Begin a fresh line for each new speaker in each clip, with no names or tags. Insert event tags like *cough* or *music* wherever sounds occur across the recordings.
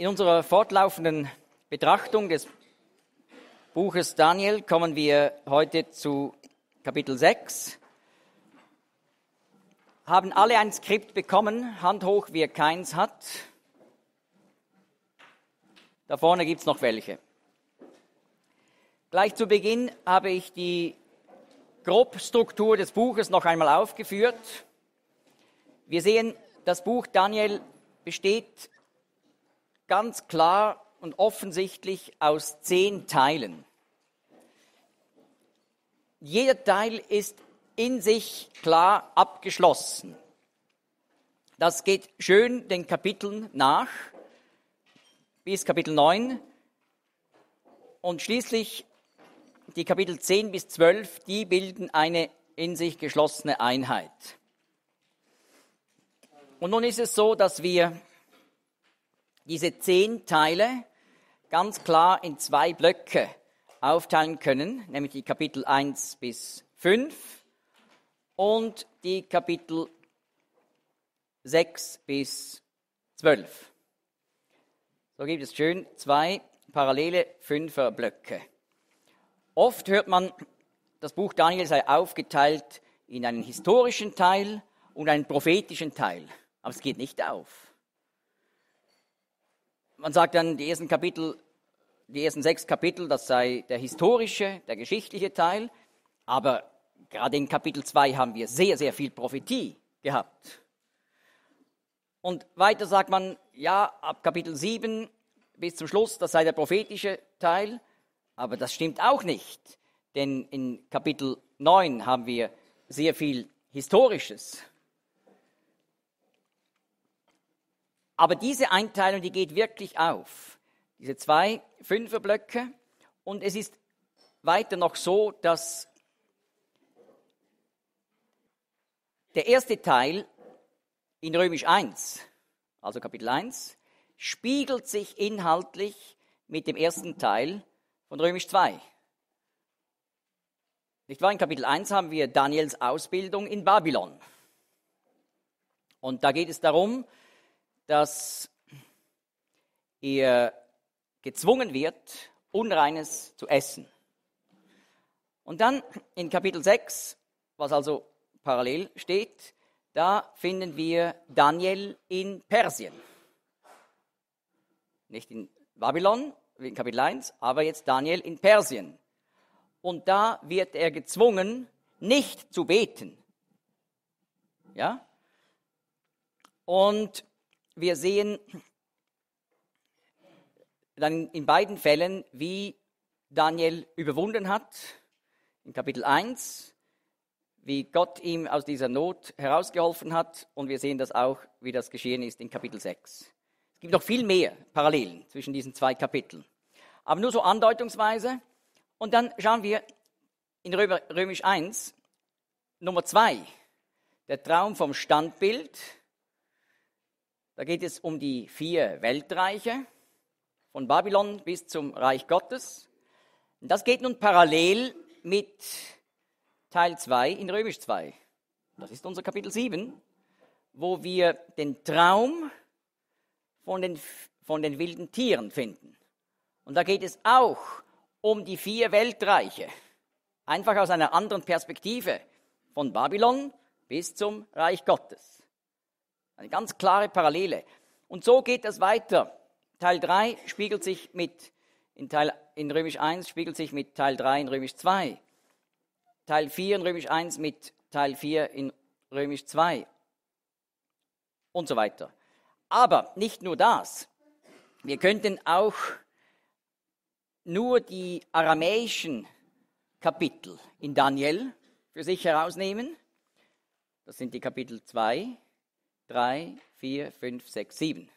In unserer fortlaufenden Betrachtung des Buches Daniel kommen wir heute zu Kapitel 6. Haben alle ein Skript bekommen? Hand hoch, wer keins hat. Da vorne gibt es noch welche. Gleich zu Beginn habe ich die Grobstruktur des Buches noch einmal aufgeführt. Wir sehen, das Buch Daniel besteht ganz klar und offensichtlich aus zehn Teilen. Jeder Teil ist in sich klar abgeschlossen. Das geht schön den Kapiteln nach bis Kapitel 9 und schließlich die Kapitel 10 bis 12, die bilden eine in sich geschlossene Einheit. Und nun ist es so, dass wir diese zehn Teile ganz klar in zwei Blöcke aufteilen können, nämlich die Kapitel 1 bis 5 und die Kapitel 6 bis 12. So gibt es schön zwei parallele Fünferblöcke. Oft hört man, das Buch Daniel sei aufgeteilt in einen historischen Teil und einen prophetischen Teil, aber es geht nicht auf man sagt dann, die ersten Kapitel, die ersten sechs Kapitel, das sei der historische, der geschichtliche Teil. Aber gerade in Kapitel 2 haben wir sehr, sehr viel Prophetie gehabt. Und weiter sagt man, ja, ab Kapitel 7 bis zum Schluss, das sei der prophetische Teil. Aber das stimmt auch nicht, denn in Kapitel 9 haben wir sehr viel Historisches. Aber diese Einteilung, die geht wirklich auf. Diese zwei Fünferblöcke. Und es ist weiter noch so, dass der erste Teil in Römisch 1, also Kapitel 1, spiegelt sich inhaltlich mit dem ersten Teil von Römisch 2. Nicht wahr? In Kapitel 1 haben wir Daniels Ausbildung in Babylon. Und da geht es darum, dass er gezwungen wird, Unreines zu essen. Und dann in Kapitel 6, was also parallel steht, da finden wir Daniel in Persien. Nicht in Babylon, wie in Kapitel 1, aber jetzt Daniel in Persien. Und da wird er gezwungen, nicht zu beten. Ja? Und wir sehen dann in beiden Fällen, wie Daniel überwunden hat, in Kapitel 1, wie Gott ihm aus dieser Not herausgeholfen hat und wir sehen das auch, wie das geschehen ist in Kapitel 6. Es gibt noch viel mehr Parallelen zwischen diesen zwei Kapiteln, aber nur so andeutungsweise. Und dann schauen wir in Römisch 1, Nummer 2, der Traum vom Standbild da geht es um die vier Weltreiche, von Babylon bis zum Reich Gottes. Und das geht nun parallel mit Teil 2 in Römisch 2. Das ist unser Kapitel 7, wo wir den Traum von den, von den wilden Tieren finden. Und da geht es auch um die vier Weltreiche. Einfach aus einer anderen Perspektive. Von Babylon bis zum Reich Gottes. Eine ganz klare Parallele. Und so geht das weiter. Teil 3 spiegelt sich mit, in, Teil, in Römisch 1 spiegelt sich mit Teil 3 in Römisch 2. Teil 4 in Römisch 1 mit Teil 4 in Römisch 2. Und so weiter. Aber nicht nur das. Wir könnten auch nur die aramäischen Kapitel in Daniel für sich herausnehmen. Das sind die Kapitel 2, 3, 4, 5, 6, 7.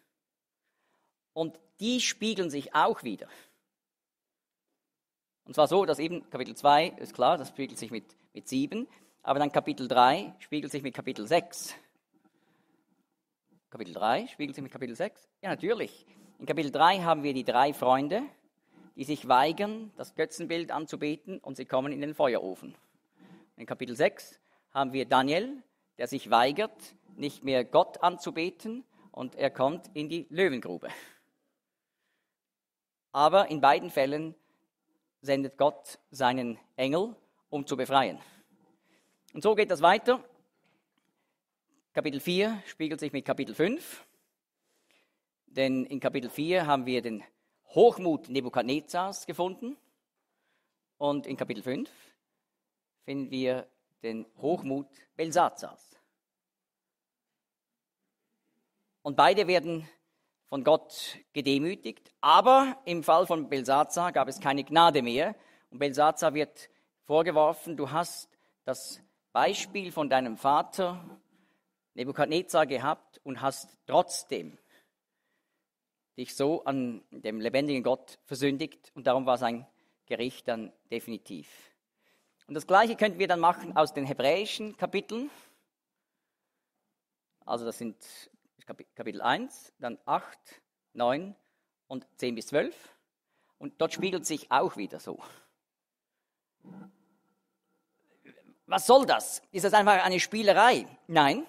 Und die spiegeln sich auch wieder. Und zwar so, dass eben Kapitel 2, ist klar, das spiegelt sich mit, mit 7, aber dann Kapitel 3 spiegelt sich mit Kapitel 6. Kapitel 3 spiegelt sich mit Kapitel 6? Ja, natürlich. In Kapitel 3 haben wir die drei Freunde, die sich weigern, das Götzenbild anzubeten und sie kommen in den Feuerofen. In Kapitel 6 haben wir Daniel, der sich weigert, nicht mehr Gott anzubeten und er kommt in die Löwengrube. Aber in beiden Fällen sendet Gott seinen Engel, um zu befreien. Und so geht das weiter. Kapitel 4 spiegelt sich mit Kapitel 5. Denn in Kapitel 4 haben wir den Hochmut Nebukadnezars gefunden. Und in Kapitel 5 finden wir den Hochmut Belsatzas. Und beide werden von Gott gedemütigt, aber im Fall von Belsazar gab es keine Gnade mehr. Und Belsazar wird vorgeworfen, du hast das Beispiel von deinem Vater Nebukadnezar gehabt und hast trotzdem dich so an dem lebendigen Gott versündigt und darum war sein Gericht dann definitiv. Und das Gleiche könnten wir dann machen aus den hebräischen Kapiteln. Also das sind Kapitel 1, dann 8, 9 und 10 bis 12. Und dort spiegelt sich auch wieder so. Was soll das? Ist das einfach eine Spielerei? Nein.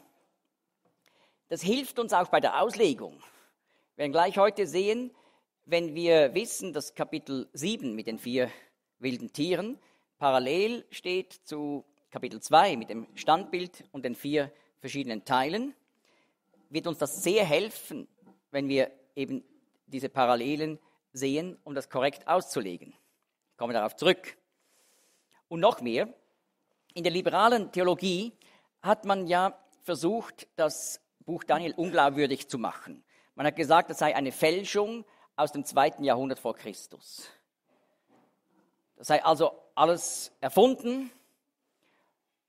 Das hilft uns auch bei der Auslegung. Wir werden gleich heute sehen, wenn wir wissen, dass Kapitel 7 mit den vier wilden Tieren parallel steht zu Kapitel 2 mit dem Standbild und den vier verschiedenen Teilen, wird uns das sehr helfen, wenn wir eben diese Parallelen sehen, um das korrekt auszulegen. Ich komme darauf zurück. Und noch mehr, in der liberalen Theologie hat man ja versucht, das Buch Daniel unglaubwürdig zu machen. Man hat gesagt, das sei eine Fälschung aus dem zweiten Jahrhundert vor Christus. Das sei also alles erfunden.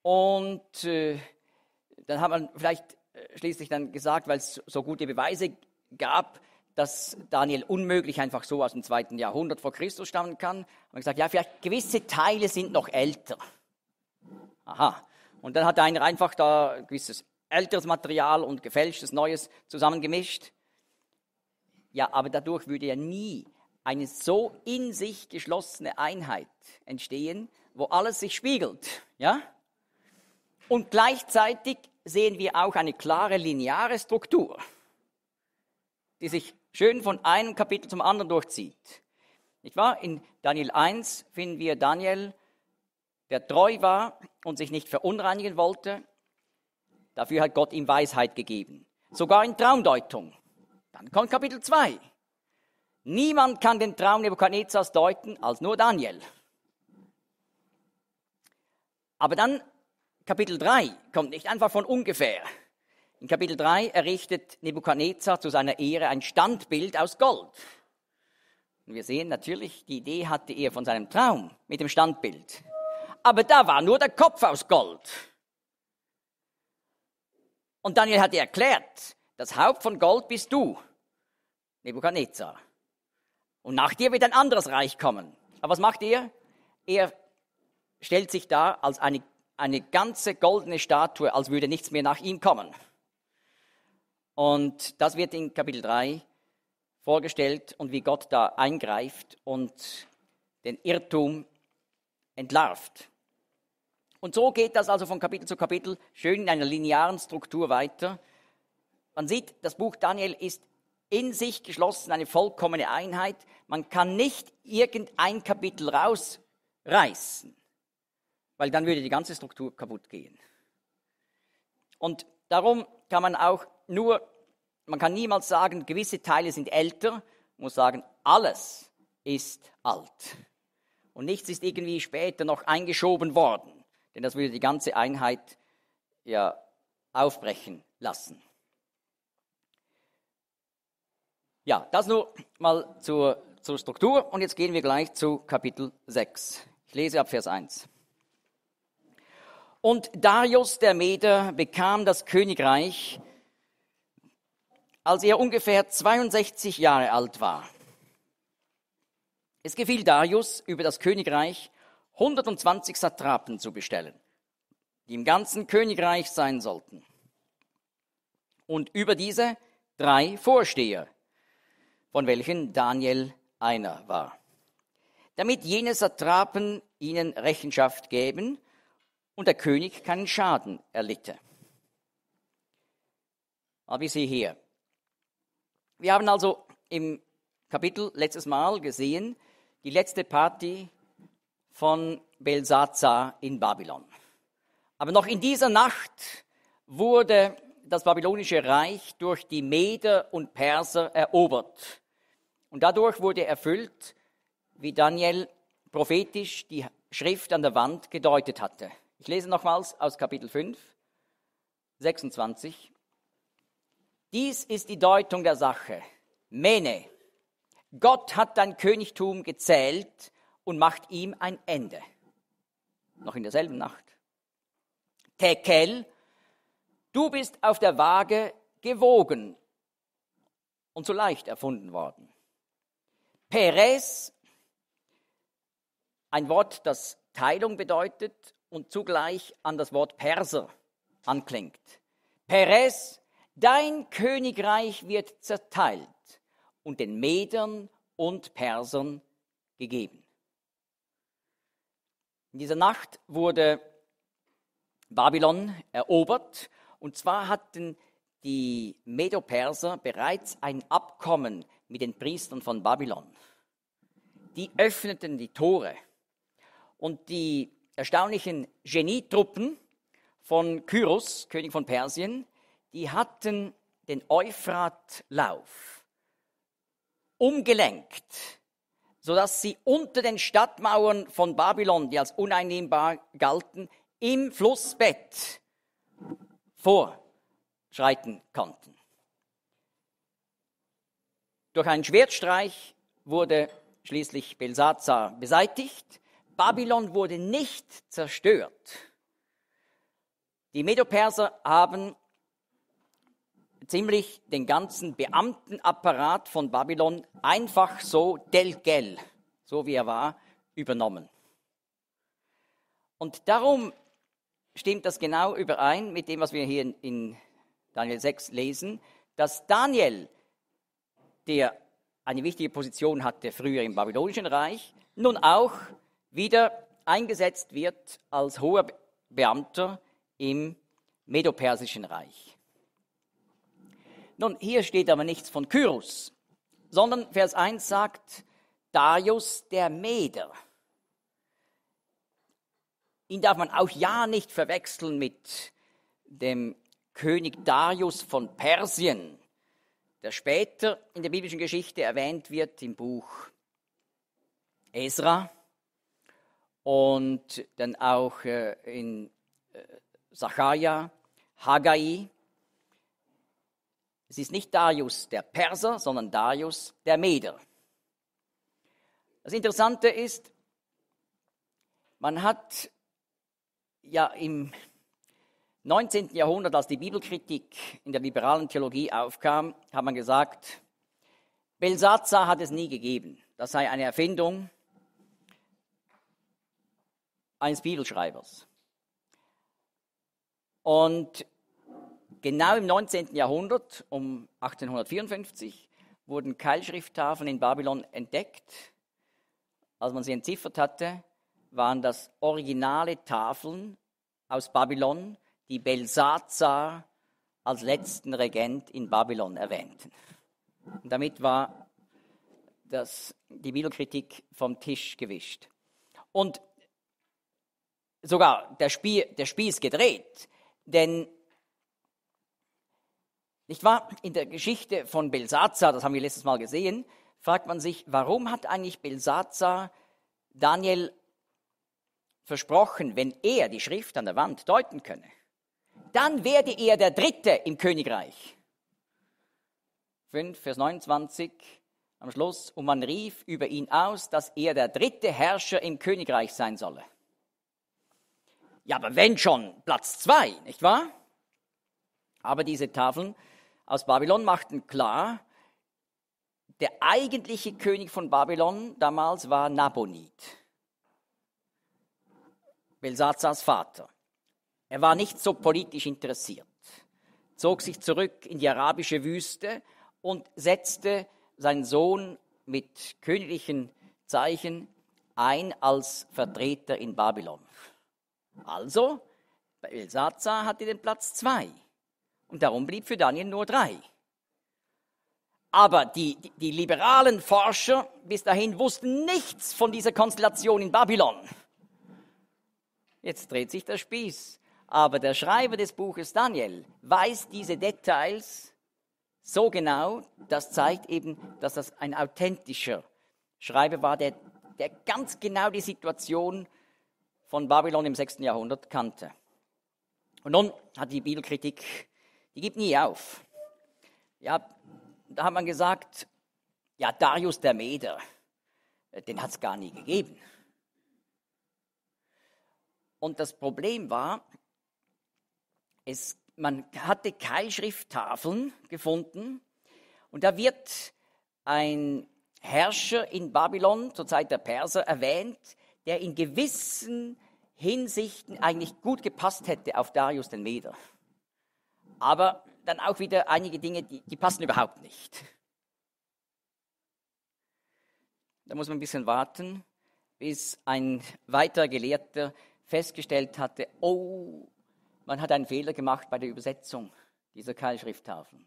Und äh, dann hat man vielleicht äh, schließlich dann gesagt, weil es so gute Beweise gab, dass Daniel unmöglich einfach so aus dem zweiten Jahrhundert vor Christus stammen kann. Haben wir gesagt, ja, vielleicht gewisse Teile sind noch älter. Aha. Und dann hat einer einfach da gewisses älteres Material und gefälschtes Neues zusammengemischt. Ja, aber dadurch würde ja nie eine so in sich geschlossene Einheit entstehen, wo alles sich spiegelt, ja? Und gleichzeitig sehen wir auch eine klare lineare Struktur, die sich schön von einem Kapitel zum anderen durchzieht. Nicht wahr? In Daniel 1 finden wir Daniel, der treu war und sich nicht verunreinigen wollte. Dafür hat Gott ihm Weisheit gegeben. Sogar in Traumdeutung. Dann kommt Kapitel 2. Niemand kann den Traum Nebukadnezars deuten als nur Daniel. Aber dann Kapitel 3 kommt nicht einfach von ungefähr. In Kapitel 3 errichtet Nebukadnezar zu seiner Ehre ein Standbild aus Gold. Und wir sehen natürlich, die Idee hatte er von seinem Traum mit dem Standbild. Aber da war nur der Kopf aus Gold. Und Daniel hatte erklärt, das Haupt von Gold bist du, Nebukadnezar. Und nach dir wird ein anderes Reich kommen. Aber was macht er? Er stellt sich da als eine, eine ganze goldene Statue, als würde nichts mehr nach ihm kommen. Und das wird in Kapitel 3 vorgestellt und wie Gott da eingreift und den Irrtum entlarvt. Und so geht das also von Kapitel zu Kapitel schön in einer linearen Struktur weiter. Man sieht, das Buch Daniel ist in sich geschlossen, eine vollkommene Einheit. Man kann nicht irgendein Kapitel rausreißen, weil dann würde die ganze Struktur kaputt gehen. Und darum kann man auch nur, man kann niemals sagen, gewisse Teile sind älter, man muss sagen, alles ist alt. Und nichts ist irgendwie später noch eingeschoben worden, denn das würde die ganze Einheit ja aufbrechen lassen. Ja, das nur mal zur, zur Struktur und jetzt gehen wir gleich zu Kapitel 6. Ich lese ab Vers 1. Und Darius der Meder bekam das Königreich, als er ungefähr 62 Jahre alt war. Es gefiel Darius, über das Königreich 120 Satrapen zu bestellen, die im ganzen Königreich sein sollten. Und über diese drei Vorsteher, von welchen Daniel einer war. Damit jene Satrapen ihnen Rechenschaft geben und der König keinen Schaden erlitte. Aber wie sie hier. Wir haben also im Kapitel letztes Mal gesehen, die letzte Party von Belsazar in Babylon. Aber noch in dieser Nacht wurde das babylonische Reich durch die Meder und Perser erobert. Und dadurch wurde erfüllt, wie Daniel prophetisch die Schrift an der Wand gedeutet hatte. Ich lese nochmals aus Kapitel 5, 26. Dies ist die Deutung der Sache. Mene, Gott hat dein Königtum gezählt und macht ihm ein Ende. Noch in derselben Nacht. Tekel, du bist auf der Waage gewogen und so leicht erfunden worden. Peres, ein Wort, das Teilung bedeutet und zugleich an das Wort Perser anklingt. Peres, dein Königreich wird zerteilt und den Medern und Persern gegeben. In dieser Nacht wurde Babylon erobert und zwar hatten die Medo-Perser bereits ein Abkommen mit den Priestern von Babylon. Die öffneten die Tore und die erstaunlichen Genietruppen von Kyros, König von Persien, die hatten den Euphratlauf umgelenkt, sodass sie unter den Stadtmauern von Babylon, die als uneinnehmbar galten, im Flussbett vorschreiten konnten. Durch einen Schwertstreich wurde schließlich Belsazar beseitigt. Babylon wurde nicht zerstört. Die Medoperser haben ziemlich den ganzen Beamtenapparat von Babylon einfach so delgel, so wie er war, übernommen. Und darum stimmt das genau überein mit dem, was wir hier in Daniel 6 lesen, dass Daniel der eine wichtige Position hatte früher im babylonischen Reich, nun auch wieder eingesetzt wird als hoher Beamter im medopersischen Reich. Nun, hier steht aber nichts von Kyros, sondern Vers 1 sagt Darius der Meder. Ihn darf man auch ja nicht verwechseln mit dem König Darius von Persien, der später in der biblischen Geschichte erwähnt wird im Buch Esra und dann auch äh, in Sacharja, äh, Haggai. Es ist nicht Darius der Perser, sondern Darius der Meder. Das Interessante ist, man hat ja im 19. Jahrhundert, als die Bibelkritik in der liberalen Theologie aufkam, hat man gesagt, Belsatzer hat es nie gegeben. Das sei eine Erfindung eines Bibelschreibers. Und genau im 19. Jahrhundert, um 1854, wurden Keilschrifttafeln in Babylon entdeckt. Als man sie entziffert hatte, waren das originale Tafeln aus Babylon die Belsazar als letzten Regent in Babylon erwähnten. Und damit war das, die Bibelkritik vom Tisch gewischt. Und sogar der, Spie, der Spieß gedreht, denn nicht wahr? In der Geschichte von Belsazar, das haben wir letztes Mal gesehen, fragt man sich, warum hat eigentlich Belsazar Daniel versprochen, wenn er die Schrift an der Wand deuten könne? dann werde er der Dritte im Königreich. 5, Vers 29 am Schluss. Und man rief über ihn aus, dass er der dritte Herrscher im Königreich sein solle. Ja, aber wenn schon, Platz zwei, nicht wahr? Aber diese Tafeln aus Babylon machten klar, der eigentliche König von Babylon damals war Nabonid, Belsatzas Vater. Er war nicht so politisch interessiert, zog sich zurück in die arabische Wüste und setzte seinen Sohn mit königlichen Zeichen ein als Vertreter in Babylon. Also, Belsazar hatte den Platz zwei und darum blieb für Daniel nur drei. Aber die, die, die, liberalen Forscher bis dahin wussten nichts von dieser Konstellation in Babylon. Jetzt dreht sich der Spieß. Aber der Schreiber des Buches Daniel weiß diese Details so genau, das zeigt eben, dass das ein authentischer Schreiber war, der, der ganz genau die Situation von Babylon im 6. Jahrhundert kannte. Und nun hat die Bibelkritik, die gibt nie auf. Ja, da hat man gesagt, ja, Darius der Meder, äh, den hat es gar nie gegeben. Und das Problem war, es, man hatte keine Schrifttafeln gefunden und da wird ein Herrscher in Babylon zur Zeit der Perser erwähnt, der in gewissen Hinsichten eigentlich gut gepasst hätte auf Darius den Meder. Aber dann auch wieder einige Dinge, die, die passen überhaupt nicht. Da muss man ein bisschen warten, bis ein weiterer Gelehrter festgestellt hatte, oh, man hat einen Fehler gemacht bei der Übersetzung dieser Keilschrifttafeln.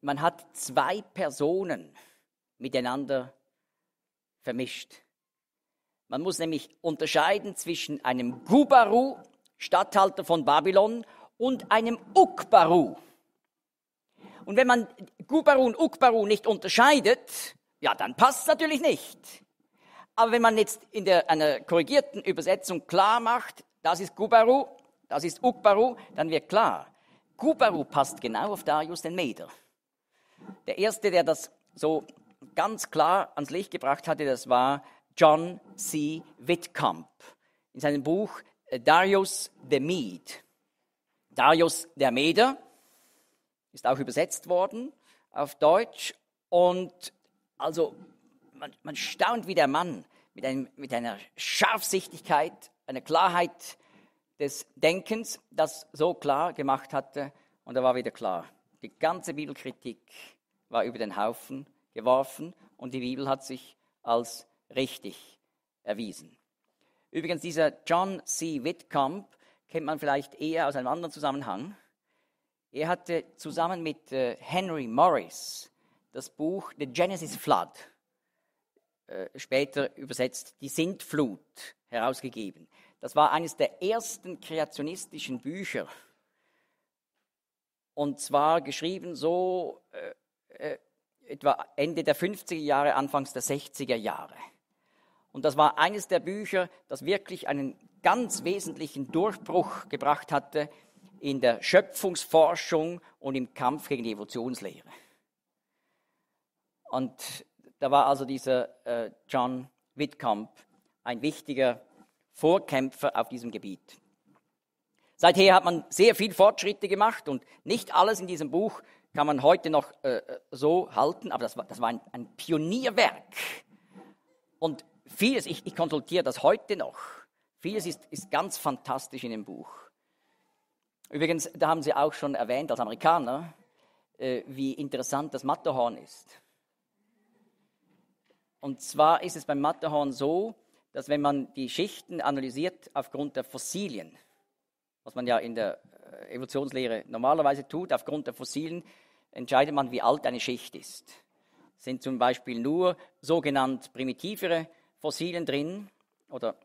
Man hat zwei Personen miteinander vermischt. Man muss nämlich unterscheiden zwischen einem Gubaru, Statthalter von Babylon, und einem Ukbaru. Und wenn man Gubaru und Ukbaru nicht unterscheidet, ja, dann passt es natürlich nicht. Aber wenn man jetzt in der, einer korrigierten Übersetzung klar macht, das ist Gubaru, das ist Ukbaru, dann wird klar, Gubaru passt genau auf Darius den Meder. Der erste, der das so ganz klar ans Licht gebracht hatte, das war John C. Whitcomb in seinem Buch äh, Darius the Mede. Darius der Meder ist auch übersetzt worden auf Deutsch und also man, man staunt, wie der Mann mit, einem, mit einer Scharfsichtigkeit eine Klarheit des Denkens, das so klar gemacht hatte, und er war wieder klar. Die ganze Bibelkritik war über den Haufen geworfen und die Bibel hat sich als richtig erwiesen. Übrigens, dieser John C. Whitcomb kennt man vielleicht eher aus einem anderen Zusammenhang. Er hatte zusammen mit äh, Henry Morris das Buch The Genesis Flood äh, später übersetzt Die Sintflut herausgegeben. Das war eines der ersten kreationistischen Bücher. Und zwar geschrieben so äh, äh, etwa Ende der 50er Jahre, Anfangs der 60er Jahre. Und das war eines der Bücher, das wirklich einen ganz wesentlichen Durchbruch gebracht hatte in der Schöpfungsforschung und im Kampf gegen die Evolutionslehre. Und da war also dieser äh, John Wittkamp ein wichtiger Vorkämpfer auf diesem Gebiet. Seither hat man sehr viel Fortschritte gemacht und nicht alles in diesem Buch kann man heute noch äh, so halten, aber das war, das war ein, ein, Pionierwerk. Und vieles, ich, ich, konsultiere das heute noch, vieles ist, ist ganz fantastisch in dem Buch. Übrigens, da haben Sie auch schon erwähnt als Amerikaner, äh, wie interessant das Matterhorn ist. Und zwar ist es beim Matterhorn so, dass wenn man die Schichten analysiert aufgrund der Fossilien, was man ja in der äh, Evolutionslehre normalerweise tut, aufgrund der Fossilien entscheidet man, wie alt eine Schicht ist. Sind zum Beispiel nur sogenannt primitivere Fossilien drin oder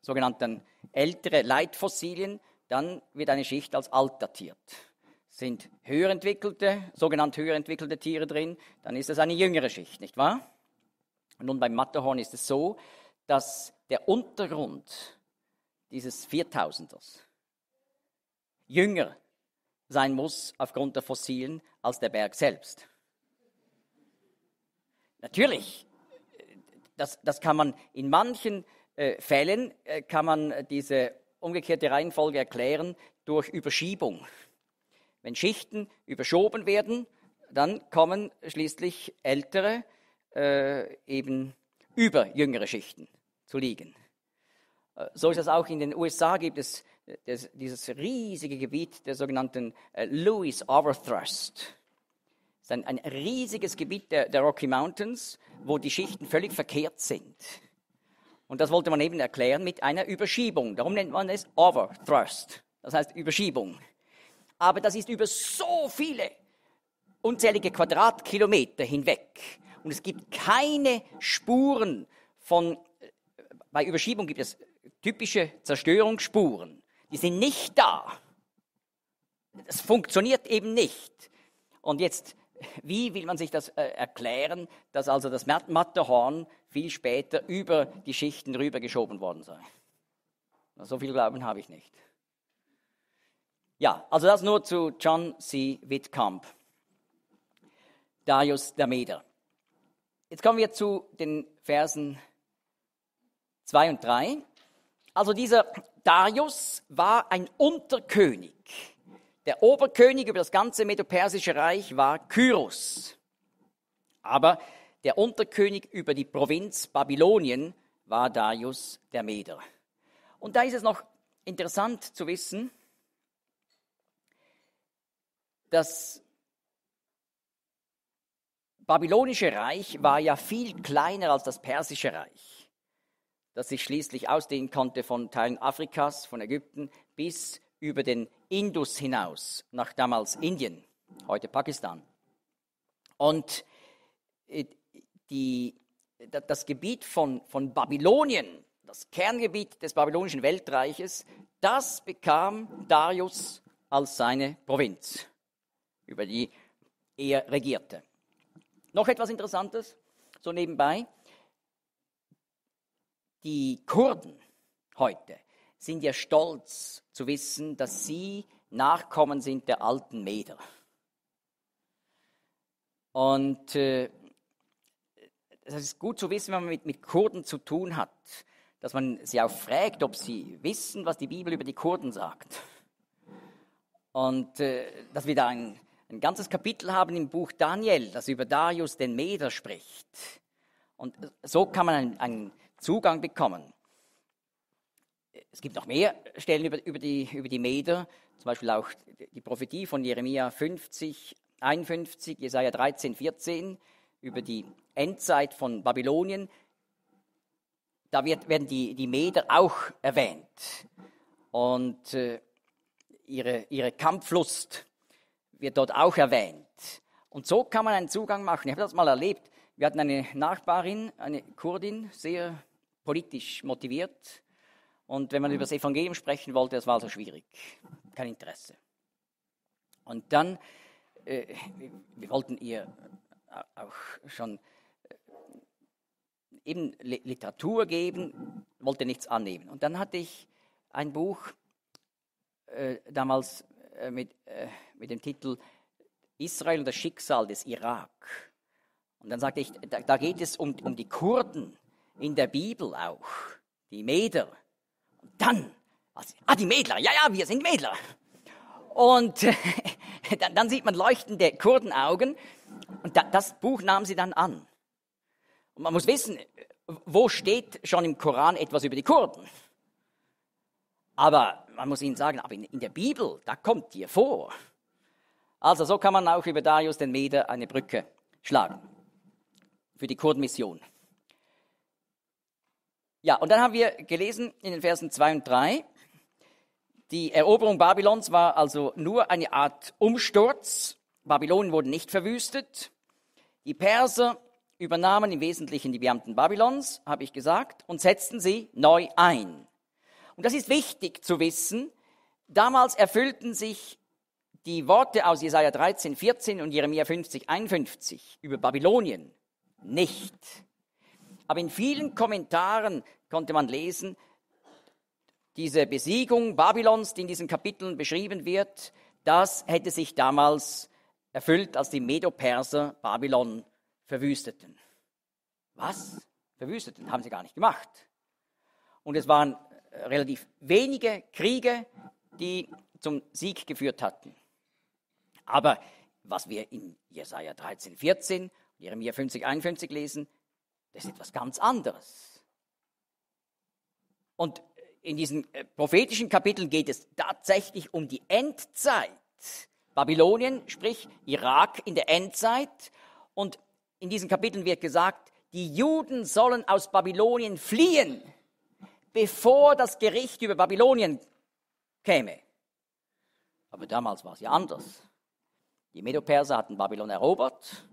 sogenannten ältere Leitfossilien, dann wird eine Schicht als alt datiert. Sind höher entwickelte, sogenannt höher entwickelte Tiere drin, dann ist das eine jüngere Schicht, nicht wahr? Nun, beim Matterhorn ist es so, dass der Untergrund dieses Viertausenders jünger sein muss aufgrund der Fossilen als der Berg selbst. Natürlich, das, das kann man in manchen äh, Fällen, äh, kann man äh, diese umgekehrte Reihenfolge erklären durch Überschiebung. Wenn Schichten überschoben werden, dann kommen schließlich ältere äh, eben über jüngere Schichten zu liegen. Äh, so ist das auch in den USA, gibt es äh, das, dieses riesige Gebiet der sogenannten äh, Lewis Overthrust. Das ist ein, ein riesiges Gebiet der, der Rocky Mountains, wo die Schichten völlig verkehrt sind. Und das wollte man eben erklären mit einer Überschiebung. Darum nennt man es Overthrust. Das heißt Überschiebung. Aber das ist über so viele unzählige Quadratkilometer hinweg und es gibt keine Spuren von, bei Überschiebung gibt es typische Zerstörungsspuren. Die sind nicht da. Das funktioniert eben nicht. Und jetzt, wie will man sich das äh, erklären, dass also das Matterhorn viel später über die Schichten rübergeschoben worden sei? So viel Glauben habe ich nicht. Ja, also das nur zu John C. Wittkamp, Darius der Meder. Jetzt kommen wir zu den Versen 2 und 3. Also dieser Darius war ein Unterkönig. Der Oberkönig über das ganze Medopersische Reich war Kyros. Aber der Unterkönig über die Provinz Babylonien war Darius der Meder. Und da ist es noch interessant zu wissen, dass babylonische Reich war ja viel kleiner als das persische Reich, das sich schließlich ausdehnen konnte von Teilen Afrikas, von Ägypten bis über den Indus hinaus, nach damals Indien, heute Pakistan. Und äh, die, das Gebiet von, von Babylonien, das Kerngebiet des babylonischen Weltreiches, das bekam Darius als seine Provinz, über die er regierte. Noch etwas Interessantes, so nebenbei. Die Kurden heute sind ja stolz zu wissen, dass sie Nachkommen sind der alten Meder. Und äh, es ist gut zu wissen, wenn man mit, mit Kurden zu tun hat, dass man sie auch fragt, ob sie wissen, was die Bibel über die Kurden sagt. Und äh, dass wir da ein ein ganzes Kapitel haben im Buch Daniel, das über Darius den Meder spricht. Und so kann man einen, Zugang bekommen. Es gibt noch mehr Stellen über, über, die, über die Meder, zum Beispiel auch die Prophetie von Jeremia 50, 51, Jesaja 13, 14, über die Endzeit von Babylonien. Da wird, werden die, die Meder auch erwähnt und äh, ihre, ihre Kampflust wird dort auch erwähnt. Und so kann man einen Zugang machen. Ich habe das mal erlebt. Wir hatten eine Nachbarin, eine Kurdin, sehr politisch motiviert. Und wenn man über das Evangelium sprechen wollte, das war also schwierig. Kein Interesse. Und dann, äh, wir wollten ihr auch schon äh, eben Literatur geben, wollte nichts annehmen. Und dann hatte ich ein Buch äh, damals äh, mit äh, mit dem Titel Israel und das Schicksal des Irak. Und dann sagte ich, da, da geht es um, um die Kurden in der Bibel auch, die Meder. Und dann, also, ah, die Mädler, ja, ja, wir sind Mädler. Und äh, *laughs* dann, dann, sieht man leuchtende Kurdenaugen und da, das Buch nahm sie dann an. Und man muss wissen, wo steht schon im Koran etwas über die Kurden? Aber man muss ihnen sagen, aber in, in der Bibel, da kommt ihr vor. Also so kann man auch über Darius den Meder eine Brücke schlagen für die Kurdenmission. Ja, und dann haben wir gelesen in den Versen 2 und 3, die Eroberung Babylons war also nur eine Art Umsturz. Babylonen wurden nicht verwüstet. Die Perser übernahmen im Wesentlichen die Beamten Babylons, habe ich gesagt, und setzten sie neu ein. Und das ist wichtig zu wissen. Damals erfüllten sich die Worte aus Jesaja 13, 14 und Jeremia 50, 51 über Babylonien nicht. Aber in vielen Kommentaren konnte man lesen, diese Besiegung Babylons, die in diesen Kapiteln beschrieben wird, das hätte sich damals erfüllt, als die Medo-Perser Babylon verwüsteten. Was? Verwüsteten? Haben sie gar nicht gemacht. Und es waren relativ wenige Kriege, die zum Sieg geführt hatten. Aber was wir in Jesaja 13, 14 und Jeremia 50, 51 lesen, das ist etwas ganz anderes. Und in diesen äh, prophetischen Kapiteln geht es tatsächlich um die Endzeit. Babylonien, sprich Irak in der Endzeit. Und in diesen Kapiteln wird gesagt, die Juden sollen aus Babylonien fliehen, bevor das Gericht über Babylonien käme. Aber damals war es ja anders. Die Medoperser hatten Babylon erobert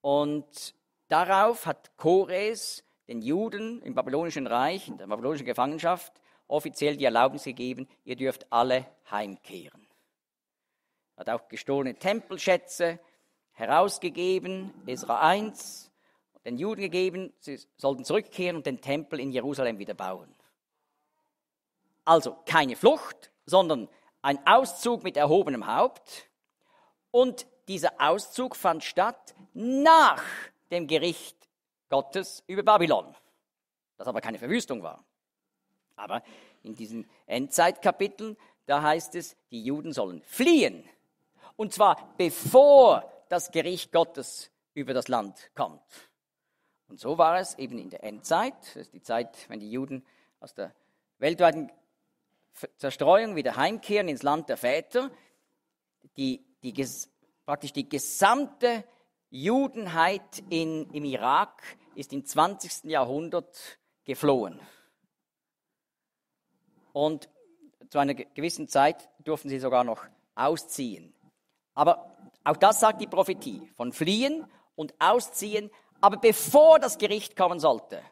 und darauf hat Kores den Juden im babylonischen Reich, in der babylonischen Gefangenschaft, offiziell die Erlaubnis gegeben, ihr dürft alle heimkehren. Er hat auch gestohlene Tempelschätze herausgegeben, Ezra 1, den Juden gegeben, sie sollten zurückkehren und den Tempel in Jerusalem wieder bauen. Also keine Flucht, sondern ein Auszug mit erhobenem Haupt und dieser Auszug fand statt nach dem Gericht Gottes über Babylon, das aber keine Verwüstung war. Aber in diesen Endzeitkapiteln, da heißt es, die Juden sollen fliehen. Und zwar bevor das Gericht Gottes über das Land kommt. Und so war es eben in der Endzeit, das ist die Zeit, wenn die Juden aus der weltweiten Zerstreuung wieder heimkehren ins Land der Väter. Die die, praktisch die gesamte Judenheit in, im Irak ist im 20. Jahrhundert geflohen. Und zu einer gewissen Zeit durften sie sogar noch ausziehen. Aber auch das sagt die Prophetie von Fliehen und Ausziehen, aber bevor das Gericht kommen sollte.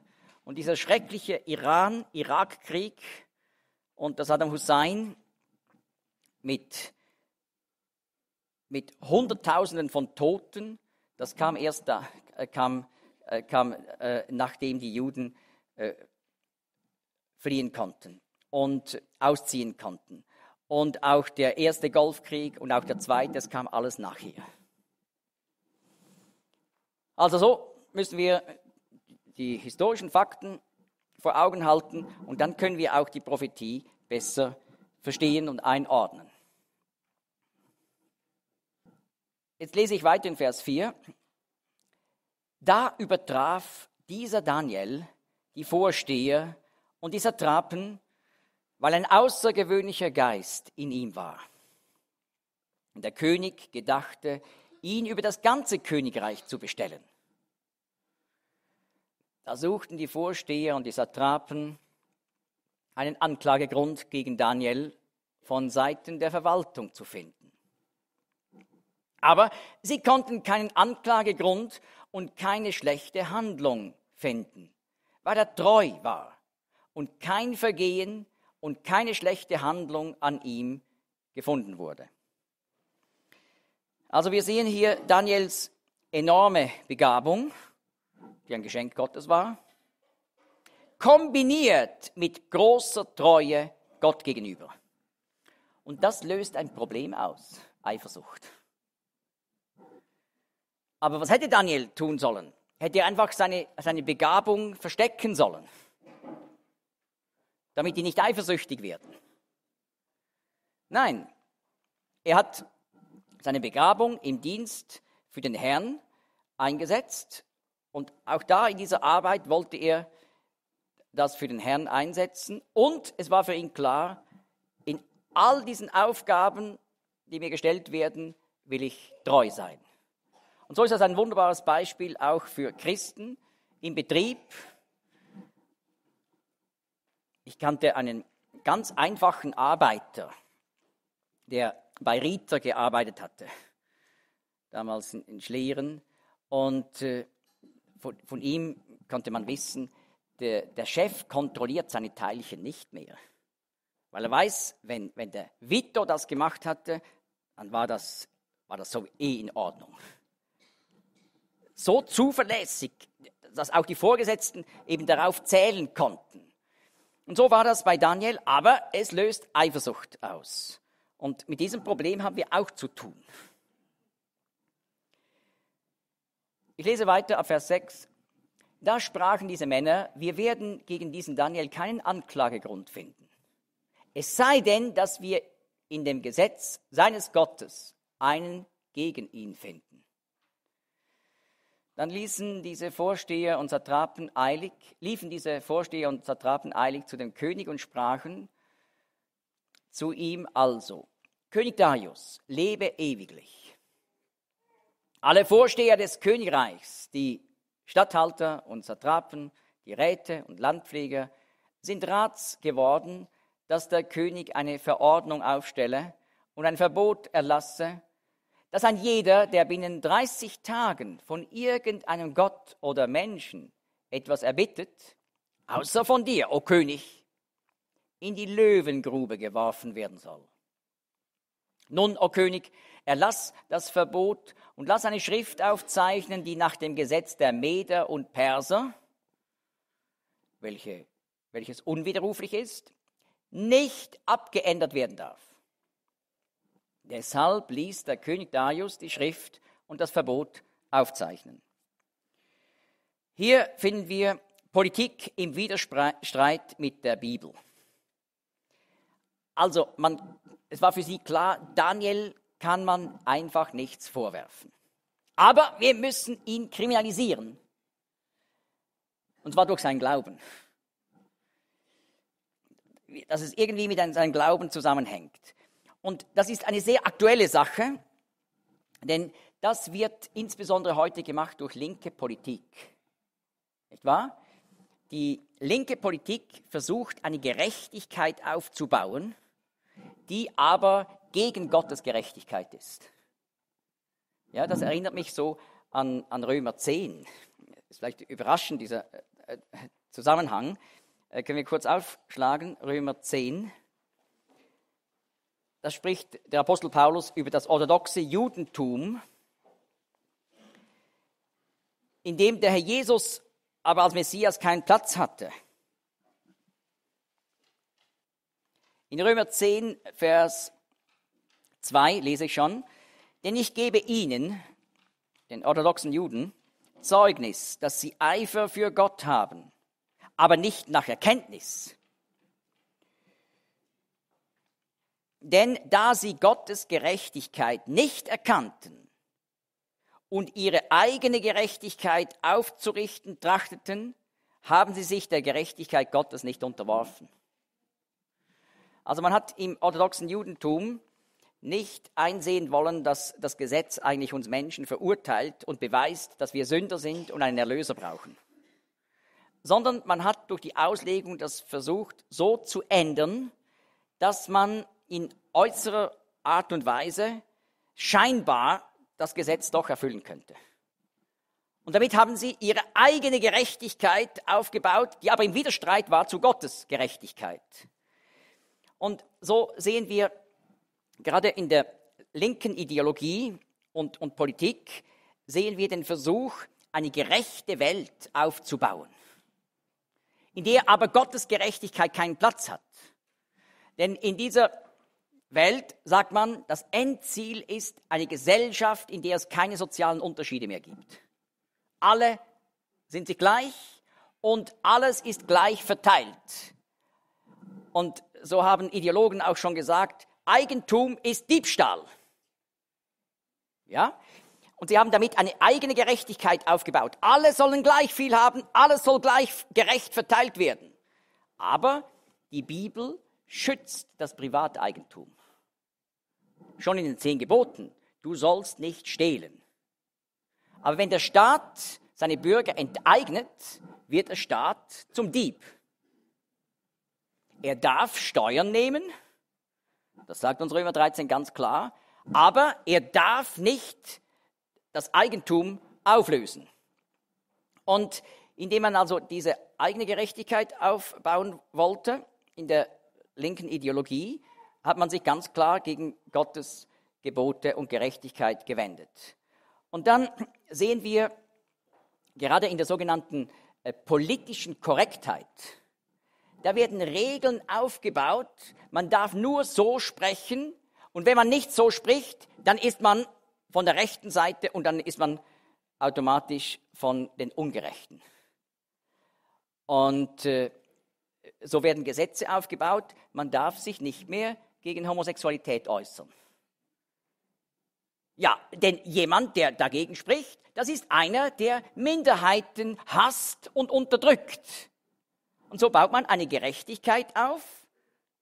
Und dieser schreckliche Iran-Irak-Krieg und das Saddam Hussein mit mit Hunderttausenden von Toten. Das kam erst da, äh, kam, äh, kam, äh, nachdem die Juden fliehen konnten und ausziehen konnten. Und auch der erste Golfkrieg und auch der zweite, das kam alles nachher. Also so müssen wir die historischen Fakten vor Augen halten und dann können wir auch die Prophetie besser verstehen und einordnen. Jetzt lese ich weiter in Vers 4. Da übertraf dieser Daniel die Vorsteher und die Satrapen, weil ein außergewöhnlicher Geist in ihm war. Und der König gedachte, ihn über das ganze Königreich zu bestellen. Da suchten die Vorsteher und die Satrapen einen Anklagegrund gegen Daniel von Seiten der Verwaltung zu finden. Aber sie konnten keinen Anklagegrund und keine schlechte Handlung finden, weil er treu war und kein Vergehen und keine schlechte Handlung an ihm gefunden wurde. Also wir sehen hier Daniels enorme Begabung, die ein Geschenk Gottes war, kombiniert mit großer Treue Gott gegenüber. Und das löst ein Problem aus, Eifersucht. Aber was hätte Daniel tun sollen? Hätte er einfach seine, seine Begabung verstecken sollen, damit die nicht eifersüchtig werden. Nein, er hat seine Begabung im Dienst für den Herrn eingesetzt und auch da in dieser Arbeit wollte er das für den Herrn einsetzen und es war für ihn klar, in all diesen Aufgaben, die mir gestellt werden, will ich treu sein. Und so ist das ein wunderbares Beispiel auch für Christen im Betrieb. Ich kannte einen ganz einfachen Arbeiter, der bei Rita gearbeitet hatte, damals in Schlieren. Und äh, von, von, ihm konnte man wissen, der, der, Chef kontrolliert seine Teilchen nicht mehr. Weil er weiß, wenn, wenn der Vito das gemacht hatte, dann war das, war das so eh in Ordnung so zuverlässig, dass auch die Vorgesetzten eben darauf zählen konnten. Und so war das bei Daniel, aber es löst Eifersucht aus. Und mit diesem Problem haben wir auch zu tun. Ich lese weiter ab Vers 6. Da sprachen diese Männer, wir werden gegen diesen Daniel keinen Anklagegrund finden. Es sei denn, dass wir in dem Gesetz seines Gottes einen gegen ihn finden. Dann ließen diese Vorsteher und Satrapen eilig, liefen diese Vorsteher und Satrapen eilig zu dem König und sprachen zu ihm also, König Darius, lebe ewiglich. Alle Vorsteher des Königreichs, die Statthalter und Satrapen, die Räte und Landpfleger, sind rats geworden, dass der König eine Verordnung aufstelle und ein Verbot erlasse dass ein jeder, der binnen 30 Tagen von irgendeinem Gott oder Menschen etwas erbittet, außer von dir, o oh König, in die Löwengrube geworfen werden soll. Nun, o oh König, erlass das Verbot und lass eine Schrift aufzeichnen, die nach dem Gesetz der Meder und Perser, welche, welches unwiderruflich ist, nicht abgeändert werden darf. Deshalb ließ der König Darius die Schrift und das Verbot aufzeichnen. Hier finden wir Politik im Widerstreit mit der Bibel. Also, man, es war für sie klar, Daniel kann man einfach nichts vorwerfen. Aber wir müssen ihn kriminalisieren. Und zwar durch seinen Glauben. Dass es irgendwie mit seinem Glauben zusammenhängt. Und das ist eine sehr aktuelle Sache, denn das wird insbesondere heute gemacht durch linke Politik. Nicht wahr? Die linke Politik versucht, eine Gerechtigkeit aufzubauen, die aber gegen Gottes Gerechtigkeit ist. Ja, das erinnert mich so an, an Römer 10. Das Ist vielleicht überraschend, dieser äh, äh, Zusammenhang. Äh, können wir kurz aufschlagen? Römer 10 da spricht der Apostel Paulus über das orthodoxe Judentum, in dem der Herr Jesus aber als Messias keinen Platz hatte. In Römer 10, Vers 2 lese ich schon, denn ich gebe ihnen, den orthodoxen Juden, Zeugnis, dass sie Eifer für Gott haben, aber nicht nach Erkenntnis. Denn da sie Gottes Gerechtigkeit nicht erkannten und ihre eigene Gerechtigkeit aufzurichten trachteten, haben sie sich der Gerechtigkeit Gottes nicht unterworfen. Also man hat im orthodoxen Judentum nicht einsehen wollen, dass das Gesetz eigentlich uns Menschen verurteilt und beweist, dass wir Sünder sind und einen Erlöser brauchen, sondern man hat durch die Auslegung das versucht so zu ändern, dass man in äußerer Art und Weise scheinbar das Gesetz doch erfüllen könnte. Und damit haben sie ihre eigene Gerechtigkeit aufgebaut, die aber im Widerstreit war zu Gottes Gerechtigkeit. Und so sehen wir gerade in der linken Ideologie und, und Politik, sehen wir den Versuch, eine gerechte Welt aufzubauen, in der aber Gottes Gerechtigkeit keinen Platz hat. Denn in dieser Welt sagt man, das Endziel ist eine Gesellschaft, in der es keine sozialen Unterschiede mehr gibt. Alle sind sie gleich und alles ist gleich verteilt. Und so haben Ideologen auch schon gesagt, Eigentum ist Diebstahl. Ja? Und sie haben damit eine eigene Gerechtigkeit aufgebaut. Alle sollen gleich viel haben, alles soll gleich gerecht verteilt werden. Aber die Bibel schützt das Privateigentum schon in den zehn Geboten, du sollst nicht stehlen. Aber wenn der Staat seine Bürger enteignet, wird der Staat zum Dieb. Er darf Steuern nehmen, das sagt uns Römer 13 ganz klar, aber er darf nicht das Eigentum auflösen. Und indem man also diese eigene Gerechtigkeit aufbauen wollte in der linken Ideologie, hat man sich ganz klar gegen Gottes Gebote und Gerechtigkeit gewendet. Und dann sehen wir gerade in der sogenannten äh, politischen Korrektheit, da werden Regeln aufgebaut, man darf nur so sprechen und wenn man nicht so spricht, dann ist man von der rechten Seite und dann ist man automatisch von den Ungerechten. Und äh, so werden Gesetze aufgebaut, man darf sich nicht mehr gegen Homosexualität äußern. Ja, denn jemand, der dagegen spricht, das ist einer, der Minderheiten hasst und unterdrückt. Und so baut man eine Gerechtigkeit auf,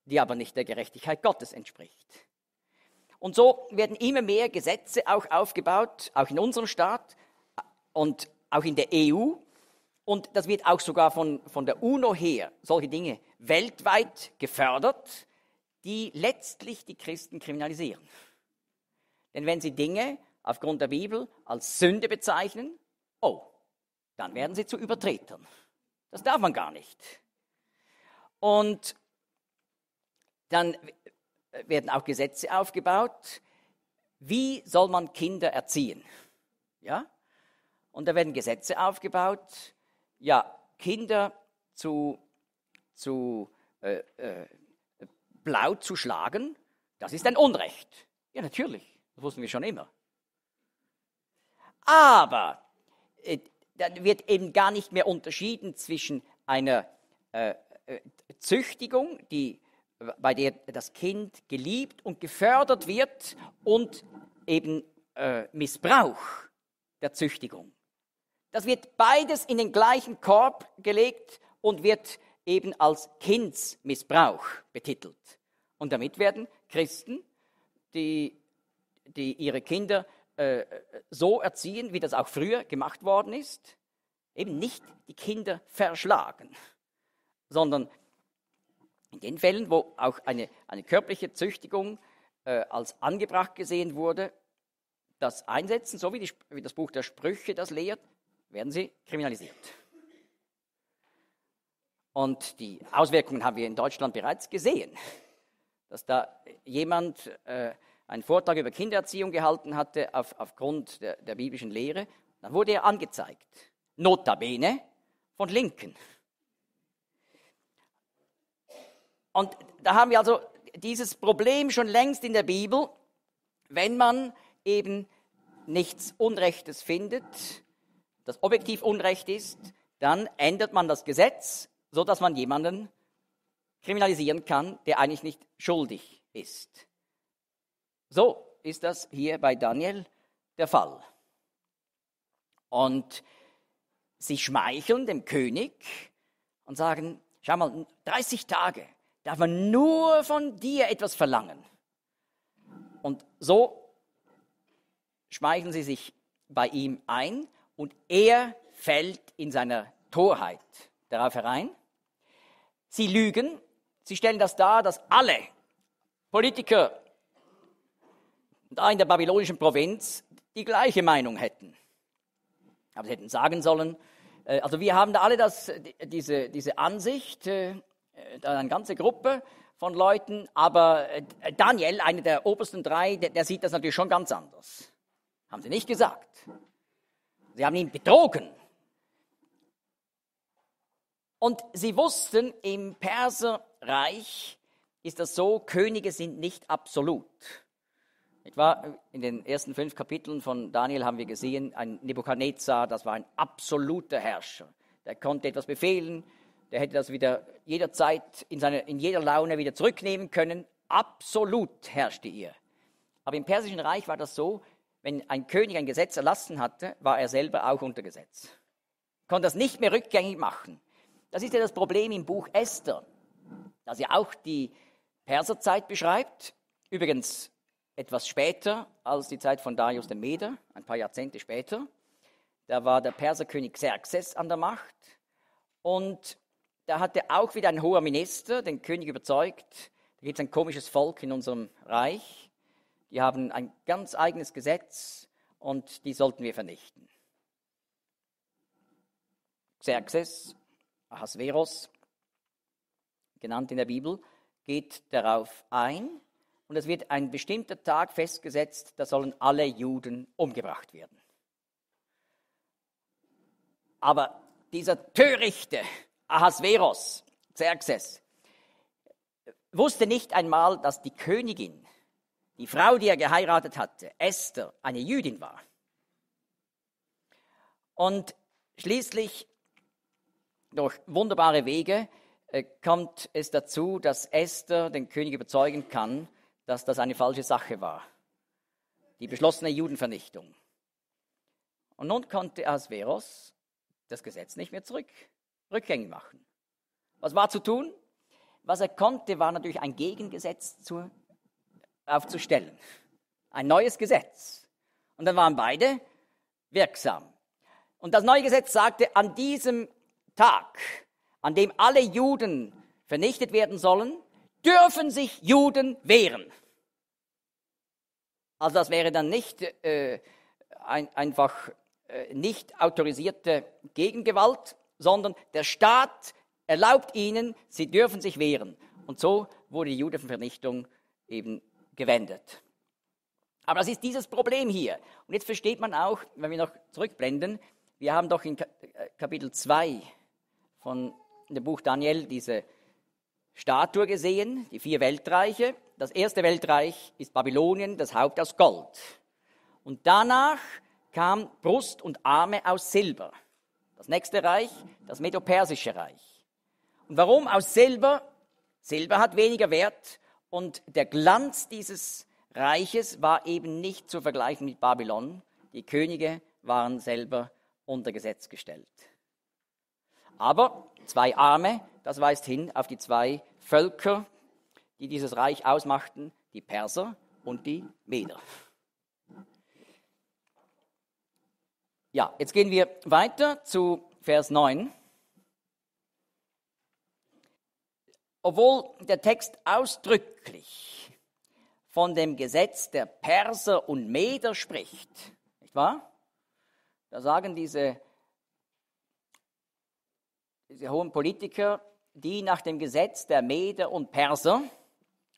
die aber nicht der Gerechtigkeit Gottes entspricht. Und so werden immer mehr Gesetze auch aufgebaut, auch in unserem Staat und auch in der EU. Und das wird auch sogar von, von der UNO her, solche Dinge weltweit gefördert die letztlich die Christen kriminalisieren. Denn wenn sie Dinge aufgrund der Bibel als Sünde bezeichnen, oh, dann werden sie zu Übertretern. Das darf man gar nicht. Und dann werden auch Gesetze aufgebaut. Wie soll man Kinder erziehen? Ja? Und da werden Gesetze aufgebaut, ja, Kinder zu, zu äh, äh, blau zu schlagen, das ist ein Unrecht. Ja, natürlich, das wussten wir schon immer. Aber äh, dann wird eben gar nicht mehr unterschieden zwischen einer äh, äh, Züchtigung, die, bei der das Kind geliebt und gefördert wird, und eben äh, Missbrauch der Züchtigung. Das wird beides in den gleichen Korb gelegt und wird eben als Kindsmissbrauch betitelt. Und damit werden Christen, die, die ihre Kinder äh, so erziehen, wie das auch früher gemacht worden ist, eben nicht die Kinder verschlagen, sondern in den Fällen, wo auch eine, eine körperliche Züchtigung äh, als angebracht gesehen wurde, das einsetzen, so wie, die, wie das Buch der Sprüche das lehrt, werden sie kriminalisiert. Und die Auswirkungen haben wir in Deutschland bereits gesehen, dass da jemand äh, einen Vortrag über Kindererziehung gehalten hatte auf, aufgrund der, der biblischen Lehre. Dann wurde er angezeigt, notabene von Linken. Und da haben wir also dieses Problem schon längst in der Bibel, wenn man eben nichts Unrechtes findet, das objektiv Unrecht ist, dann ändert man das Gesetz so dass man jemanden kriminalisieren kann, der eigentlich nicht schuldig ist. So ist das hier bei Daniel der Fall. Und sie schmeicheln dem König und sagen, schau mal, 30 Tage darf man nur von dir etwas verlangen. Und so schmeicheln sie sich bei ihm ein und er fällt in seiner Torheit darauf herein Sie lügen, sie stellen das dar, dass alle Politiker da in der babylonischen Provinz die gleiche Meinung hätten. Aber sie hätten sagen sollen, äh, also wir haben da alle das, diese, diese Ansicht, äh, eine ganze Gruppe von Leuten, aber äh, Daniel, einer der obersten drei, der, der sieht das natürlich schon ganz anders. Haben sie nicht gesagt. Sie haben ihn betrogen. Und sie wussten, im Perserreich ist das so, Könige sind nicht absolut. Etwa In den ersten fünf Kapiteln von Daniel haben wir gesehen, ein Nebukadnezar, das war ein absoluter Herrscher. Der konnte etwas befehlen, der hätte das wieder jederzeit in, seine, in jeder Laune wieder zurücknehmen können. Absolut herrschte er. Aber im Persischen Reich war das so, wenn ein König ein Gesetz erlassen hatte, war er selber auch unter Gesetz. Konnte das nicht mehr rückgängig machen. Das ist ja das Problem im Buch Esther, das ja auch die Perserzeit beschreibt. Übrigens etwas später als die Zeit von Darius dem Meder, ein paar Jahrzehnte später. Da war der Perserkönig Xerxes an der Macht und da hatte auch wieder ein hoher Minister den König überzeugt. Da gibt es ein komisches Volk in unserem Reich. Die haben ein ganz eigenes Gesetz und die sollten wir vernichten. Xerxes Ahasveros, genannt in der Bibel, geht darauf ein und es wird ein bestimmter Tag festgesetzt, da sollen alle Juden umgebracht werden. Aber dieser törichte Ahasveros, Xerxes, wusste nicht einmal, dass die Königin, die Frau, die er geheiratet hatte, Esther, eine Jüdin war. Und schließlich durch wunderbare Wege äh, kommt es dazu, dass Esther den König überzeugen kann, dass das eine falsche Sache war. Die beschlossene Judenvernichtung. Und nun konnte Asveros das Gesetz nicht mehr zurück, rückgängig machen. Was war zu tun? Was er konnte, war natürlich ein Gegengesetz zu, aufzustellen. Ein neues Gesetz. Und dann waren beide wirksam. Und das neue Gesetz sagte, an diesem Tag, an dem alle Juden vernichtet werden sollen, dürfen sich Juden wehren. Also das wäre dann nicht äh, ein, einfach äh, nicht autorisierte Gegengewalt, sondern der Staat erlaubt ihnen, sie dürfen sich wehren. Und so wurde die Judenvernichtung eben gewendet. Aber das ist dieses Problem hier. Und jetzt versteht man auch, wenn wir noch zurückblenden, wir haben doch in äh, Kapitel 2 von dem Buch Daniel diese Statue gesehen, die vier Weltreiche. Das erste Weltreich ist Babylonien, das Haupt aus Gold. Und danach kam Brust und Arme aus Silber. Das nächste Reich, das Medopersische Reich. Und warum aus Silber? Silber hat weniger Wert und der Glanz dieses Reiches war eben nicht zu vergleichen mit Babylon. Die Könige waren selber unter Gesetz gestellt. Aber zwei Arme, das weist hin auf die zwei Völker, die dieses Reich ausmachten, die Perser und die Meder. Ja, jetzt gehen wir weiter zu Vers 9. Obwohl der Text ausdrücklich von dem Gesetz der Perser und Meder spricht, nicht wahr? Da sagen diese diese hohen Politiker, die nach dem Gesetz der Meder und Perser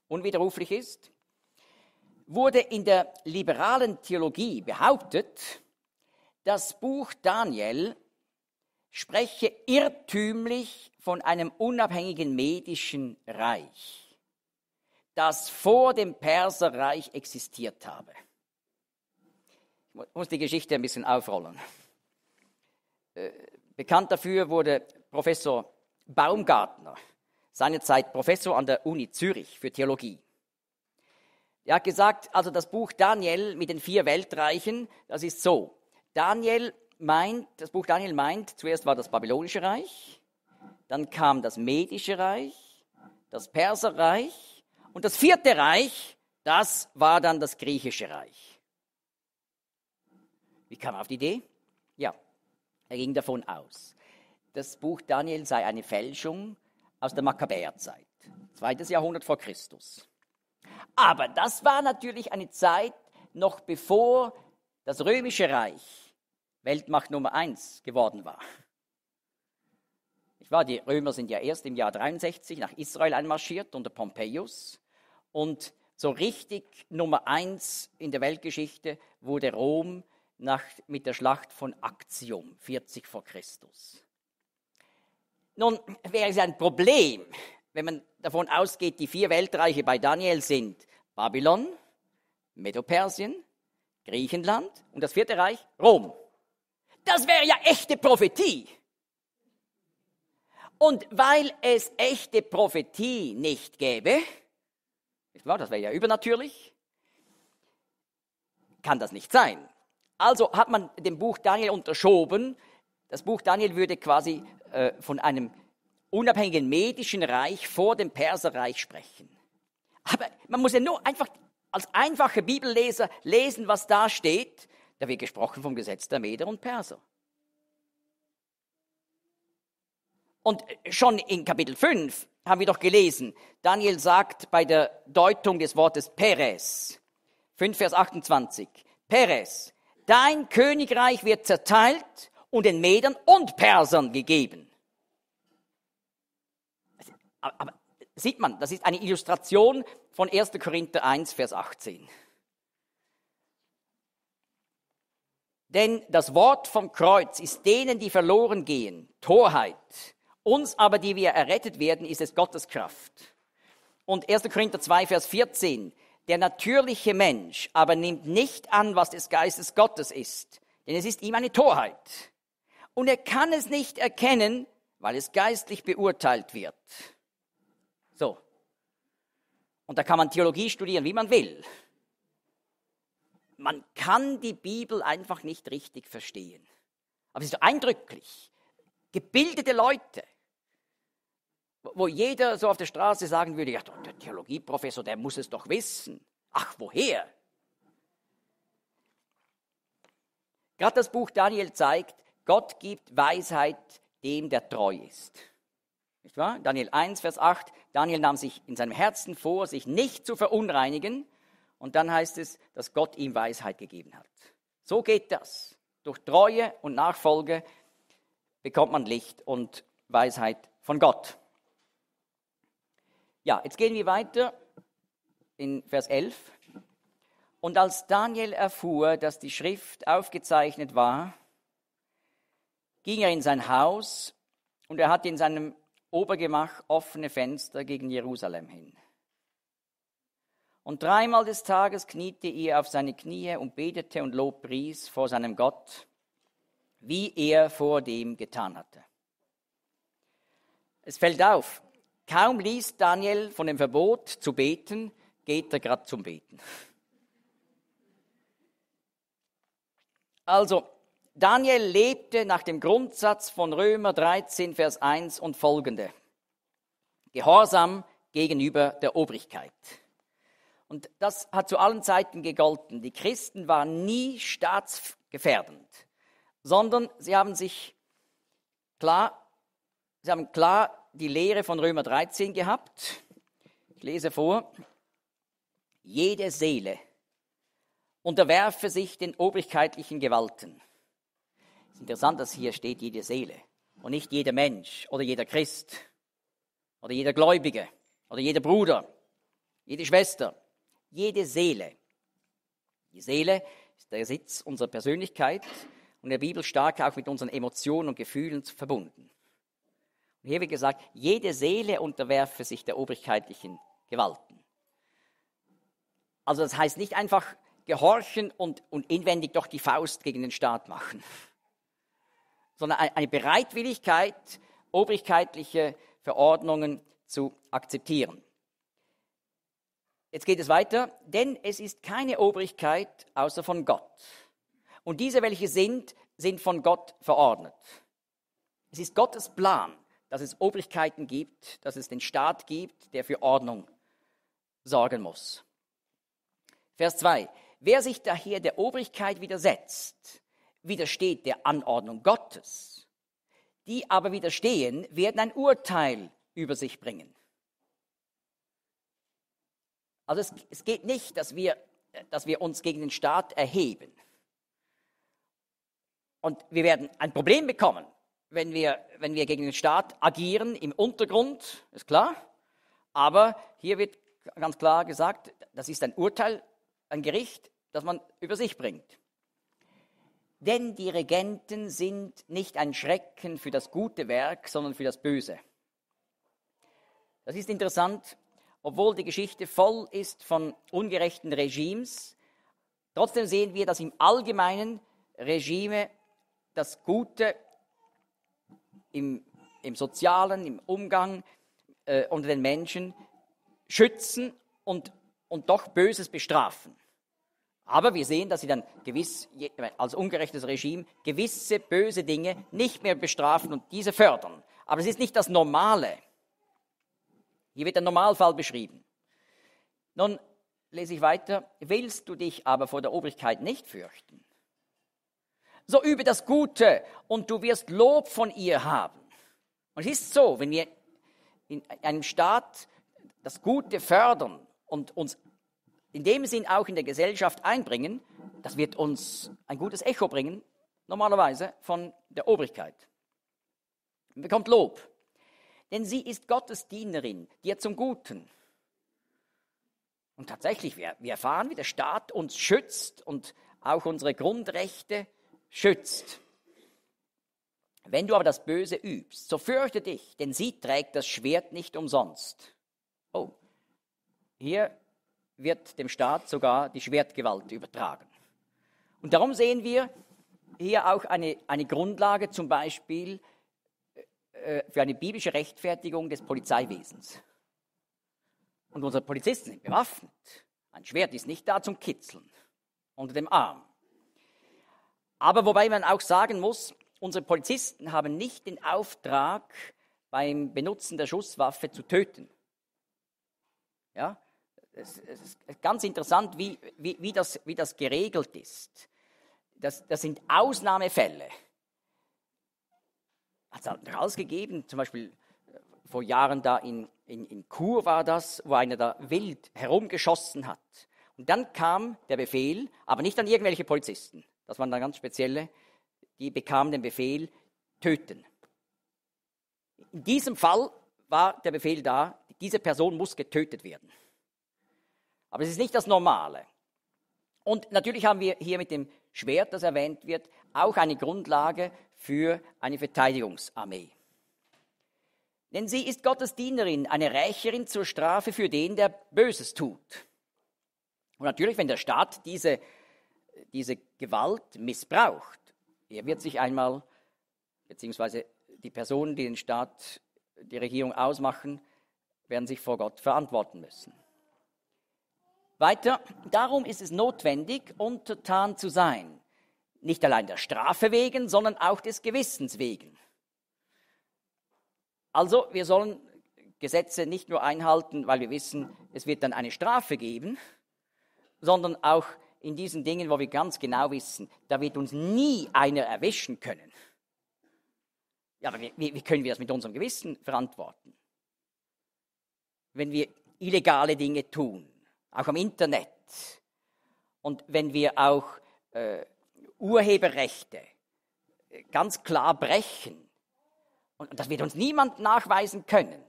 unwiderruflich ist, wurde in der liberalen Theologie behauptet, das Buch Daniel spreche irrtümlich von einem unabhängigen medischen Reich, das vor dem Perserreich existiert habe. Ich muss die Geschichte ein bisschen aufrollen. Äh, bekannt dafür wurde Professor Baumgartner, seinerzeit Professor an der Uni Zürich für Theologie. Er hat gesagt, also das Buch Daniel mit den vier Weltreichen, das ist so. Daniel meint, das Buch Daniel meint, zuerst war das Babylonische Reich, dann kam das Medische Reich, das Perserreich und das vierte Reich, das war dann das Griechische Reich. Wie kam er auf die Idee? Ja, er ging davon aus, das Buch Daniel sei eine Fälschung aus der Makkabäerzeit, zweites Jahrhundert vor Christus. Aber das war natürlich eine Zeit noch bevor das römische Reich Weltmacht Nummer eins geworden war. Ich war, die Römer sind ja erst im Jahr 63 nach Israel einmarschiert unter Pompeius und so richtig Nummer eins in der Weltgeschichte wurde Rom nach, mit der Schlacht von Actium 40 vor Christus. Nun wäre es ein Problem, wenn man davon ausgeht, die vier Weltreiche bei Daniel sind Babylon, Medopersien, Griechenland und das vierte Reich Rom. Das wäre ja echte Prophetie. Und weil es echte Prophetie nicht gäbe, das wäre ja übernatürlich, kann das nicht sein. Also hat man dem Buch Daniel unterschoben. Das Buch Daniel würde quasi äh, von einem unabhängigen medischen Reich vor dem Perserreich sprechen. Aber man muss ja nur einfach als einfacher Bibelleser lesen, was da steht. Da wird gesprochen vom Gesetz der Meder und Perser. Und schon in Kapitel 5 haben wir doch gelesen, Daniel sagt bei der Deutung des Wortes Peres, 5 Vers 28, Peres, dein Königreich wird zerteilt und den Medern und Persern gegeben. Aber, aber sieht man, das ist eine Illustration von 1. Korinther 1, Vers 18. Denn das Wort vom Kreuz ist denen, die verloren gehen, Torheit. Uns aber, die wir errettet werden, ist es Gottes Kraft. Und 1. Korinther 2, Vers 14. Der natürliche Mensch aber nimmt nicht an, was des Geistes Gottes ist, denn es ist ihm eine Torheit und er kann es nicht erkennen, weil es geistlich beurteilt wird. So. Und da kann man Theologie studieren, wie man will. Man kann die Bibel einfach nicht richtig verstehen. Aber sie ist eindrücklich. Gebildete Leute, wo jeder so auf der Straße sagen würde, ja, der Theologieprofessor, der muss es doch wissen. Ach, woher? Gerade das Buch Daniel zeigt, Gott gibt Weisheit dem, der treu ist. Nicht wahr? Daniel 1, Vers 8. Daniel nahm sich in seinem Herzen vor, sich nicht zu verunreinigen. Und dann heißt es, dass Gott ihm Weisheit gegeben hat. So geht das. Durch Treue und Nachfolge bekommt man Licht und Weisheit von Gott. Ja, jetzt gehen wir weiter in Vers 11. Und als Daniel erfuhr, dass die Schrift aufgezeichnet war, ging er in sein Haus und er hatte in seinem Obergemach offene Fenster gegen Jerusalem hin. Und dreimal des Tages kniete er auf seine Knie und betete und lobpries vor seinem Gott, wie er vor dem getan hatte. Es fällt auf, kaum liest Daniel von dem Verbot zu beten, geht er gerade zum Beten. Also, Daniel lebte nach dem Grundsatz von Römer 13, Vers 1 und folgende. Gehorsam gegenüber der Obrigkeit. Und das hat zu allen Zeiten gegolten. Die Christen waren nie staatsgefährdend, sondern sie haben sich klar, sie haben klar die Lehre von Römer 13 gehabt. Ich lese vor. Jede Seele unterwerfe sich den obrigkeitlichen Gewalten Interessant, dass hier steht jede Seele und nicht jeder Mensch oder jeder Christ oder jeder Gläubige oder jeder Bruder, jede Schwester, jede Seele. Die Seele ist der Sitz unserer Persönlichkeit und der Bibel stark auch mit unseren Emotionen und Gefühlen verbunden. Und hier wird gesagt, jede Seele unterwerfe sich der obrigkeitlichen Gewalten. Also das heißt nicht einfach gehorchen und, und inwendig doch die Faust gegen den Staat machen sondern eine Bereitwilligkeit, obrigkeitliche Verordnungen zu akzeptieren. Jetzt geht es weiter, denn es ist keine Obrigkeit außer von Gott. Und diese, welche sind, sind von Gott verordnet. Es ist Gottes Plan, dass es Obrigkeiten gibt, dass es den Staat gibt, der für Ordnung sorgen muss. Vers 2. Wer sich daher der Obrigkeit widersetzt, widersteht der Anordnung Gottes. Die aber widerstehen, werden ein Urteil über sich bringen. Also es, es geht nicht, dass wir, dass wir uns gegen den Staat erheben. Und wir werden ein Problem bekommen, wenn wir, wenn wir gegen den Staat agieren im Untergrund, ist klar. Aber hier wird ganz klar gesagt, das ist ein Urteil, ein Gericht, das man über sich bringt denn die Regenten sind nicht ein Schrecken für das gute Werk, sondern für das Böse. Das ist interessant, obwohl die Geschichte voll ist von ungerechten Regimes, trotzdem sehen wir, dass im Allgemeinen Regime das Gute im, im sozialen, im Umgang äh, unter den Menschen schützen und, und doch Böses bestrafen. Aber wir sehen, dass sie dann gewiss, als ungerechtes Regime gewisse böse Dinge nicht mehr bestrafen und diese fördern. Aber es ist nicht das Normale. Hier wird der Normalfall beschrieben. Nun lese ich weiter. Willst du dich aber vor der Obrigkeit nicht fürchten? So übe das Gute und du wirst Lob von ihr haben. Und es ist so, wenn wir in einem Staat das Gute fördern und uns in dem Sinn auch in der Gesellschaft einbringen, das wird uns ein gutes Echo bringen, normalerweise von der Obrigkeit. Man bekommt Lob, denn sie ist Gottes Dienerin, dir zum Guten. Und tatsächlich, wir, wir erfahren, wie der Staat uns schützt und auch unsere Grundrechte schützt. Wenn du aber das Böse übst, so fürchte dich, denn sie trägt das Schwert nicht umsonst. Oh, hier wird dem Staat sogar die Schwertgewalt übertragen. Und darum sehen wir hier auch eine, eine Grundlage zum Beispiel äh, für eine biblische Rechtfertigung des Polizeiwesens. Und unsere Polizisten sind bewaffnet. Ein Schwert ist nicht da zum Kitzeln unter dem Arm. Aber wobei man auch sagen muss, unsere Polizisten haben nicht den Auftrag, beim Benutzen der Schusswaffe zu töten. Ja? es, ist ganz interessant, wie, wie, wie, das, wie das geregelt ist. Das, das sind Ausnahmefälle. Hat also es rausgegeben, zum Beispiel äh, vor Jahren da in, in, in Chur war das, wo einer da wild herumgeschossen hat. Und dann kam der Befehl, aber nicht an irgendwelche Polizisten, das waren dann ganz spezielle, die bekamen den Befehl, töten. In diesem Fall war der Befehl da, diese Person muss getötet werden. Aber es ist nicht das Normale. Und natürlich haben wir hier mit dem Schwert, das erwähnt wird, auch eine Grundlage für eine Verteidigungsarmee. Denn sie ist Gottes Dienerin, eine Rächerin zur Strafe für den, der Böses tut. Und natürlich, wenn der Staat diese, diese Gewalt missbraucht, er wird sich einmal, beziehungsweise die Personen, die den Staat, die Regierung ausmachen, werden sich vor Gott verantworten müssen. Weiter, darum ist es notwendig, untertan zu sein. Nicht allein der Strafe wegen, sondern auch des Gewissens wegen. Also, wir sollen Gesetze nicht nur einhalten, weil wir wissen, es wird dann eine Strafe geben, sondern auch in diesen Dingen, wo wir ganz genau wissen, da wird uns nie einer erwischen können. Ja, aber wie, wie können wir das mit unserem Gewissen verantworten? Wenn wir illegale Dinge tun, auch am Internet. Und wenn wir auch äh, Urheberrechte äh, ganz klar brechen, und das wird uns niemand nachweisen können,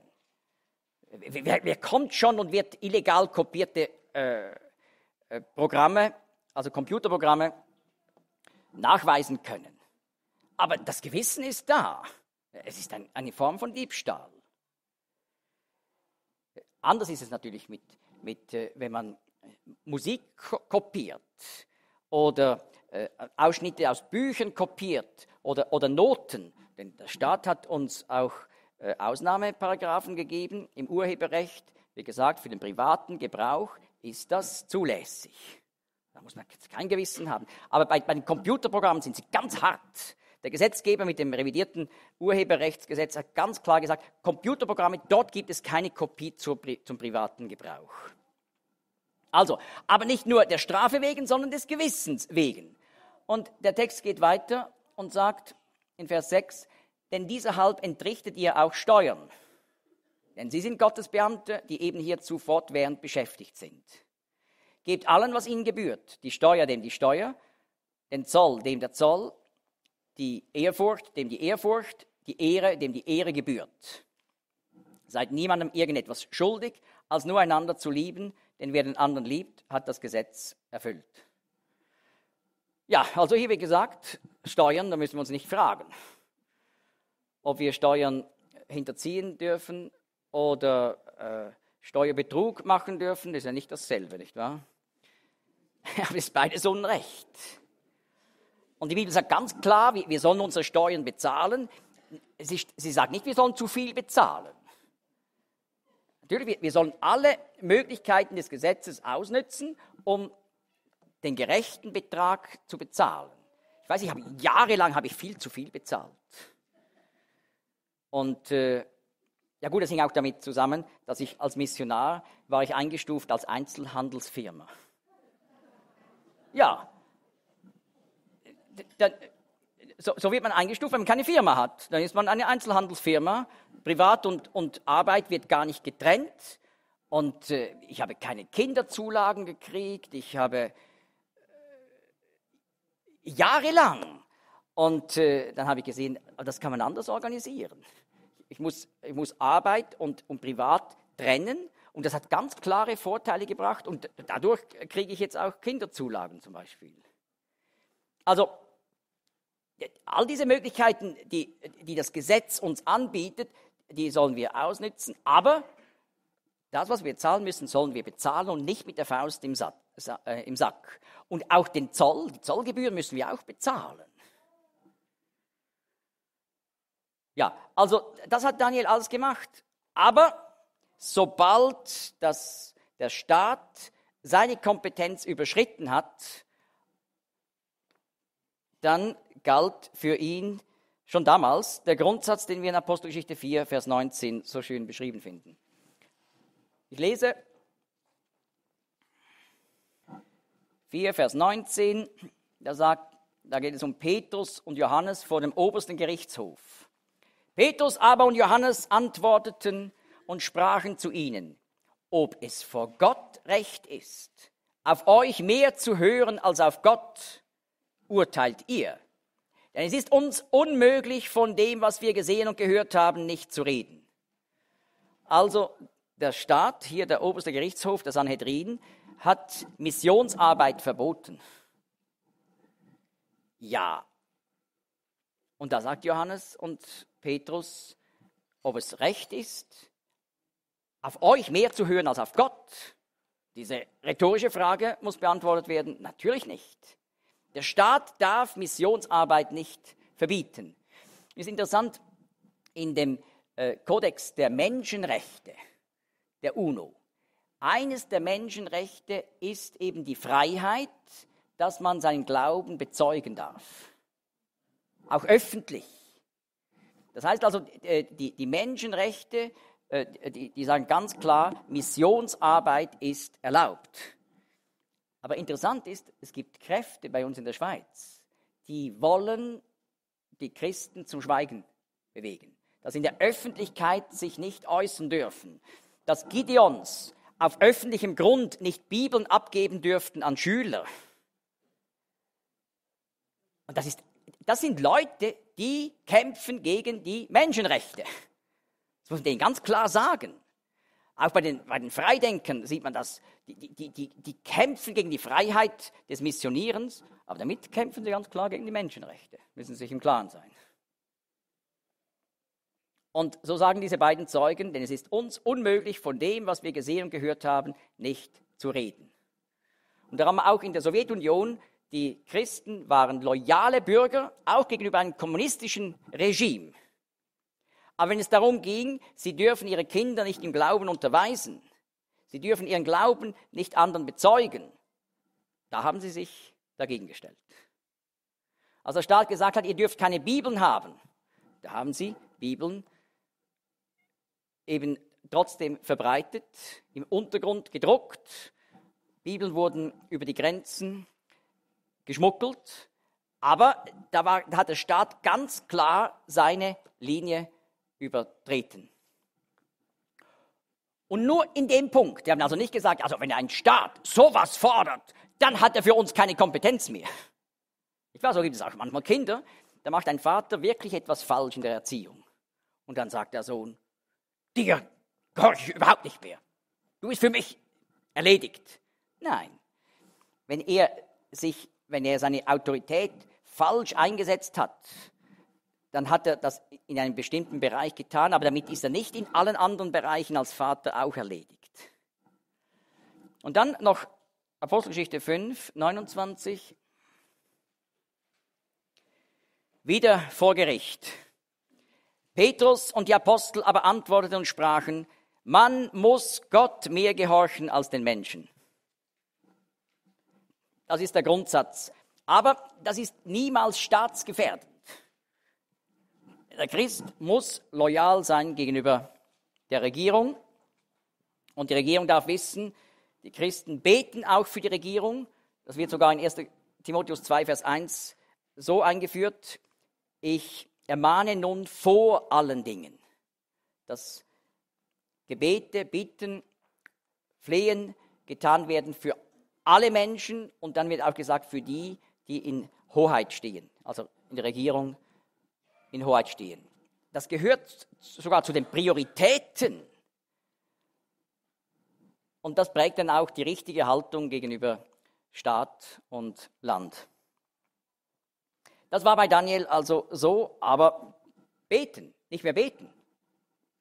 wer, wer kommt schon und wird illegal kopierte äh, äh, Programme, also Computerprogramme, nachweisen können. Aber das Gewissen ist da. Es ist ein, eine Form von Diebstahl. Anders ist es natürlich mit mit, äh, wenn man äh, Musik kopiert oder äh, Ausschnitte aus Büchern kopiert oder, oder Noten, denn der Staat hat uns auch Ausnahmeparagraphen gegeben im Urheberrecht. Wie gesagt, für den privaten Gebrauch ist das zulässig. Da muss man kein Gewissen haben. Aber bei, bei den Computerprogrammen sind sie ganz hart. Der Gesetzgeber mit dem revidierten Urheberrechtsgesetz hat ganz klar gesagt, Computerprogramme, dort gibt es keine Kopie zum privaten Gebrauch. Also, aber nicht nur der Strafe wegen, sondern des Gewissens wegen. Und der Text geht weiter und sagt in Vers 6, denn dieser Halb entrichtet ihr auch Steuern. Denn sie sind Gottes Beamte, die eben hierzu fortwährend beschäftigt sind. Gebt allen, was ihnen gebührt, die Steuer dem die Steuer, den Zoll dem der Zoll, die Ehrfurcht, dem die Ehrfurcht, die Ehre, dem die Ehre gebührt. Seid niemandem irgendetwas schuldig, als nur einander zu lieben, denn wer den anderen liebt, hat das Gesetz erfüllt. Ja, also hier wie gesagt, Steuern, da müssen wir uns nicht fragen, ob wir Steuern hinterziehen dürfen oder äh, Steuerbetrug machen dürfen, ist ja nicht dasselbe, nicht wahr? *laughs* Aber es ist beides Unrecht. Und die Bibel sagt ganz klar, wir sollen unsere Steuern bezahlen. Sie, sie sagt nicht, wir sollen zu viel bezahlen. Natürlich, wir sollen alle Möglichkeiten des Gesetzes ausnützen, um den gerechten Betrag zu bezahlen. Ich weiß, ich habe jahrelang habe ich viel zu viel bezahlt. Und äh, ja gut, das hing auch damit zusammen, dass ich als Missionar war ich eingestuft als Einzelhandelsfirma. Ja, dann, so, so, wird man eingestuft, wenn man keine Firma hat. Dann ist man eine Einzelhandelsfirma. Privat und, und Arbeit wird gar nicht getrennt. Und äh, ich habe keine Kinderzulagen gekriegt. Ich habe äh, jahrelang. Und äh, dann habe ich gesehen, das kann man anders organisieren. Ich muss, ich muss Arbeit und, und Privat trennen. Und das hat ganz klare Vorteile gebracht. Und dadurch kriege ich jetzt auch Kinderzulagen zum Beispiel. Also all diese Möglichkeiten, die, die das Gesetz uns anbietet, die sollen wir ausnutzen. Aber das, was wir zahlen müssen, sollen wir bezahlen und nicht mit der Faust im, Sa Sa äh, im Sack. Und auch den Zoll, die Zollgebühren müssen wir auch bezahlen. Ja, also das hat Daniel alles gemacht. Aber sobald das, der Staat seine Kompetenz überschritten hat, dann galt für ihn schon damals der Grundsatz, den wir in Apostelgeschichte 4, Vers 19 so schön beschrieben finden. Ich lese 4, Vers 19, da sagt, da geht es um Petrus und Johannes vor dem obersten Gerichtshof. Petrus aber und Johannes antworteten und sprachen zu ihnen, ob es vor Gott recht ist, auf euch mehr zu hören als auf Gott, urteilt ihr. Denn es ist uns unmöglich, von dem, was wir gesehen und gehört haben, nicht zu reden. Also der Staat, hier der oberste Gerichtshof, der Sanhedrin, hat Missionsarbeit verboten. Ja. Und da sagt Johannes und Petrus, ob es recht ist, auf euch mehr zu hören als auf Gott. Diese rhetorische Frage muss beantwortet werden. Natürlich nicht. Der Staat darf Missionsarbeit nicht verbieten. Es Ist interessant, in dem äh, Kodex der Menschenrechte der UNO, eines der Menschenrechte ist eben die Freiheit, dass man seinen Glauben bezeugen darf. Auch öffentlich. Das heißt also, äh, die, Menschenrechte, äh, die sagen ganz klar, Missionsarbeit ist erlaubt. Aber interessant ist, es gibt Kräfte bei uns in der Schweiz, die wollen die Christen zum Schweigen bewegen, dass in der Öffentlichkeit sich nicht äußern dürfen, dass Gideons auf öffentlichem Grund nicht Bibeln abgeben dürften an Schüler. Und das, ist, das sind Leute, die kämpfen gegen die Menschenrechte. Das muss man denen ganz klar sagen. Auch bei den, bei den Freidenkern sieht man das die, die, die, die kämpfen gegen die Freiheit des Missionierens, aber damit kämpfen sie ganz klar gegen die Menschenrechte, müssen sie sich im Klaren sein. Und so sagen diese beiden Zeugen, denn es ist uns unmöglich, von dem, was wir gesehen und gehört haben, nicht zu reden. Und darum auch in der Sowjetunion, die Christen waren loyale Bürger, auch gegenüber einem kommunistischen Regime. Aber wenn es darum ging, sie dürfen ihre Kinder nicht im Glauben unterweisen, Sie dürfen ihren Glauben nicht anderen bezeugen. Da haben sie sich dagegen gestellt. Als der Staat gesagt hat, ihr dürft keine Bibeln haben, da haben sie Bibeln eben trotzdem verbreitet, im Untergrund gedruckt. Bibeln wurden über die Grenzen geschmuggelt. Aber da, war, da hat der Staat ganz klar seine Linie übertreten. Und nur in dem Punkt, die haben also nicht gesagt, also wenn ein Staat sowas fordert, dann hat er für uns keine Kompetenz mehr. Ich weiß, so gibt es auch manchmal Kinder, da macht ein Vater wirklich etwas falsch in der Erziehung. Und dann sagt der Sohn, dir gehöre ich überhaupt nicht mehr. Du bist für mich erledigt. Nein. Wenn er sich, wenn er seine Autorität falsch eingesetzt hat, dann hat er das in einem bestimmten Bereich getan, aber damit ist er nicht in allen anderen Bereichen als Vater auch erledigt. Und dann noch Apostelgeschichte 5, 29. Wieder vor Gericht. Petrus und die Apostel aber antworteten und sprachen, man muss Gott mehr gehorchen als den Menschen. Das ist der Grundsatz. Aber das ist niemals staatsgefährdet der Christ muss loyal sein gegenüber der Regierung. Und die Regierung darf wissen, die Christen beten auch für die Regierung. Das wird sogar in 1 Timotheus 2, Vers 1 so eingeführt. Ich ermahne nun vor allen Dingen, dass Gebete, Bitten, Flehen getan werden für alle Menschen und dann wird auch gesagt für die, die in Hoheit stehen, also in der Regierung in Hoheit stehen. Das gehört sogar zu den Prioritäten. Und das prägt dann auch die richtige Haltung gegenüber Staat und Land. Das war bei Daniel also so, aber beten, nicht mehr beten,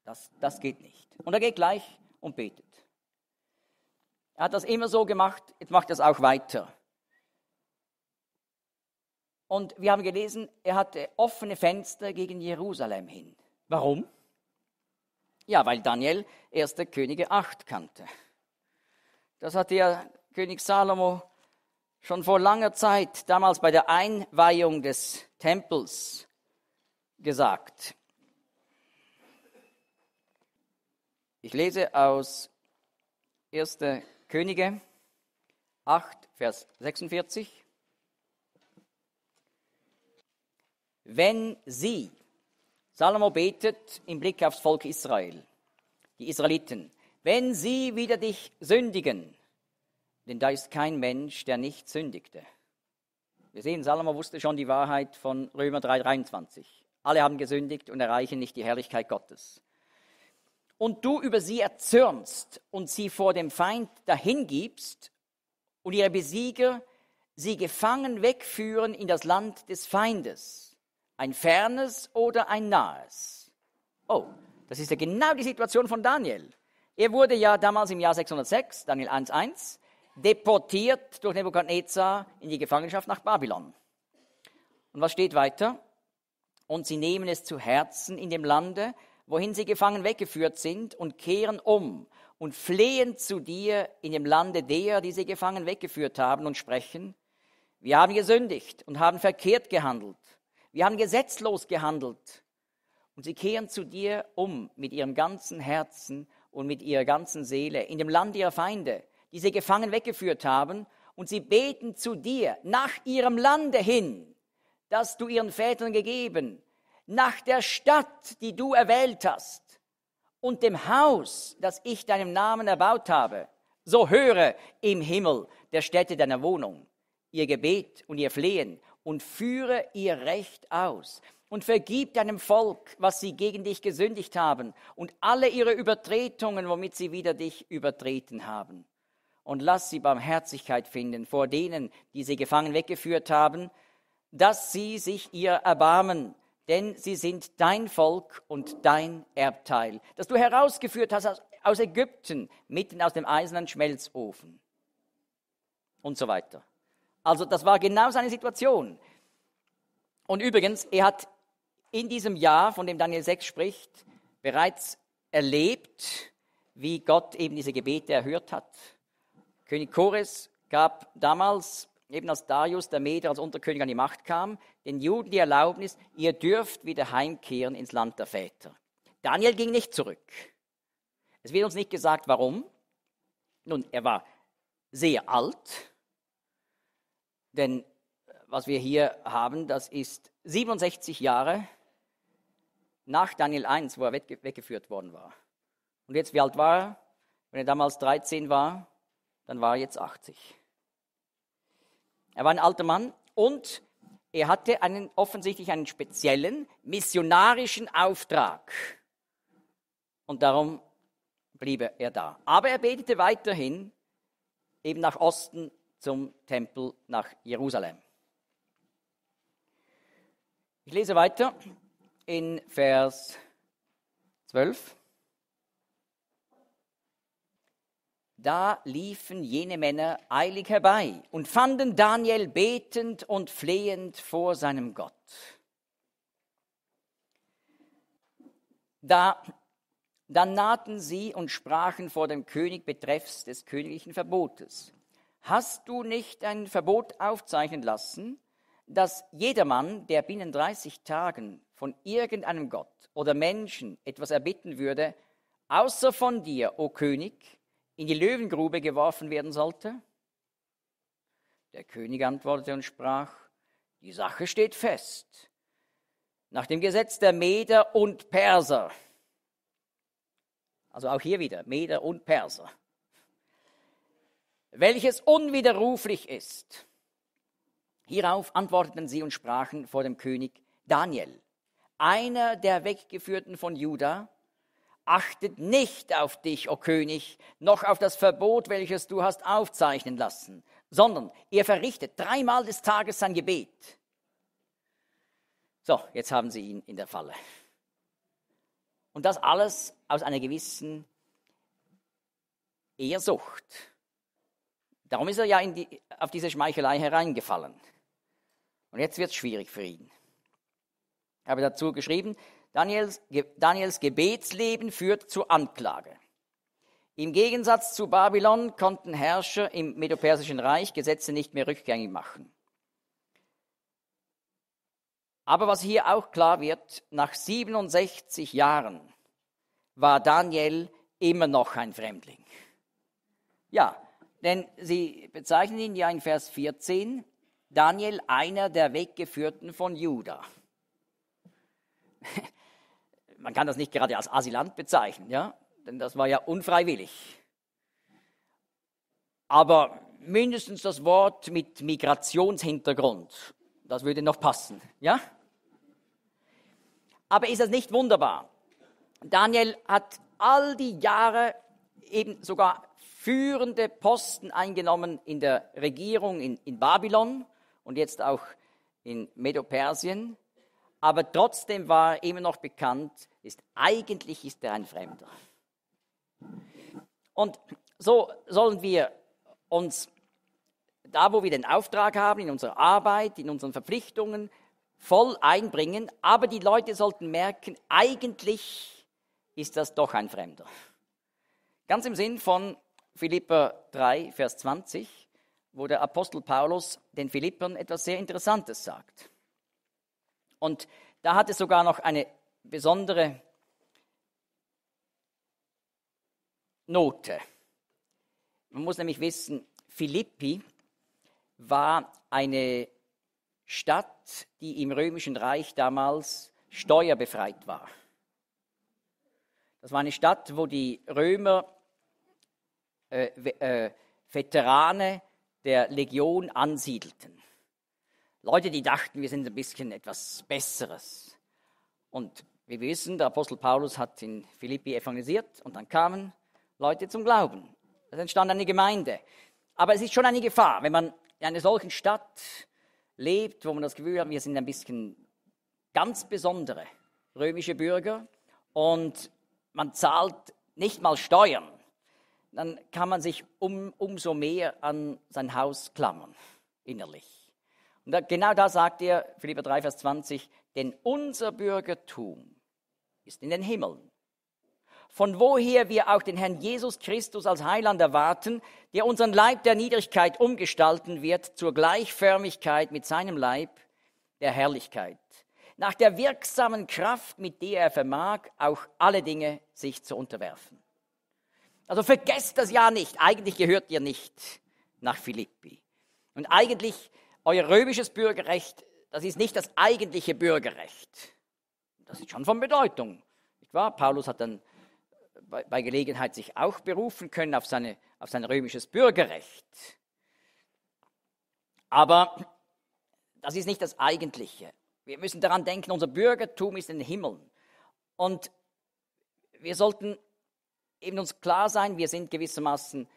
das, das geht nicht. Und er geht gleich und betet. Er hat das immer so gemacht, jetzt macht er es auch weiter. Und wir haben gelesen, er hatte offene Fenster gegen Jerusalem hin. Warum? Ja, weil Daniel 1. Könige 8 kannte. Das hatte ja König Salomo schon vor langer Zeit, damals bei der Einweihung des Tempels, gesagt. Ich lese aus 1. Könige 8, Vers 46. Wenn sie, Salomo betet im Blick aufs Volk Israel, die Israeliten, wenn sie wieder dich sündigen, denn da ist kein Mensch, der nicht sündigte. Wir sehen, Salomo wusste schon die Wahrheit von Römer 3:23. Alle haben gesündigt und erreichen nicht die Herrlichkeit Gottes. Und du über sie erzürnst und sie vor dem Feind dahingibst und ihre Besieger sie gefangen wegführen in das Land des Feindes ein fernes oder ein nahes. Oh, das ist ja genau die Situation von Daniel. Er wurde ja damals im Jahr 606, Daniel 1,1, deportiert durch Nebukadnezar in die Gefangenschaft nach Babylon. Und was steht weiter? Und sie nehmen es zu Herzen in dem Lande, wohin sie gefangen weggeführt sind, und kehren um und flehen zu dir in dem Lande derer, die sie gefangen weggeführt haben, und sprechen, wir haben gesündigt und haben verkehrt gehandelt wir haben gesetzlos gehandelt. Und sie kehren zu dir um mit ihrem ganzen Herzen und mit ihrer ganzen Seele in dem Land ihrer Feinde, die sie gefangen weggeführt haben. Und sie beten zu dir nach ihrem Lande hin, das du ihren Vätern gegeben, nach der Stadt, die du erwählt hast, und dem Haus, das ich deinem Namen erbaut habe. So höre im Himmel der Städte deiner Wohnung ihr Gebet und ihr Flehen und führe ihr Recht aus und vergib deinem Volk, was sie gegen dich gesündigt haben und alle ihre Übertretungen, womit sie wieder dich übertreten haben. Und lass sie Barmherzigkeit finden vor denen, die sie gefangen weggeführt haben, dass sie sich ihr erbarmen, denn sie sind dein Volk und dein Erbteil, das du herausgeführt hast aus Ägypten, mitten aus dem eisernen Schmelzofen. Und so weiter. Also das war genau seine Situation. Und übrigens, er hat in diesem Jahr, von dem Daniel 6 spricht, bereits erlebt, wie Gott eben diese Gebete erhört hat. König Chores gab damals, eben als Darius der Meder als Unterkönig an die Macht kam, den Juden die Erlaubnis, ihr dürft wieder heimkehren ins Land der Väter. Daniel ging nicht zurück. Es wird uns nicht gesagt, warum. Nun, er war sehr alt, denn äh, was wir hier haben, das ist 67 Jahre nach Daniel 1, wo er weggeführt worden war. Und jetzt, wie alt war er? Wenn er damals 13 war, dann war er jetzt 80. Er war ein alter Mann und er hatte einen, offensichtlich einen speziellen missionarischen Auftrag. Und darum blieb er da. Aber er betete weiterhin eben nach Osten zum Tempel nach Jerusalem. Ich lese weiter in Vers 12. Da liefen jene Männer eilig herbei und fanden Daniel betend und flehend vor seinem Gott. Da, dann nahten sie und sprachen vor dem König betreffs des königlichen Verbotes hast du nicht ein Verbot aufzeichnen lassen, dass jedermann, der binnen 30 Tagen von irgendeinem Gott oder Menschen etwas erbitten würde, außer von dir, o König, in die Löwengrube geworfen werden sollte? Der König antwortete und sprach, die Sache steht fest. Nach dem Gesetz der Meder und Perser. Also auch hier wieder, Meder und Perser welches unwiderruflich ist. Hierauf antworteten sie und sprachen vor dem König Daniel, einer der Weggeführten von Juda, achtet nicht auf dich, o König, noch auf das Verbot, welches du hast aufzeichnen lassen, sondern er verrichtet dreimal des Tages sein Gebet. So, jetzt haben sie ihn in der Falle. Und das alles aus einer gewissen Ehrsucht Darum ist er ja die, auf diese Schmeichelei hereingefallen. Und jetzt wird es schwierig für ihn. Ich habe dazu geschrieben, Daniels, Daniels Gebetsleben führt zur Anklage. Im Gegensatz zu Babylon konnten Herrscher im Medopersischen Reich Gesetze nicht mehr rückgängig machen. Aber was hier auch klar wird, nach 67 Jahren war Daniel immer noch ein Fremdling. Ja, denn sie bezeichnen ihn ja in Vers 14, Daniel, einer der Weggeführten von Juda. *laughs* Man kann das nicht gerade als Asylant bezeichnen, ja? denn das war ja unfreiwillig. Aber mindestens das Wort mit Migrationshintergrund, das würde noch passen, ja? Aber ist das nicht wunderbar? Daniel hat all die Jahre eben sogar führende Posten eingenommen in der Regierung in, in Babylon und jetzt auch in Medopersien. Aber trotzdem war immer noch bekannt, ist eigentlich ist er ein Fremder. Und so sollen wir uns da, wo wir den Auftrag haben, in unserer Arbeit, in unseren Verpflichtungen, voll einbringen. Aber die Leute sollten merken, eigentlich ist das doch ein Fremder. Ganz im Sinn von Philippa 3, Vers 20, wo der Apostel Paulus den Philippern etwas sehr Interessantes sagt. Und da hat es sogar noch eine besondere Note. Man muss nämlich wissen, Philippi war eine Stadt, die im römischen Reich damals steuerbefreit war. Das war eine Stadt, wo die Römer äh, äh, Veterane der Legion ansiedelten. Leute, die dachten, wir sind ein bisschen etwas Besseres. Und wir wissen, der Apostel Paulus hat in Philippi evangelisiert und dann kamen Leute zum Glauben. Es entstand eine Gemeinde. Aber es ist schon eine Gefahr, wenn man in einer solchen Stadt lebt, wo man das Gefühl hat, wir sind ein bisschen ganz besondere römische Bürger und man zahlt nicht mal Steuern dann kann man sich um, umso mehr an sein Haus klammern, innerlich. Und da, genau da sagt er, Philipper 3, Vers 20, denn unser Bürgertum ist in den Himmeln, von woher wir auch den Herrn Jesus Christus als Heiland erwarten, der unseren Leib der Niedrigkeit umgestalten wird zur Gleichförmigkeit mit seinem Leib der Herrlichkeit, nach der wirksamen Kraft, mit der er vermag, auch alle Dinge sich zu unterwerfen. Also vergesst das ja nicht. Eigentlich gehört ihr nicht nach Philippi. Und eigentlich, euer römisches Bürgerrecht, das ist nicht das eigentliche Bürgerrecht. Das ist schon von Bedeutung. Nicht wahr? Paulus hat dann bei Gelegenheit sich auch berufen können auf, seine, auf sein römisches Bürgerrecht. Aber das ist nicht das Eigentliche. Wir müssen daran denken, unser Bürgertum ist in den Himmeln. Und wir sollten eben uns klar sein, wir sind gewissermaßen,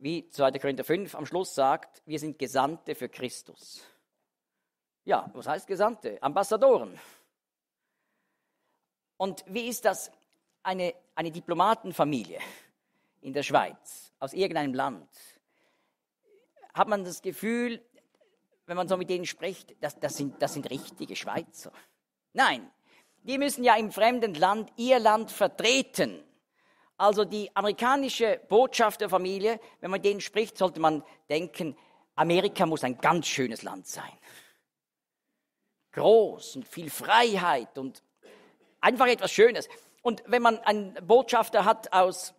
wie 2. Korinther 5 am Schluss sagt, wir sind Gesandte für Christus. Ja, was heißt Gesandte? Ambassadoren. Und wie ist das eine, eine Diplomatenfamilie in der Schweiz, aus irgendeinem Land? Hat man das Gefühl, wenn man so mit denen spricht, das, das, sind, das sind richtige Schweizer? Nein, die müssen ja im fremden Land ihr Land vertreten. Also die amerikanische Botschafterfamilie, wenn man denen spricht, sollte man denken, Amerika muss ein ganz schönes Land sein. Groß und viel Freiheit und einfach etwas Schönes. Und wenn man einen Botschafter hat aus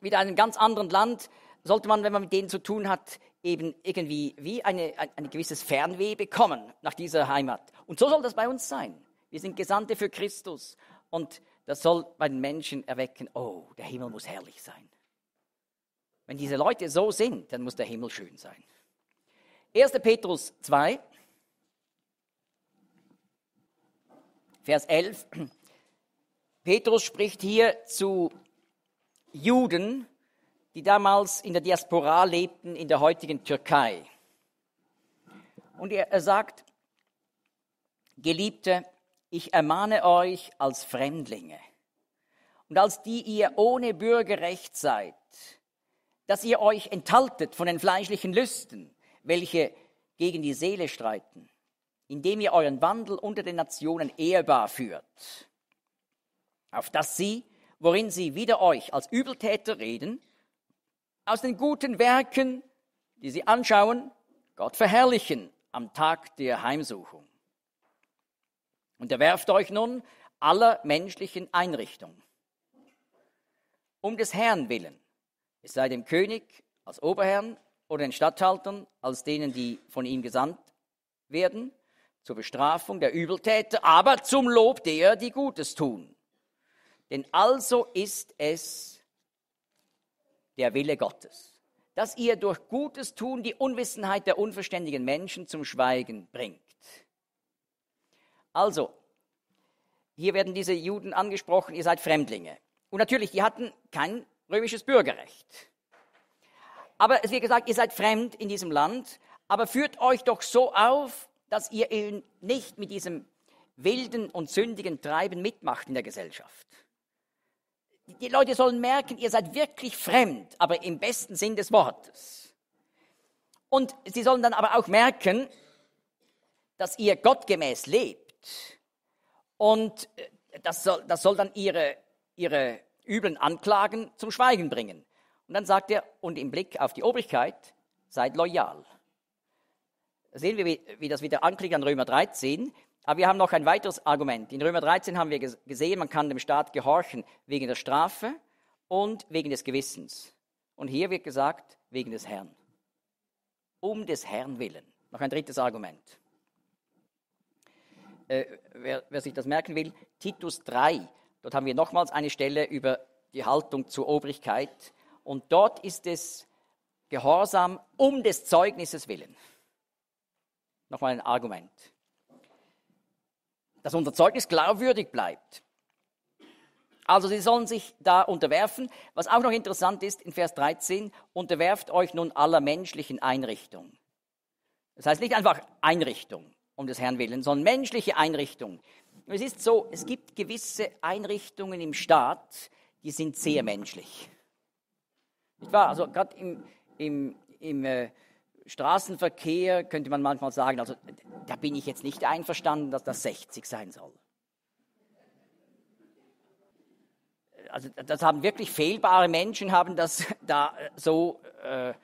wieder einem ganz anderen Land, sollte man, wenn man mit denen zu tun hat, eben irgendwie wie eine, ein, ein gewisses Fernweh bekommen nach dieser Heimat. Und so soll das bei uns sein. Wir sind Gesandte für Christus und das soll bei den Menschen erwecken, oh, der Himmel muss herrlich sein. Wenn diese Leute so sind, dann muss der Himmel schön sein. 1. Petrus 2, Vers 11. Petrus spricht hier zu Juden, die damals in der Diaspora lebten, in der heutigen Türkei. Und er, sagt, Geliebte, ich ermahne euch als Fremdlinge und als die ihr ohne Bürgerrecht seid, dass ihr euch enthaltet von den fleischlichen Lüsten, welche gegen die Seele streiten, indem ihr euren Wandel unter den Nationen ehrbar führt, auf dass sie, worin sie wider euch als Übeltäter reden, aus den guten Werken, die sie anschauen, Gott verherrlichen am Tag der Heimsuchung. Unterwerft euch nun aller menschlichen Einrichtung. Um des Herrn willen, es sei dem König als Oberherrn oder den Statthaltern als denen, die von ihm gesandt werden, zur Bestrafung der Übeltäter, aber zum Lob derer, die Gutes tun. Denn also ist es der Wille Gottes, dass ihr durch Gutes tun die Unwissenheit der unverständigen Menschen zum Schweigen bringt also, hier werden diese Juden angesprochen, ihr seid Fremdlinge. Und natürlich, die hatten kein römisches Bürgerrecht. Aber es wird gesagt, ihr seid fremd in diesem Land, aber führt euch doch so auf, dass ihr eben nicht mit diesem wilden und sündigen Treiben mitmacht in der Gesellschaft. Die Leute sollen merken, ihr seid wirklich fremd, aber im besten Sinn des Wortes. Und sie sollen dann aber auch merken, dass ihr gottgemäß lebt und äh, das soll, das soll dann ihre, ihre üblen Anklagen zum Schweigen bringen. Und dann sagt er, und im Blick auf die Obrigkeit, seid loyal. Da sehen wir, wie, wie das wieder anklickt an Römer 13. Aber wir haben noch ein weiteres Argument. In Römer 13 haben wir gesehen, man kann dem Staat gehorchen wegen der Strafe und wegen des Gewissens. Und hier wird gesagt, wegen des Herrn. Um des Herrn willen. Noch ein drittes Argument äh, wer, wer sich das merken will, Titus 3. Dort haben wir nochmals eine Stelle über die Haltung zur Obrigkeit. Und dort ist es Gehorsam um des Zeugnisses willen. Nochmal ein Argument. Dass unser Zeugnis glaubwürdig bleibt. Also sie sollen sich da unterwerfen. Was auch noch interessant ist, in Vers 13, unterwerft euch nun aller menschlichen Einrichtung. Das heißt nicht einfach Einrichtung um des Herrn willen, sondern menschliche Einrichtungen. Es ist so, es gibt gewisse Einrichtungen im Staat, die sind sehr menschlich. Nicht wahr? Also gerade im, im, im äh, Straßenverkehr könnte man manchmal sagen, also da bin ich jetzt nicht einverstanden, dass das 60 sein soll. Also das haben wirklich fehlbare Menschen haben das *laughs* da äh, so, äh, äh,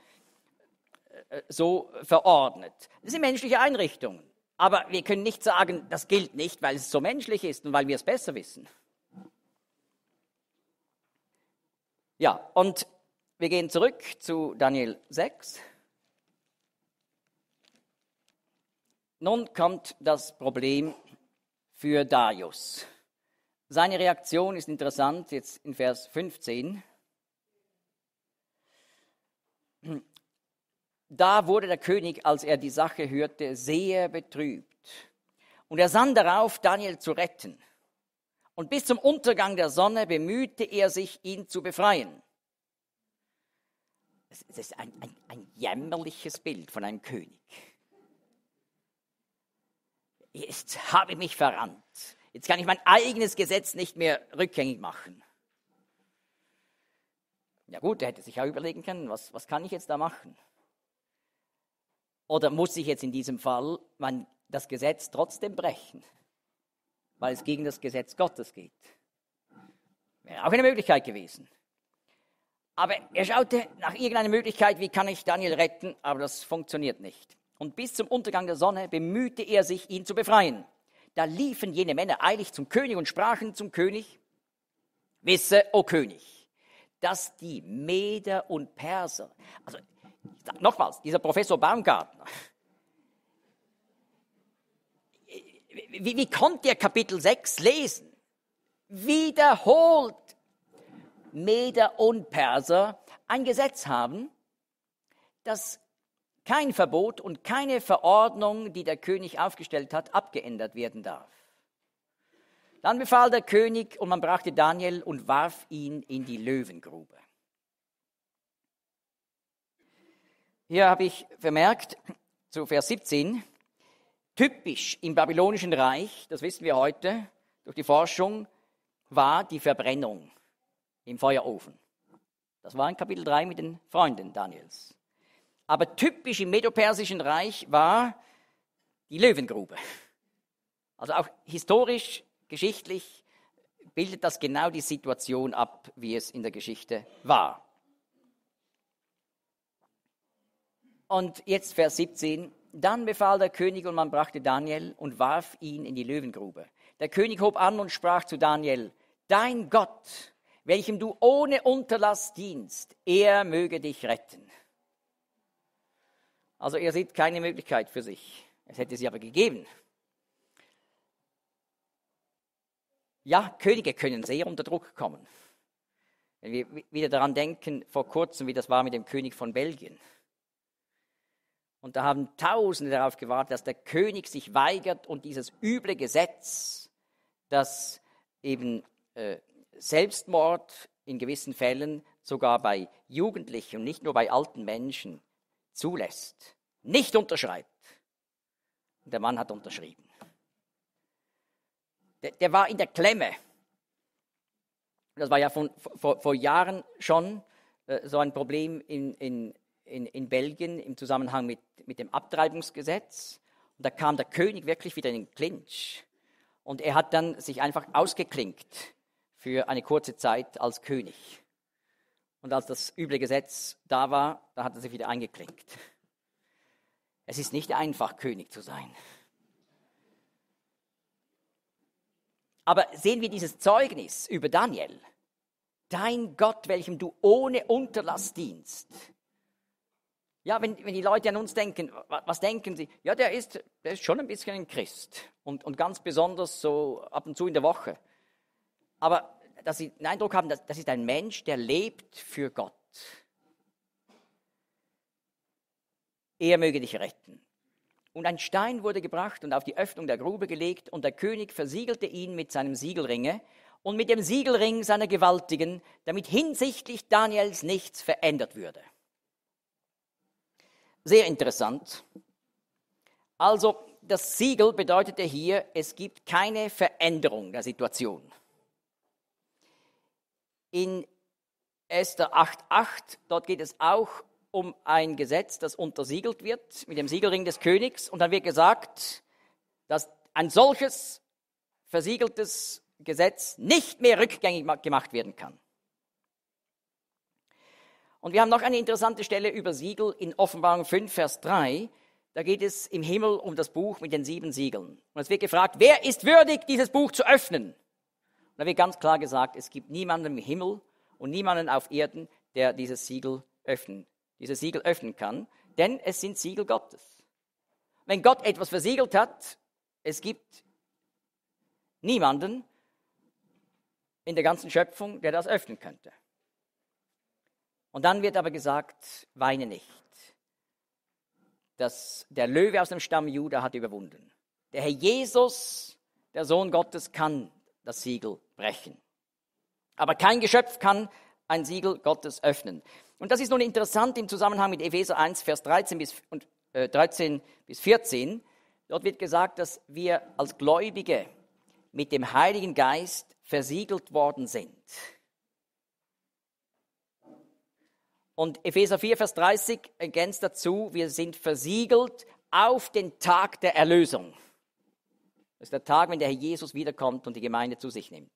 so verordnet. Das sind menschliche Einrichtungen. Aber wir können nicht sagen, das gilt nicht, weil es so menschlich ist und weil wir es besser wissen. Ja, und wir gehen zurück zu Daniel 6. Nun kommt das Problem für Darius. Seine Reaktion ist interessant, jetzt in Vers 15. Da wurde der König, als er die Sache hörte, sehr betrübt. Und er sann darauf, Daniel zu retten. Und bis zum Untergang der Sonne bemühte er sich, ihn zu befreien. Das ist ein, ein, ein jämmerliches Bild von einem König. Jetzt habe ich mich verrannt. Jetzt kann ich mein eigenes Gesetz nicht mehr rückgängig machen. Ja gut, er hätte sich ja überlegen können, was, was kann ich jetzt da machen? Oder muss ich jetzt in diesem Fall mein, das Gesetz trotzdem brechen, weil es gegen das Gesetz Gottes geht? Wäre auch eine Möglichkeit gewesen. Aber er schaute nach irgendeiner Möglichkeit, wie kann ich Daniel retten, aber das funktioniert nicht. Und bis zum Untergang der Sonne bemühte er sich, ihn zu befreien. Da liefen jene Männer eilig zum König und sprachen zum König, wisse, o König, dass die Meder und Perser, also Nochmals, dieser Professor Baumgartner. Wie, wie konnte er Kapitel 6 lesen? Wiederholt Meder und Perser ein Gesetz haben, das kein Verbot und keine Verordnung, die der König aufgestellt hat, abgeändert werden darf. Dann befahl der König und man brachte Daniel und warf ihn in die Löwengrube. Hier habe ich vermerkt, zu Vers 17, typisch im babylonischen Reich, das wissen wir heute durch die Forschung, war die Verbrennung im Feuerofen. Das war in Kapitel 3 mit den Freunden Daniels. Aber typisch im medopersischen Reich war die Löwengrube. Also auch historisch, geschichtlich bildet das genau die Situation ab, wie es in der Geschichte war. Und jetzt Vers 17. Dann befahl der König und man brachte Daniel und warf ihn in die Löwengrube. Der König hob an und sprach zu Daniel, Dein Gott, welchem du ohne Unterlass dienst, er möge dich retten. Also er sieht keine Möglichkeit für sich. Es hätte sie aber gegeben. Ja, Könige können sehr unter Druck kommen. Wenn wir wieder daran denken, vor kurzem, wie das war mit dem König von Belgien. Und da haben Tausende darauf gewartet, dass der König sich weigert und dieses üble Gesetz, das eben äh, Selbstmord in gewissen Fällen sogar bei Jugendlichen und nicht nur bei alten Menschen zulässt, nicht unterschreibt. Und der Mann hat unterschrieben. Der, der, war in der Klemme. Das war ja von, vor, vor Jahren schon äh, so ein Problem in, in in, in Belgien im Zusammenhang mit, mit dem Abtreibungsgesetz. Und da kam der König wirklich wieder in den Clinch. Und er hat dann sich einfach ausgeklinkt für eine kurze Zeit als König. Und als das üble Gesetz da war, da hat er sich wieder eingeklinkt. Es ist nicht einfach, König zu sein. Aber sehen wir dieses Zeugnis über Daniel. Dein Gott, welchem du ohne Unterlass dienst ja, wenn, wenn die Leute an uns denken, was, was denken sie? Ja, der ist, der ist schon ein bisschen ein Christ und, und ganz besonders so ab und zu in der Woche. Aber dass sie den Eindruck haben, dass, das ist ein Mensch, der lebt für Gott. Er möge dich retten. Und ein Stein wurde gebracht und auf die Öffnung der Grube gelegt, und der König versiegelte ihn mit seinem Siegelringe und mit dem Siegelring seiner Gewaltigen, damit hinsichtlich Daniels nichts verändert würde. Sehr interessant. Also das Siegel bedeutete hier, es gibt keine Veränderung der Situation. In Esther 8.8, dort geht es auch um ein Gesetz, das untersiegelt wird mit dem Siegelring des Königs. Und dann wird gesagt, dass ein solches versiegeltes Gesetz nicht mehr rückgängig gemacht werden kann. Und wir haben noch eine interessante Stelle über Siegel in Offenbarung 5, Vers 3. Da geht es im Himmel um das Buch mit den sieben Siegeln. Und es wird gefragt, wer ist würdig, dieses Buch zu öffnen? Und da wird ganz klar gesagt, es gibt niemanden im Himmel und niemanden auf Erden, der dieses Siegel öffnen, dieses Siegel öffnen kann, denn es sind Siegel Gottes. Wenn Gott etwas versiegelt hat, es gibt niemanden in der ganzen Schöpfung, der das öffnen könnte. Und dann wird aber gesagt, weine nicht. Das, der Löwe aus dem Stamm Juda hat überwunden. Der Herr Jesus, der Sohn Gottes, kann das Siegel brechen. Aber kein Geschöpf kann ein Siegel Gottes öffnen. Und das ist nun interessant im Zusammenhang mit Epheser 1, Vers 13 bis, und, äh, 13 bis 14. Dort wird gesagt, dass wir als Gläubige mit dem Heiligen Geist versiegelt worden sind. Und Epheser 4, Vers 30 ergänzt dazu, wir sind versiegelt auf den Tag der Erlösung. Das ist der Tag, wenn der Herr Jesus wiederkommt und die Gemeinde zu sich nimmt.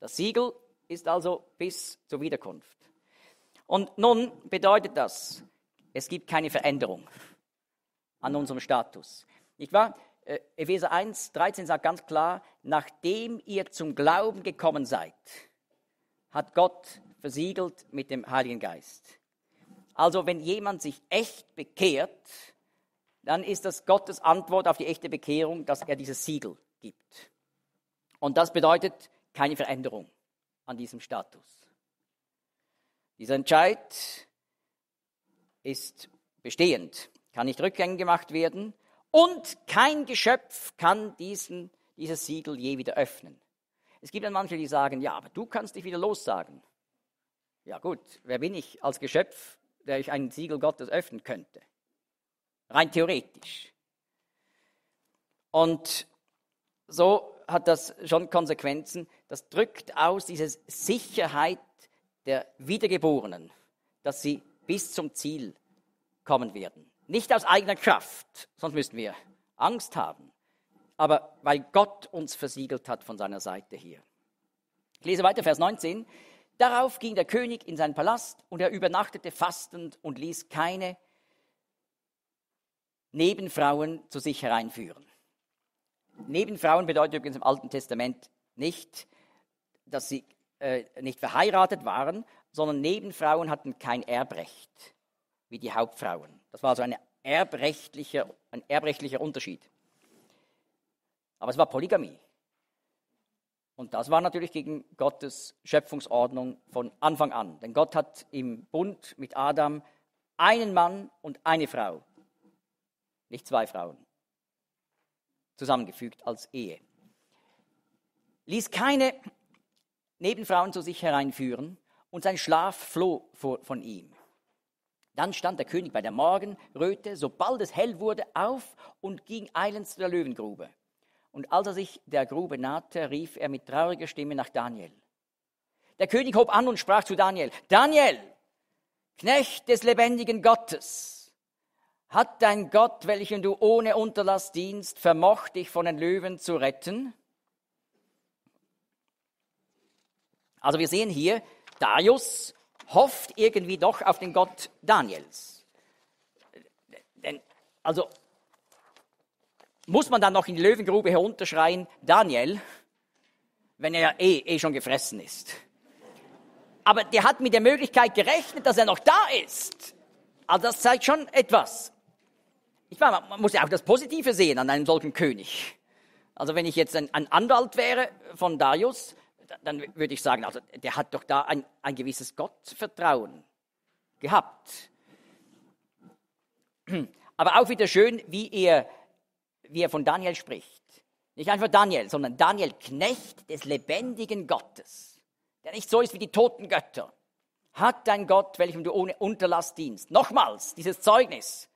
Das Siegel ist also bis zur Wiederkunft. Und nun bedeutet das, es gibt keine Veränderung an unserem Status. Nicht wahr? Äh, Epheser 1, 13 sagt ganz klar, nachdem ihr zum Glauben gekommen seid, hat Gott versiegelt mit dem Heiligen Geist. Also wenn jemand sich echt bekehrt, dann ist das Gottes Antwort auf die echte Bekehrung, dass er dieses Siegel gibt. Und das bedeutet keine Veränderung an diesem Status. Dieser Entscheid ist bestehend, kann nicht rückgängig gemacht werden und kein Geschöpf kann diesen, dieses Siegel je wieder öffnen. Es gibt dann manche, die sagen, ja, aber du kannst dich wieder lossagen. Ja gut, wer bin ich als Geschöpf, der ich ein Siegel Gottes öffnen könnte? Rein theoretisch. Und so hat das schon Konsequenzen. Das drückt aus diese Sicherheit der Wiedergeborenen, dass sie bis zum Ziel kommen werden. Nicht aus eigener Kraft, sonst müssten wir Angst haben, aber weil Gott uns versiegelt hat von seiner Seite hier. Ich lese weiter, Vers 19. Darauf ging der König in seinen Palast und er übernachtete fastend und ließ keine Nebenfrauen zu sich hereinführen. Nebenfrauen bedeutet übrigens im Alten Testament nicht, dass sie äh, nicht verheiratet waren, sondern Nebenfrauen hatten kein Erbrecht wie die Hauptfrauen. Das war also ein erbrechtlicher, ein erbrechtlicher Unterschied. Aber es war Polygamie. Und das war natürlich gegen Gottes Schöpfungsordnung von Anfang an. Denn Gott hat im Bund mit Adam einen Mann und eine Frau, nicht zwei Frauen, zusammengefügt als Ehe. Ließ keine Nebenfrauen zu sich hereinführen und sein Schlaf floh von ihm. Dann stand der König bei der Morgenröte, sobald es hell wurde, auf und ging eilends zu der Löwengrube. Und als er sich der Grube nahte, rief er mit trauriger Stimme nach Daniel. Der König hob an und sprach zu Daniel, Daniel, Knecht des lebendigen Gottes, hat dein Gott, welchen du ohne Unterlass dienst, vermocht, dich von den Löwen zu retten? Also wir sehen hier, Darius hofft irgendwie doch auf den Gott Daniels. Denn, also muss man dann noch in die Löwengrube herunterschreien, Daniel, wenn er eh, eh schon gefressen ist. Aber der hat mit der Möglichkeit gerechnet, dass er noch da ist. Also das zeigt schon etwas. Ich meine, man muss ja auch das Positive sehen an einem solchen König. Also wenn ich jetzt ein, ein Anwalt wäre von Darius, dann würde ich sagen, also der hat doch da ein, ein gewisses Gottvertrauen gehabt. *clears throat* Aber auch wieder schön, wie er wie er von Daniel spricht. Nicht einfach Daniel, sondern Daniel Knecht des lebendigen Gottes, der nicht so ist wie die toten Götter. Hat dein Gott, welchem du ohne Unterlass dienst. Nochmals, dieses Zeugnis.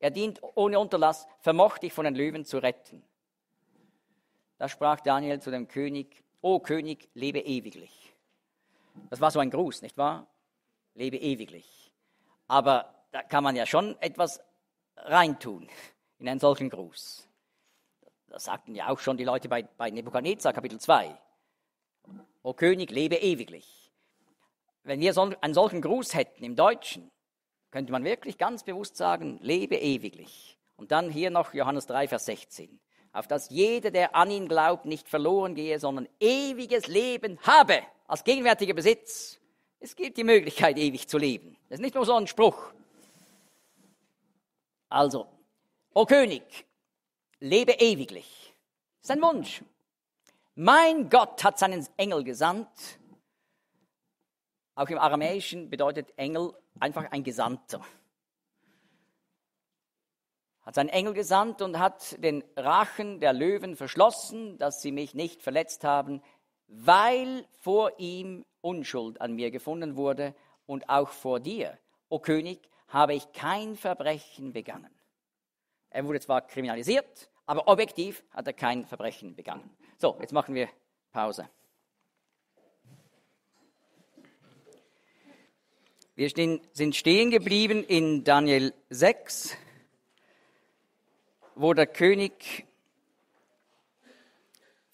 Er dient ohne Unterlass, vermocht dich von den Löwen zu retten. Da sprach Daniel zu dem König, O König, lebe ewiglich. Das war so ein Gruß, nicht wahr? Lebe ewiglich. Aber da kann man ja schon etwas reintun in einen solchen Gruß. Das sagten ja auch schon die Leute bei, bei Nebukadnezar, Kapitel 2. O König, lebe ewiglich. Wenn wir so einen solchen Gruß hätten im Deutschen, könnte man wirklich ganz bewusst sagen, lebe ewiglich. Und dann hier noch Johannes 3, Vers 16. Auf dass jeder, der an ihn glaubt, nicht verloren gehe, sondern ewiges Leben habe, als gegenwärtiger Besitz. Es gibt die Möglichkeit, ewig zu leben. Das ist nicht nur so ein Spruch. Also, o König, lebe ewiglich. Das ist ein Wunsch. Mein Gott hat seinen Engel gesandt. Auch im Aramäischen bedeutet Engel einfach ein Gesandter. Hat seinen Engel gesandt und hat den Rachen der Löwen verschlossen, dass sie mich nicht verletzt haben, weil vor ihm Unschuld an mir gefunden wurde und auch vor dir, o König, habe ich kein Verbrechen begangen. Er wurde zwar kriminalisiert, aber objektiv hat er kein Verbrechen begangen. So, jetzt machen wir Pause. Wir sind stehen geblieben in Daniel 6, wo der König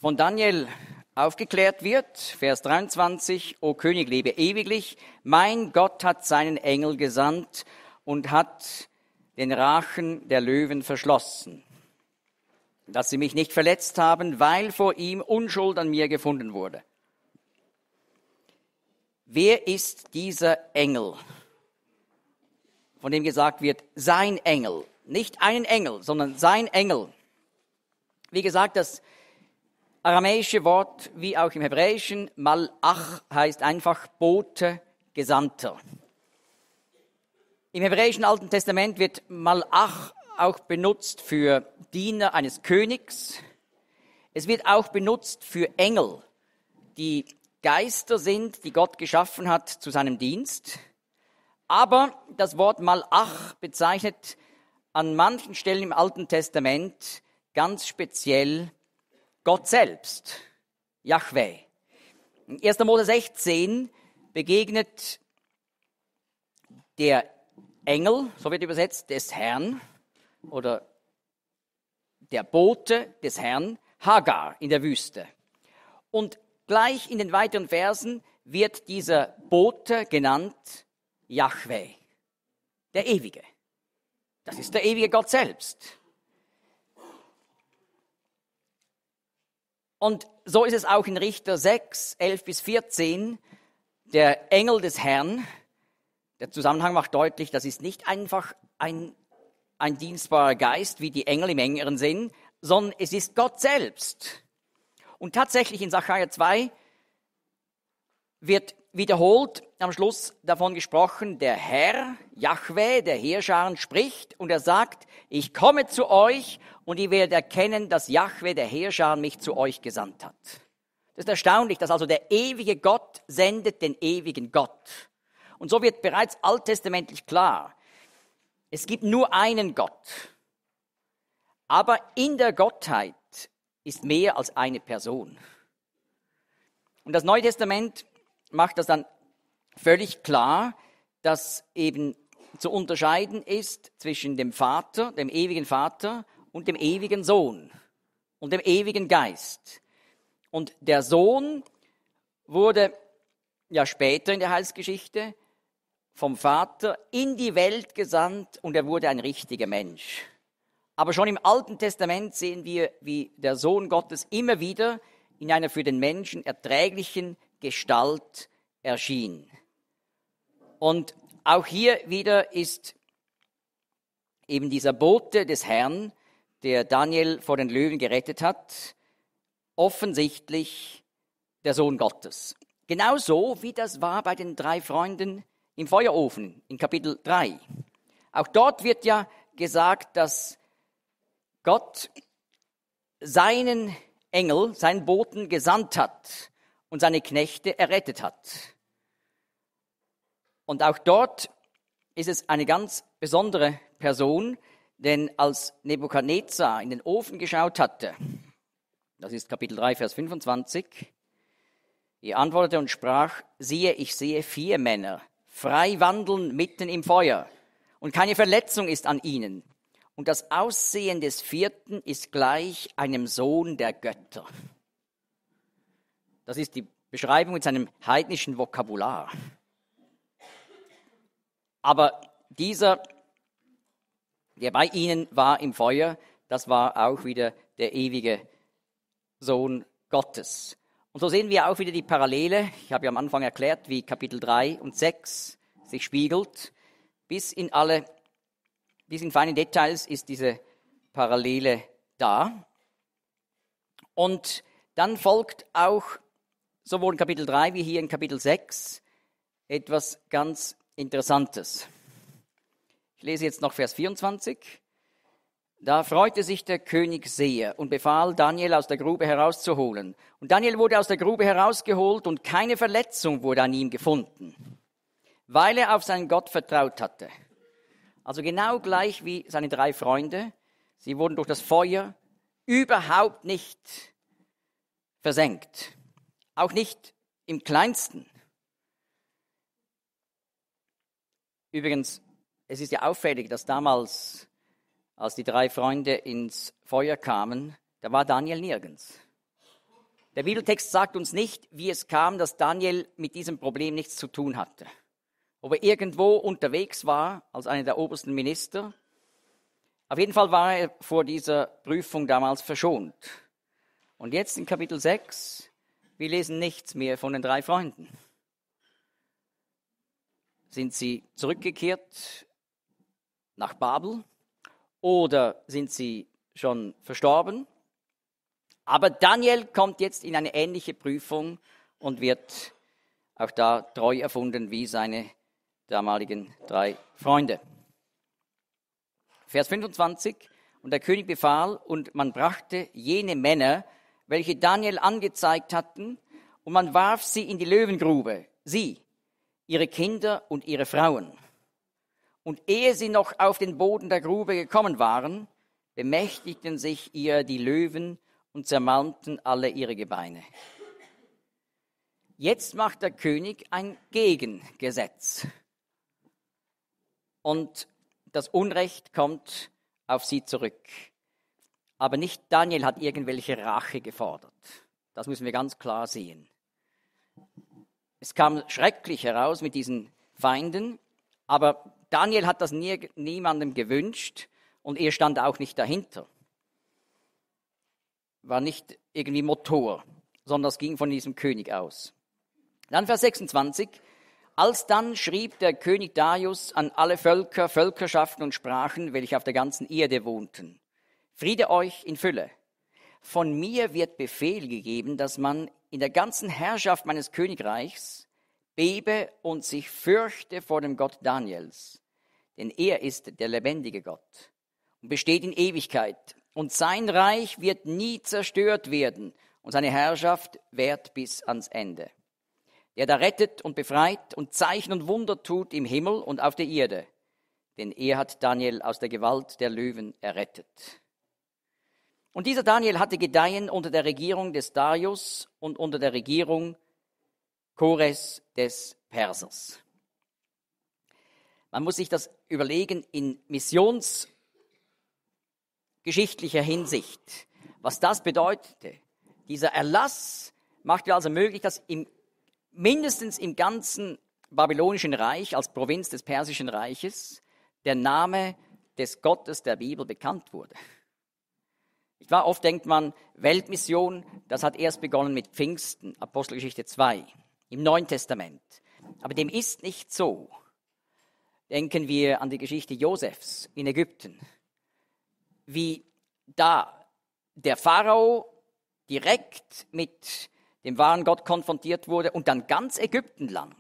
von Daniel aufgeklärt wird. Vers 23, O König, lebe ewiglich. Mein Gott hat seinen Engel gesandt und hat den Rachen der Löwen verschlossen dass sie mich nicht verletzt haben, weil vor ihm Unschuld an mir gefunden wurde. Wer ist dieser Engel, von dem gesagt wird, sein Engel? Nicht einen Engel, sondern sein Engel. Wie gesagt, das aramäische Wort, wie auch im Hebräischen, Malach heißt einfach Bote, Gesandter. Im hebräischen Alten Testament wird Malach auch benutzt für Diener eines Königs. Es wird auch benutzt für Engel, die Geister sind, die Gott geschaffen hat zu seinem Dienst. Aber das Wort Malach bezeichnet an manchen Stellen im Alten Testament ganz speziell Gott selbst, Yahweh. In 1. Mose 16 begegnet der Engel, so wird übersetzt, des Herrn, oder der Bote des Herrn Hagar in der Wüste. Und gleich in den weiteren Versen wird dieser Bote genannt Yahweh, der Ewige. Das ist der ewige Gott selbst. Und so ist es auch in Richter 6, 11 bis 14, der Engel des Herrn. Der Zusammenhang macht deutlich, das ist nicht einfach ein ein dienstbarer Geist, wie die Engel im engeren Sinn, sondern es ist Gott selbst. Und tatsächlich in Sacharja 2 wird wiederholt am Schluss davon gesprochen, der Herr, Yahweh, der Heerscharen, spricht und er sagt, ich komme zu euch und ihr werdet erkennen, dass Yahweh, der Heerscharen, mich zu euch gesandt hat. Das ist erstaunlich, dass also der ewige Gott sendet den ewigen Gott. Und so wird bereits alttestamentlich klar, es gibt nur einen Gott. Aber in der Gottheit ist mehr als eine Person. Und das Neue Testament macht das dann völlig klar, dass eben zu unterscheiden ist zwischen dem Vater, dem ewigen Vater und dem ewigen Sohn und dem ewigen Geist. Und der Sohn wurde ja später in der Heilsgeschichte vom Vater in die Welt gesandt und er wurde ein richtiger Mensch. Aber schon im Alten Testament sehen wir, wie der Sohn Gottes immer wieder in einer für den Menschen erträglichen Gestalt erschien. Und auch hier wieder ist eben dieser Bote des Herrn, der Daniel vor den Löwen gerettet hat, offensichtlich der Sohn Gottes. Genauso wie das war bei den drei Freunden im Feuerofen in Kapitel 3. Auch dort wird ja gesagt, dass Gott seinen Engel, seinen Boten gesandt hat und seine Knechte errettet hat. Und auch dort ist es eine ganz besondere Person, denn als Nebukadnezar in den Ofen geschaut hatte, das ist Kapitel 3, Vers 25, er antwortete und sprach, siehe, ich sehe vier Männer, frei wandeln mitten im Feuer und keine Verletzung ist an ihnen. Und das Aussehen des vierten ist gleich einem Sohn der Götter. Das ist die Beschreibung mit seinem heidnischen Vokabular. Aber dieser, der bei ihnen war im Feuer, das war auch wieder der ewige Sohn Gottes. Und so sehen wir auch wieder die Parallele. Ich habe ja am Anfang erklärt, wie Kapitel 3 und 6 sich spiegelt. Bis in alle, bis in feine Details ist diese Parallele da. Und dann folgt auch sowohl in Kapitel 3 wie hier in Kapitel 6 etwas ganz Interessantes. Ich lese jetzt noch Vers 24. Da freute sich der König sehr und befahl, Daniel aus der Grube herauszuholen. Und Daniel wurde aus der Grube herausgeholt und keine Verletzung wurde an ihm gefunden, weil er auf seinen Gott vertraut hatte. Also genau gleich wie seine drei Freunde, sie wurden durch das Feuer überhaupt nicht versenkt. Auch nicht im kleinsten. Übrigens, es ist ja auffällig, dass damals als die drei Freunde ins Feuer kamen, da war Daniel nirgends. Der Bibeltext sagt uns nicht, wie es kam, dass Daniel mit diesem Problem nichts zu tun hatte. Ob er irgendwo unterwegs war als einer der obersten Minister. Auf jeden Fall war er vor dieser Prüfung damals verschont. Und jetzt in Kapitel 6, wir lesen nichts mehr von den drei Freunden. Sind sie zurückgekehrt nach Babel? oder sind sie schon verstorben. Aber Daniel kommt jetzt in eine ähnliche Prüfung und wird auch da treu erfunden wie seine damaligen drei Freunde. Vers 25. Und der König befahl, und man brachte jene Männer, welche Daniel angezeigt hatten, und man warf sie in die Löwengrube, sie, ihre Kinder und ihre Frauen und ehe sie noch auf den Boden der Grube gekommen waren, bemächtigten sich ihr die Löwen und zermalmten alle ihre Gebeine. Jetzt macht der König ein Gegengesetz. Und das Unrecht kommt auf sie zurück. Aber nicht Daniel hat irgendwelche Rache gefordert. Das müssen wir ganz klar sehen. Es kam schrecklich heraus mit diesen Feinden, aber Daniel hat das nie, niemandem gewünscht und er stand auch nicht dahinter. War nicht irgendwie Motor, sondern es ging von diesem König aus. Dann Vers 26. Als dann schrieb der König Darius an alle Völker, Völkerschaften und Sprachen, welche auf der ganzen Erde wohnten. Friede euch in Fülle. Von mir wird Befehl gegeben, dass man in der ganzen Herrschaft meines Königreichs bebe und sich fürchte vor dem Gott Daniels, denn er ist der lebendige Gott und besteht in Ewigkeit. Und sein Reich wird nie zerstört werden und seine Herrschaft währt bis ans Ende. Der da rettet und befreit und Zeichen und Wunder tut im Himmel und auf der Erde, denn er hat Daniel aus der Gewalt der Löwen errettet. Und dieser Daniel hatte Gedeihen unter der Regierung des Darius und unter der Regierung Kores des Persers. Man muss sich das überlegen in missionsgeschichtlicher Hinsicht, was das bedeutete. Dieser Erlass machte also möglich, dass im, mindestens im ganzen babylonischen Reich, als Provinz des persischen Reiches, der Name des Gottes der Bibel bekannt wurde. Ich war, oft denkt man, Weltmission, das hat erst begonnen mit Pfingsten, Apostelgeschichte 2, im Neuen Testament. Aber dem ist nicht so. Denken wir an die Geschichte Josefs in Ägypten, wie da der Pharao direkt mit dem wahren Gott konfrontiert wurde und dann ganz Ägyptenland,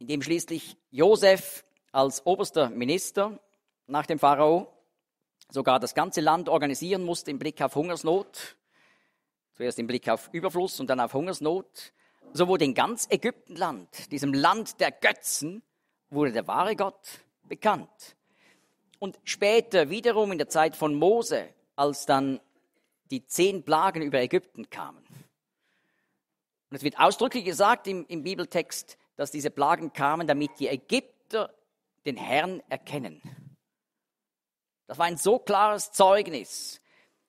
in dem schließlich Josef als oberster Minister nach dem Pharao sogar das ganze Land organisieren musste im Blick auf Hungersnot, zuerst im Blick auf Überfluss und dann auf Hungersnot, so wurde in ganz Ägyptenland, diesem Land der Götzen, wurde der wahre Gott bekannt. Und später wiederum in der Zeit von Mose, als dann die zehn Plagen über Ägypten kamen. Und es wird ausdrücklich gesagt im, im Bibeltext, dass diese Plagen kamen, damit die Ägypter den Herrn erkennen. Das war ein so klares Zeugnis.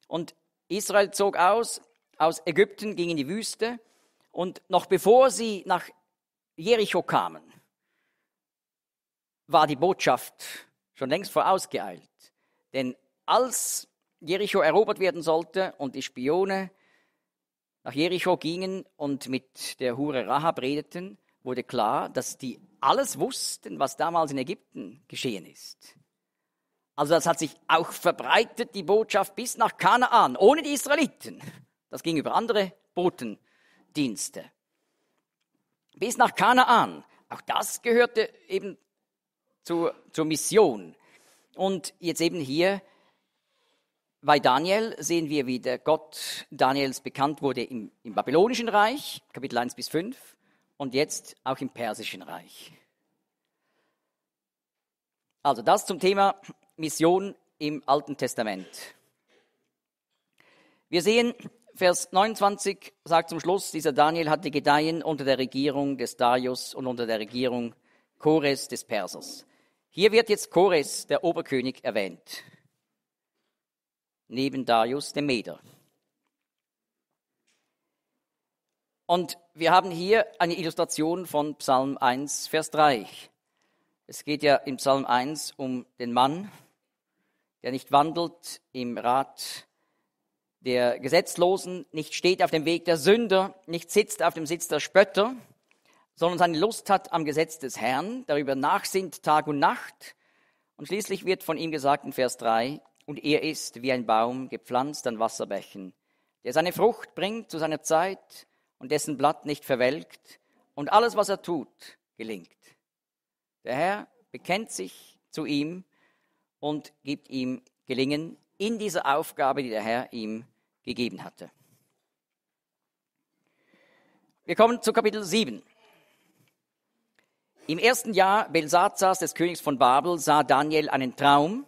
Und Israel zog aus, aus Ägypten ging in die Wüste. Und noch bevor sie nach Jericho kamen, war die Botschaft schon längst vorausgeeilt. Denn als Jericho erobert werden sollte und die Spione nach Jericho gingen und mit der Hure Rahab redeten, wurde klar, dass die alles wussten, was damals in Ägypten geschehen ist. Also das hat sich auch verbreitet, die Botschaft bis nach Kanaan, ohne die Israeliten. Das ging über andere Botendienste. Bis nach Kanaan. Auch das gehörte eben zu, zur Mission. Und jetzt eben hier bei Daniel sehen wir, wie der Gott Daniels bekannt wurde im, im babylonischen Reich, Kapitel 1 bis 5, und jetzt auch im persischen Reich. Also das zum Thema Mission im Alten Testament. Wir sehen, Vers 29 sagt zum Schluss, dieser Daniel hatte Gedeihen unter der Regierung des Darius und unter der Regierung Chores des Persers. Hier wird jetzt Chores, der Oberkönig, erwähnt, neben Darius dem Meder. Und wir haben hier eine Illustration von Psalm 1, Vers 3. Es geht ja im Psalm 1 um den Mann, der nicht wandelt im Rat der Gesetzlosen, nicht steht auf dem Weg der Sünder, nicht sitzt auf dem Sitz der Spötter, sondern seine Lust hat am Gesetz des Herrn, darüber nachsinnt Tag und Nacht. Und schließlich wird von ihm gesagt in Vers 3, und er ist wie ein Baum gepflanzt an Wasserbächen, der seine Frucht bringt zu seiner Zeit und dessen Blatt nicht verwelkt, und alles, was er tut, gelingt. Der Herr bekennt sich zu ihm und gibt ihm Gelingen in dieser Aufgabe, die der Herr ihm gegeben hatte. Wir kommen zu Kapitel 7. Im ersten Jahr Belsazars, des Königs von Babel, sah Daniel einen Traum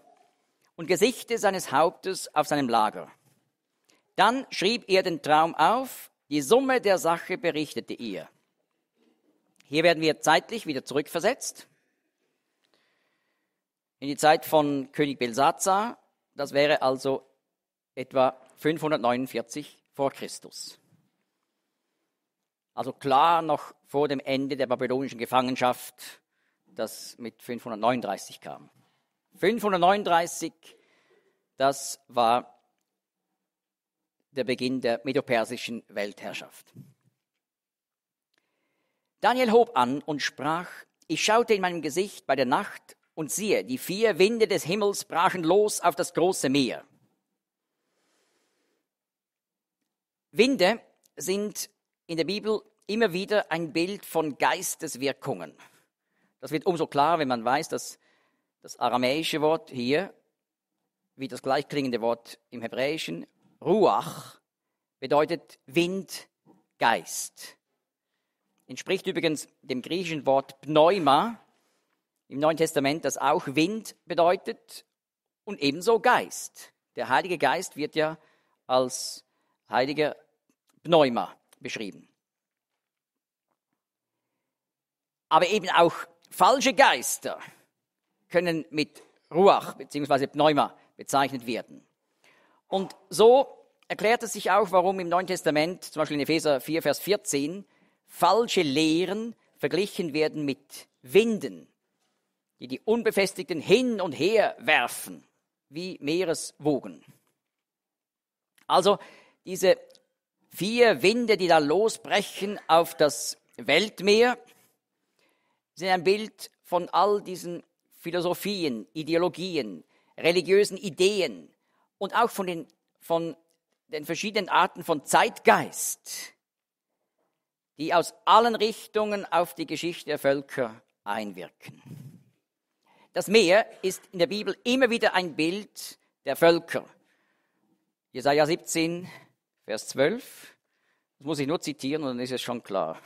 und Gesichte seines Hauptes auf seinem Lager. Dann schrieb er den Traum auf, die Summe der Sache berichtete ihr. Hier werden wir zeitlich wieder zurückversetzt in die Zeit von König Belsazar. Das wäre also etwa 549 vor Christus. Also klar noch vor dem Ende der babylonischen Gefangenschaft, das mit 539 kam. 539, das war der Beginn der medopersischen Weltherrschaft. Daniel hob an und sprach, ich schaute in meinem Gesicht bei der Nacht und siehe, die vier Winde des Himmels brachen los auf das große Meer. Winde sind in der Bibel immer wieder ein Bild von Geisteswirkungen. Das wird umso klarer, wenn man weiß, dass das aramäische Wort hier, wie das gleichklingende Wort im Hebräischen, Ruach, bedeutet Wind, Geist. Entspricht übrigens dem griechischen Wort Pneuma im Neuen Testament, das auch Wind bedeutet und ebenso Geist. Der Heilige Geist wird ja als heiliger Pneuma beschrieben. Aber eben auch falsche Geister können mit Ruach bzw. Pneuma bezeichnet werden. Und so erklärt es sich auch, warum im Neuen Testament, zum Beispiel in Epheser 4, Vers 14, falsche Lehren verglichen werden mit Winden, die die Unbefestigten hin und her werfen, wie Meereswogen. Also diese vier Winde, die da losbrechen auf das Weltmeer, sind ein Bild von all diesen Philosophien, Ideologien, religiösen Ideen und auch von den, von den verschiedenen Arten von Zeitgeist, die aus allen Richtungen auf die Geschichte der Völker einwirken. Das Meer ist in der Bibel immer wieder ein Bild der Völker. Jesaja 17, Vers 12. Das muss ich nur zitieren und dann ist es schon klar.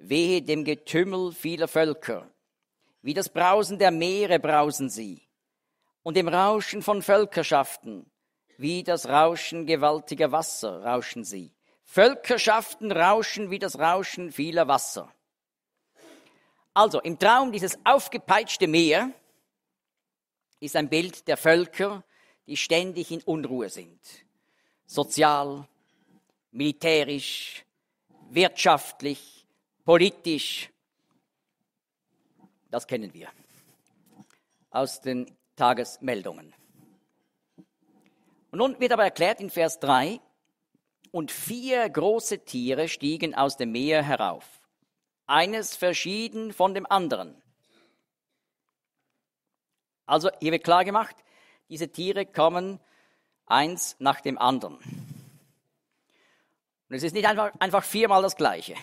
Wehe dem Getümmel vieler Völker. Wie das Brausen der Meere brausen sie. Und dem Rauschen von Völkerschaften. Wie das Rauschen gewaltiger Wasser rauschen sie. Völkerschaften rauschen wie das Rauschen vieler Wasser. Also im Traum dieses aufgepeitschte Meer ist ein Bild der Völker, die ständig in Unruhe sind. Sozial, militärisch, wirtschaftlich, politisch. Das kennen wir aus den Tagesmeldungen. Und nun wird aber erklärt in Vers 3, und vier große Tiere stiegen aus dem Meer herauf, eines verschieden von dem anderen. Also hier wird klar gemacht, diese Tiere kommen eins nach dem anderen. Und es ist nicht einfach, einfach viermal das gleiche.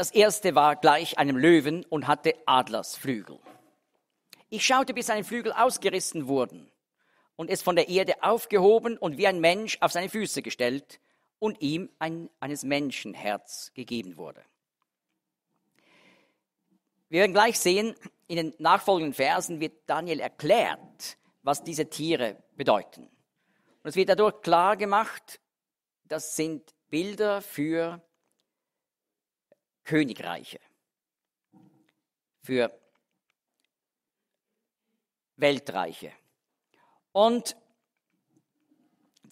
Das erste war gleich einem Löwen und hatte Adlersflügel. Ich schaute, bis seine Flügel ausgerissen wurden und es von der Erde aufgehoben und wie ein Mensch auf seine Füße gestellt und ihm ein eines Menschenherz gegeben wurde. Wir werden gleich sehen, in den nachfolgenden Versen wird Daniel erklärt, was diese Tiere bedeuten. Und es wird dadurch klar gemacht, das sind Bilder für Tiere. Königreiche, für Weltreiche. Und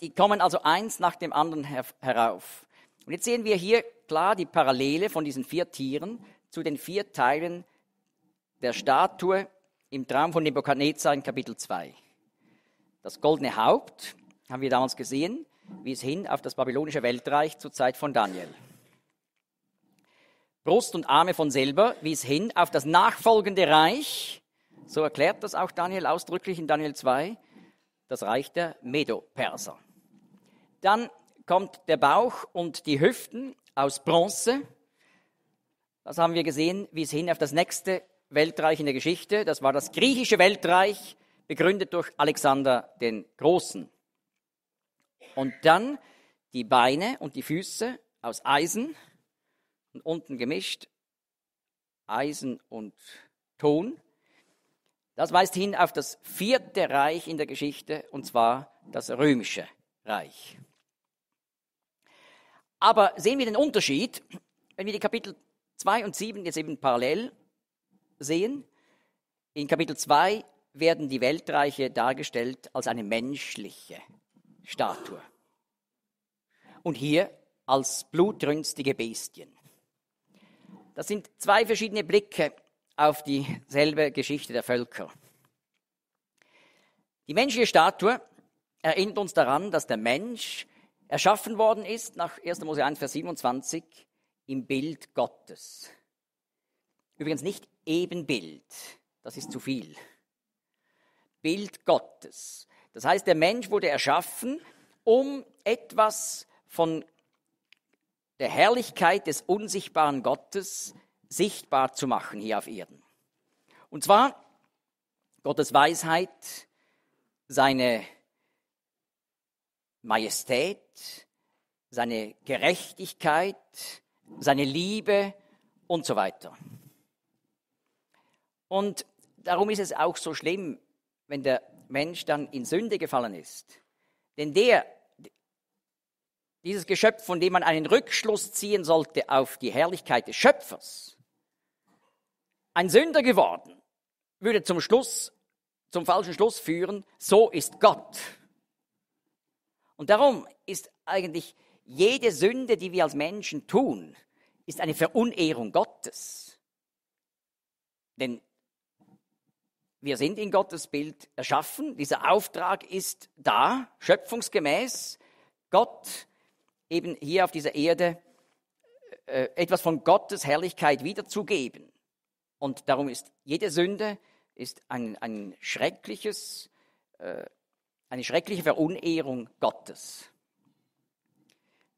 die kommen also eins nach dem anderen her herauf. Und jetzt sehen wir hier klar die Parallele von diesen vier Tieren zu den vier Teilen der Statue im Traum von Nebukadnezar in Kapitel 2. Das goldene Haupt haben wir damals gesehen, wie es hin auf das babylonische Weltreich zur Zeit von Daniel. Brust und Arme von selber, wies hin auf das nachfolgende Reich. So erklärt das auch Daniel ausdrücklich in Daniel 2, das Reich der Medo-Perser. Dann kommt der Bauch und die Hüften aus Bronze. Das haben wir gesehen, wie es hin auf das nächste Weltreich in der Geschichte. Das war das griechische Weltreich, begründet durch Alexander den Großen. Und dann die Beine und die Füße aus Eisen und unten gemischt, Eisen und Ton. Das weist hin auf das vierte Reich in der Geschichte, und zwar das römische Reich. Aber sehen wir den Unterschied, wenn wir die Kapitel 2 und 7 jetzt eben parallel sehen. In Kapitel 2 werden die Weltreiche dargestellt als eine menschliche Statue. Und hier als blutrünstige Bestien. Das sind zwei verschiedene Blicke auf dieselbe Geschichte der Völker. Die menschliche Statue erinnert uns daran, dass der Mensch erschaffen worden ist, nach 1. Mose 1, Vers 27, im Bild Gottes. Übrigens nicht Ebenbild, das ist zu viel. Bild Gottes. Das heißt, der Mensch wurde erschaffen, um etwas von der Herrlichkeit des unsichtbaren Gottes sichtbar zu machen hier auf Erden. Und zwar Gottes Weisheit, seine Majestät, seine Gerechtigkeit, seine Liebe und so weiter. Und darum ist es auch so schlimm, wenn der Mensch dann in Sünde gefallen ist. Denn der, dieses Geschöpf, von dem man einen Rückschluss ziehen sollte auf die Herrlichkeit des Schöpfers, ein Sünder geworden, würde zum Schluss, zum falschen Schluss führen, so ist Gott. Und darum ist eigentlich jede Sünde, die wir als Menschen tun, ist eine Verunehrung Gottes. Denn wir sind in Gottes Bild erschaffen. Dieser Auftrag ist da, schöpfungsgemäß. Gott eben hier auf dieser Erde äh, äh, etwas von Gottes Herrlichkeit wiederzugeben. Und darum ist jede Sünde ist ein, ein schreckliches, äh, eine schreckliche Verunehrung Gottes.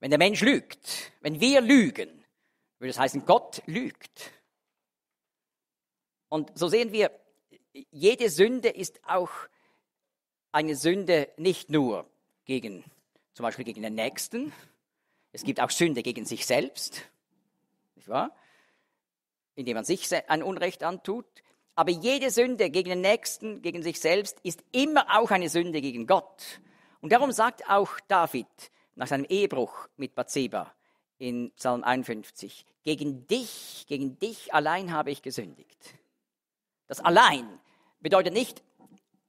Wenn der Mensch lügt, wenn wir lügen, würde es heißen, Gott lügt. Und so sehen wir, jede Sünde ist auch eine Sünde nicht nur gegen, zum Beispiel gegen den Nächsten, es gibt auch Sünde gegen sich selbst, nicht wahr? indem man sich ein Unrecht antut. Aber jede Sünde gegen den Nächsten, gegen sich selbst, ist immer auch eine Sünde gegen Gott. Und darum sagt auch David nach seinem Ehebruch mit Bathseba in Psalm 51, gegen dich, gegen dich allein habe ich gesündigt. Das allein bedeutet nicht,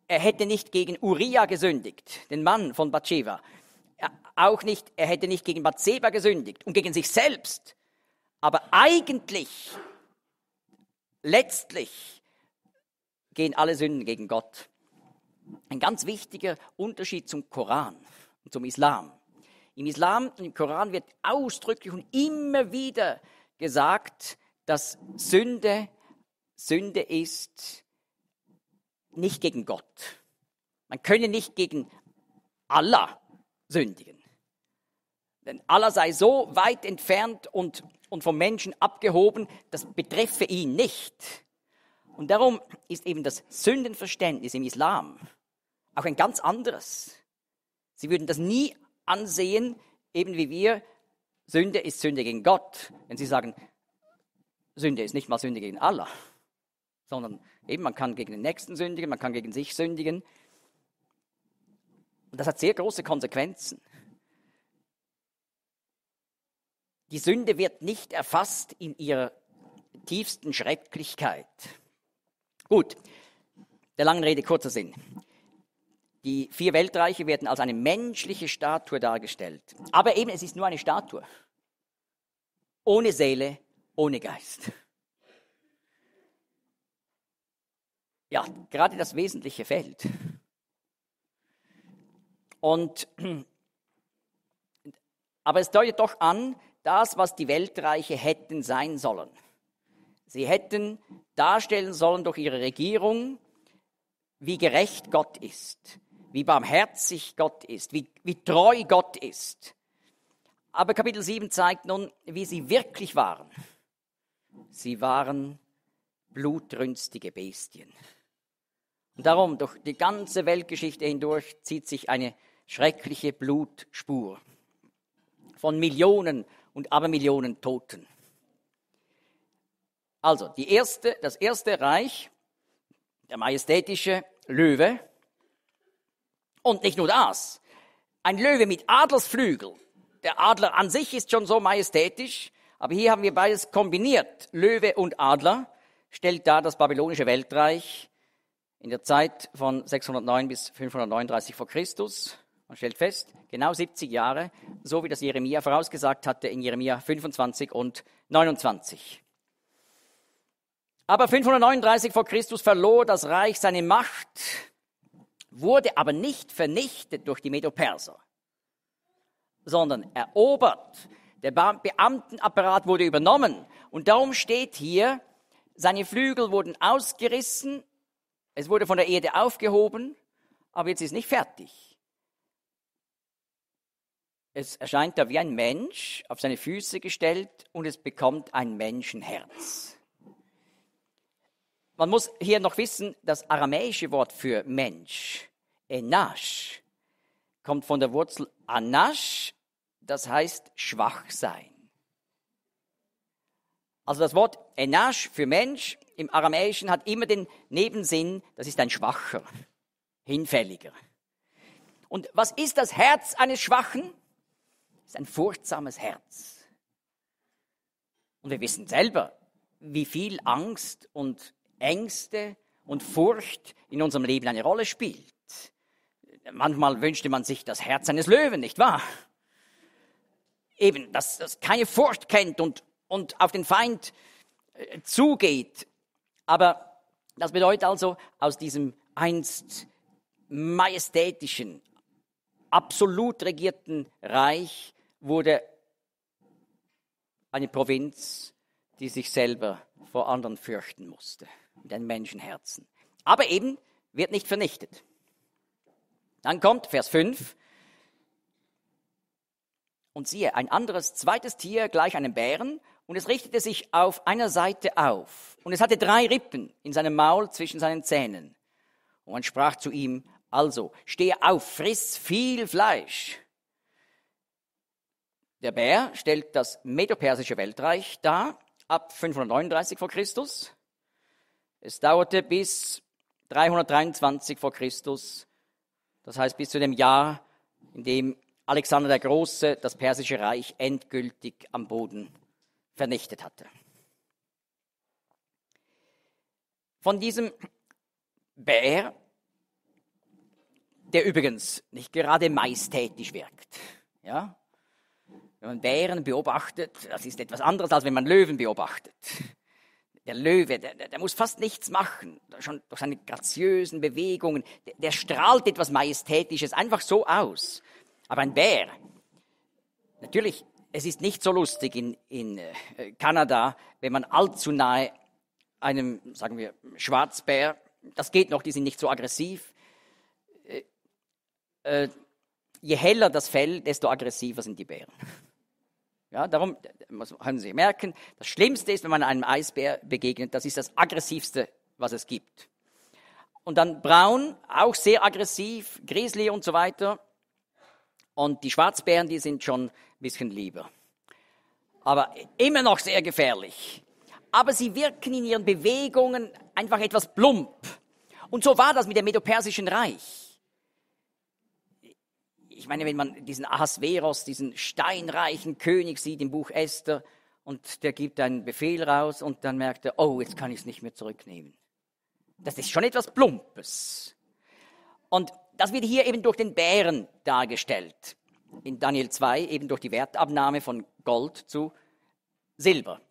er hätte nicht gegen Uriah gesündigt, den Mann von Bathseba, auch nicht, er hätte nicht gegen Bathseba gesündigt und gegen sich selbst. Aber eigentlich, letztlich, gehen alle Sünden gegen Gott. Ein ganz wichtiger Unterschied zum Koran und zum Islam. Im Islam und im Koran wird ausdrücklich und immer wieder gesagt, dass Sünde Sünde ist nicht gegen Gott. Man könne nicht gegen Allah sündigen. Denn Allah sei so weit entfernt und, und vom Menschen abgehoben, das betreffe ihn nicht. Und darum ist eben das Sündenverständnis im Islam auch ein ganz anderes. Sie würden das nie ansehen, eben wie wir, Sünde ist Sünde gegen Gott. Wenn Sie sagen, Sünde ist nicht mal Sünde gegen Allah, sondern eben man kann gegen den Nächsten sündigen, man kann gegen sich sündigen. Und das hat sehr große Konsequenzen. Die Sünde wird nicht erfasst in ihrer tiefsten Schrecklichkeit. Gut, der langen Rede kurzer Sinn. Die vier Weltreiche werden als eine menschliche Statue dargestellt. Aber eben, es ist nur eine Statue. Ohne Seele, ohne Geist. Ja, gerade das Wesentliche fehlt. Und, aber es deutet doch an, das, was die Weltreiche hätten sein sollen. Sie hätten darstellen sollen durch ihre Regierung, wie gerecht Gott ist, wie barmherzig Gott ist, wie, wie treu Gott ist. Aber Kapitel 7 zeigt nun, wie sie wirklich waren. Sie waren blutrünstige Bestien. Und darum, durch die ganze Weltgeschichte hindurch zieht sich eine schreckliche Blutspur von Millionen und Abermillionen Toten. Also, die erste, das erste Reich, der majestätische Löwe, und nicht nur das, ein Löwe mit Adlersflügel. Der Adler an sich ist schon so majestätisch, aber hier haben wir beides kombiniert, Löwe und Adler, stellt da das babylonische Weltreich in der Zeit von 609 bis 539 vor Christus. Man stellt fest, genau 70 Jahre, so wie das Jeremia vorausgesagt hatte in Jeremia 25 und 29. Aber 539 vor Christus verlor das Reich seine Macht, wurde aber nicht vernichtet durch die Medo-Perser, sondern erobert. Der Beamtenapparat wurde übernommen und darum steht hier, seine Flügel wurden ausgerissen, es wurde von der Erde aufgehoben, aber jetzt ist nicht fertig. Es erscheint da wie ein Mensch, auf seine Füße gestellt und es bekommt ein Menschenherz. Man muss hier noch wissen, das aramäische Wort für Mensch, Enash, kommt von der Wurzel Anash, das heißt schwach sein. Also das Wort Enash für Mensch im Aramäischen hat immer den Nebensinn, das ist ein Schwacher, Hinfälliger. Und was ist das Herz eines Schwachen? ist ein furchtsames Herz. Und wir wissen selber, wie viel Angst und Ängste und Furcht in unserem Leben eine Rolle spielt. Manchmal wünschte man sich das Herz eines Löwen, nicht wahr? Eben, dass das keine Furcht kennt und, und auf den Feind äh, zugeht. Aber das bedeutet also, aus diesem einst majestätischen, absolut regierten Reich wurde eine Provinz, die sich selber vor anderen fürchten musste, mit einem Menschenherzen. Aber eben wird nicht vernichtet. Dann kommt Vers 5. Und siehe, ein anderes, zweites Tier gleich einem Bären, und es richtete sich auf einer Seite auf, und es hatte drei Rippen in seinem Maul zwischen seinen Zähnen. Und man sprach zu ihm, also, stehe auf, friss viel Fleisch der Bär stellt das medopersische Weltreich dar, ab 539 vor Christus. Es dauerte bis 323 vor Christus, das heißt bis zu dem Jahr, in dem Alexander der Große das persische Reich endgültig am Boden vernichtet hatte. Von diesem Bär, der übrigens nicht gerade majestätisch wirkt, ja, wenn man Bären beobachtet, das ist etwas anderes, als wenn man Löwen beobachtet. Der Löwe, der, der muss fast nichts machen, schon durch seine graziösen Bewegungen, der, der strahlt etwas Majestätisches einfach so aus. Aber ein Bär, natürlich, es ist nicht so lustig in, in äh, Kanada, wenn man allzu nahe einem, sagen wir, Schwarzbär, das geht noch, die sind nicht so aggressiv. Äh, äh, je heller das Fell, desto aggressiver sind die Bären. Ja, darum können Sie merken, das Schlimmste ist, wenn man einem Eisbär begegnet, das ist das aggressivste, was es gibt. Und dann Braun, auch sehr aggressiv, Grizzly und so weiter. Und die Schwarzbären, die sind schon ein bisschen lieber. Aber immer noch sehr gefährlich. Aber sie wirken in ihren Bewegungen einfach etwas plump. Und so war das mit dem Medopersischen Reich ich meine, wenn man diesen Ahasveros, diesen steinreichen König sieht im Buch Esther, und der gibt einen Befehl raus und dann merkt er, oh, jetzt kann ich es nicht mehr zurücknehmen. Das ist schon etwas Plumpes. Und das wird hier eben durch den Bären dargestellt. In Daniel 2 eben durch die Wertabnahme von Gold zu Silber.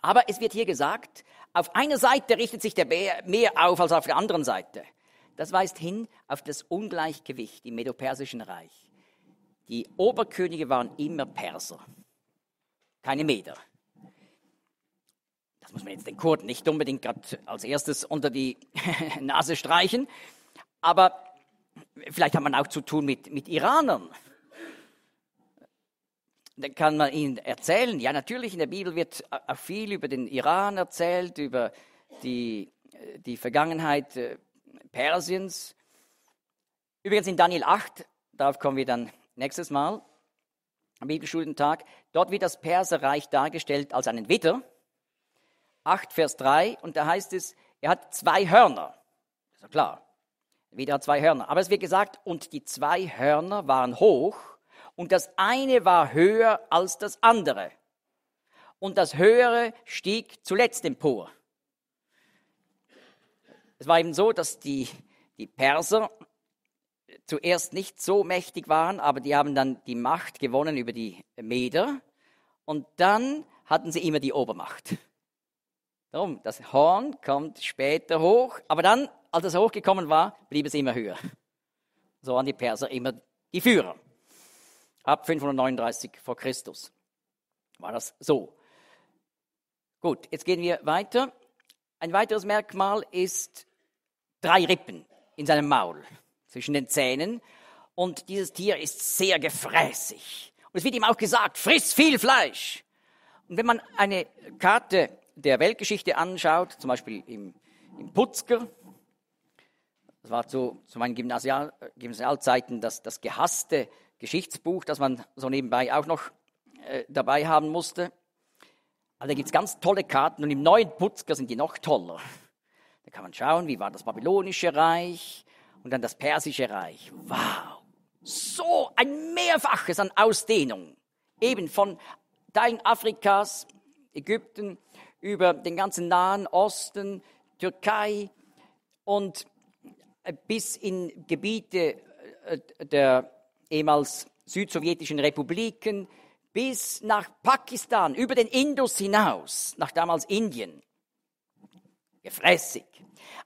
Aber es wird hier gesagt, auf einer Seite richtet sich der Bär mehr auf als auf der anderen Seite. Das weist hin auf das Ungleichgewicht im Medopersischen Reich. Die Oberkönige waren immer Perser, keine Meder. Das muss man jetzt den Kurden nicht unbedingt gerade als erstes unter die *laughs* Nase streichen, aber vielleicht hat man auch zu tun mit, mit Iranern. Dann kann man ihnen erzählen, ja natürlich, in der Bibel wird auch viel über den Iran erzählt, über die, äh, die Vergangenheit äh, Persiens. Übrigens in Daniel 8, darauf kommen wir dann nächstes Mal, am Bibelstudentag, dort wird das Perserreich dargestellt als einen Witter. 8, Vers 3, und da heißt es, er hat zwei Hörner. Ist ja klar. Wieder zwei Hörner. Aber es wird gesagt, und die zwei Hörner waren hoch und das eine war höher als das andere. Und das Höhere stieg zuletzt empor. Es war eben so, dass die, die Perser zuerst nicht so mächtig waren, aber die haben dann die Macht gewonnen über die Meder und dann hatten sie immer die Obermacht. Darum, das Horn kommt später hoch, aber dann, als es hochgekommen war, blieb es immer höher. So waren die Perser immer die Führer. Ab 539 vor Christus war das so. Gut, jetzt gehen wir weiter. Ein weiteres Merkmal ist drei Rippen in seinem Maul zwischen den Zähnen. Und dieses Tier ist sehr gefräßig. Und es wird ihm auch gesagt, friss viel Fleisch. Und wenn man eine Karte der Weltgeschichte anschaut, zum Beispiel im, im Putzker, das war zu, zu meinen Gymnasial, Gymnasialzeiten das, das gehasste Geschichtsbuch, das man so nebenbei auch noch äh, dabei haben musste, also da gibt es ganz tolle Karten und im neuen Putzker sind die noch toller. Da kann man schauen, wie war das babylonische Reich und dann das persische Reich. Wow, so ein Mehrfaches an Ausdehnung. Eben von Teilen Afrikas, Ägypten, über den ganzen Nahen Osten, Türkei und äh, bis in Gebiete äh, der ehemals südsowjetischen Republiken, bis nach Pakistan, über den Indus hinaus, nach damals Indien. Gefräßig.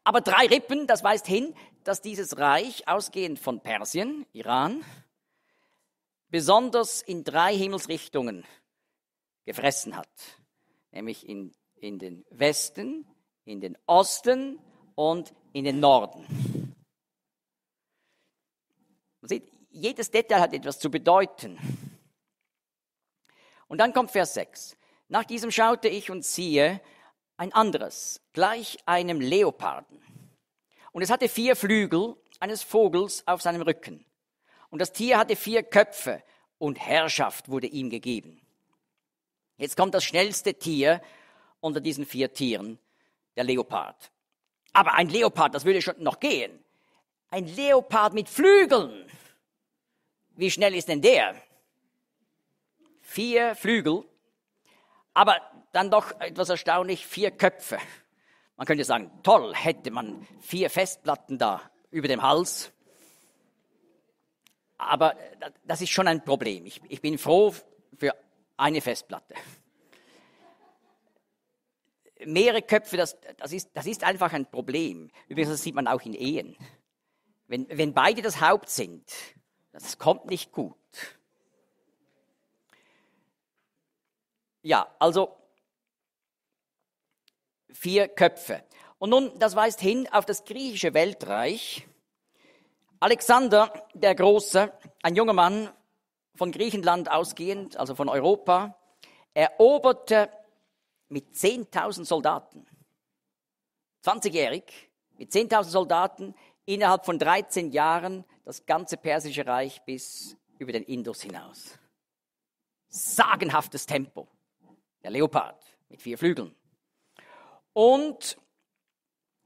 Aber drei Rippen, das weist hin, dass dieses Reich, ausgehend von Persien, Iran, besonders in drei Himmelsrichtungen gefressen hat. Nämlich in, in den Westen, in den Osten und in den Norden. Man sieht, jedes Detail hat etwas zu bedeuten. Und dann kommt Vers 6. Nach diesem schaute ich und siehe ein anderes, gleich einem Leoparden. Und es hatte vier Flügel eines Vogels auf seinem Rücken. Und das Tier hatte vier Köpfe und Herrschaft wurde ihm gegeben. Jetzt kommt das schnellste Tier unter diesen vier Tieren, der Leopard. Aber ein Leopard, das würde schon noch gehen. Ein Leopard mit Flügeln. Wie schnell ist denn der? vier Flügel, aber dann doch etwas erstaunlich, vier Köpfe. Man könnte sagen, toll, hätte man vier Festplatten da über dem Hals. Aber das ist schon ein Problem. Ich, ich bin froh für eine Festplatte. Mehrere Köpfe, das, das, ist, das ist einfach ein Problem. Übrigens, das sieht man auch in Ehen. Wenn, wenn beide das Haupt sind, das kommt nicht gut. ja, also vier Köpfe. Und nun, das weist hin auf das griechische Weltreich. Alexander der Große, ein junger Mann von Griechenland ausgehend, also von Europa, eroberte mit 10.000 Soldaten, 20-jährig, mit 10.000 Soldaten innerhalb von 13 Jahren das ganze persische Reich bis über den Indus hinaus. Sagenhaftes Tempo der Leopard mit vier Flügeln. Und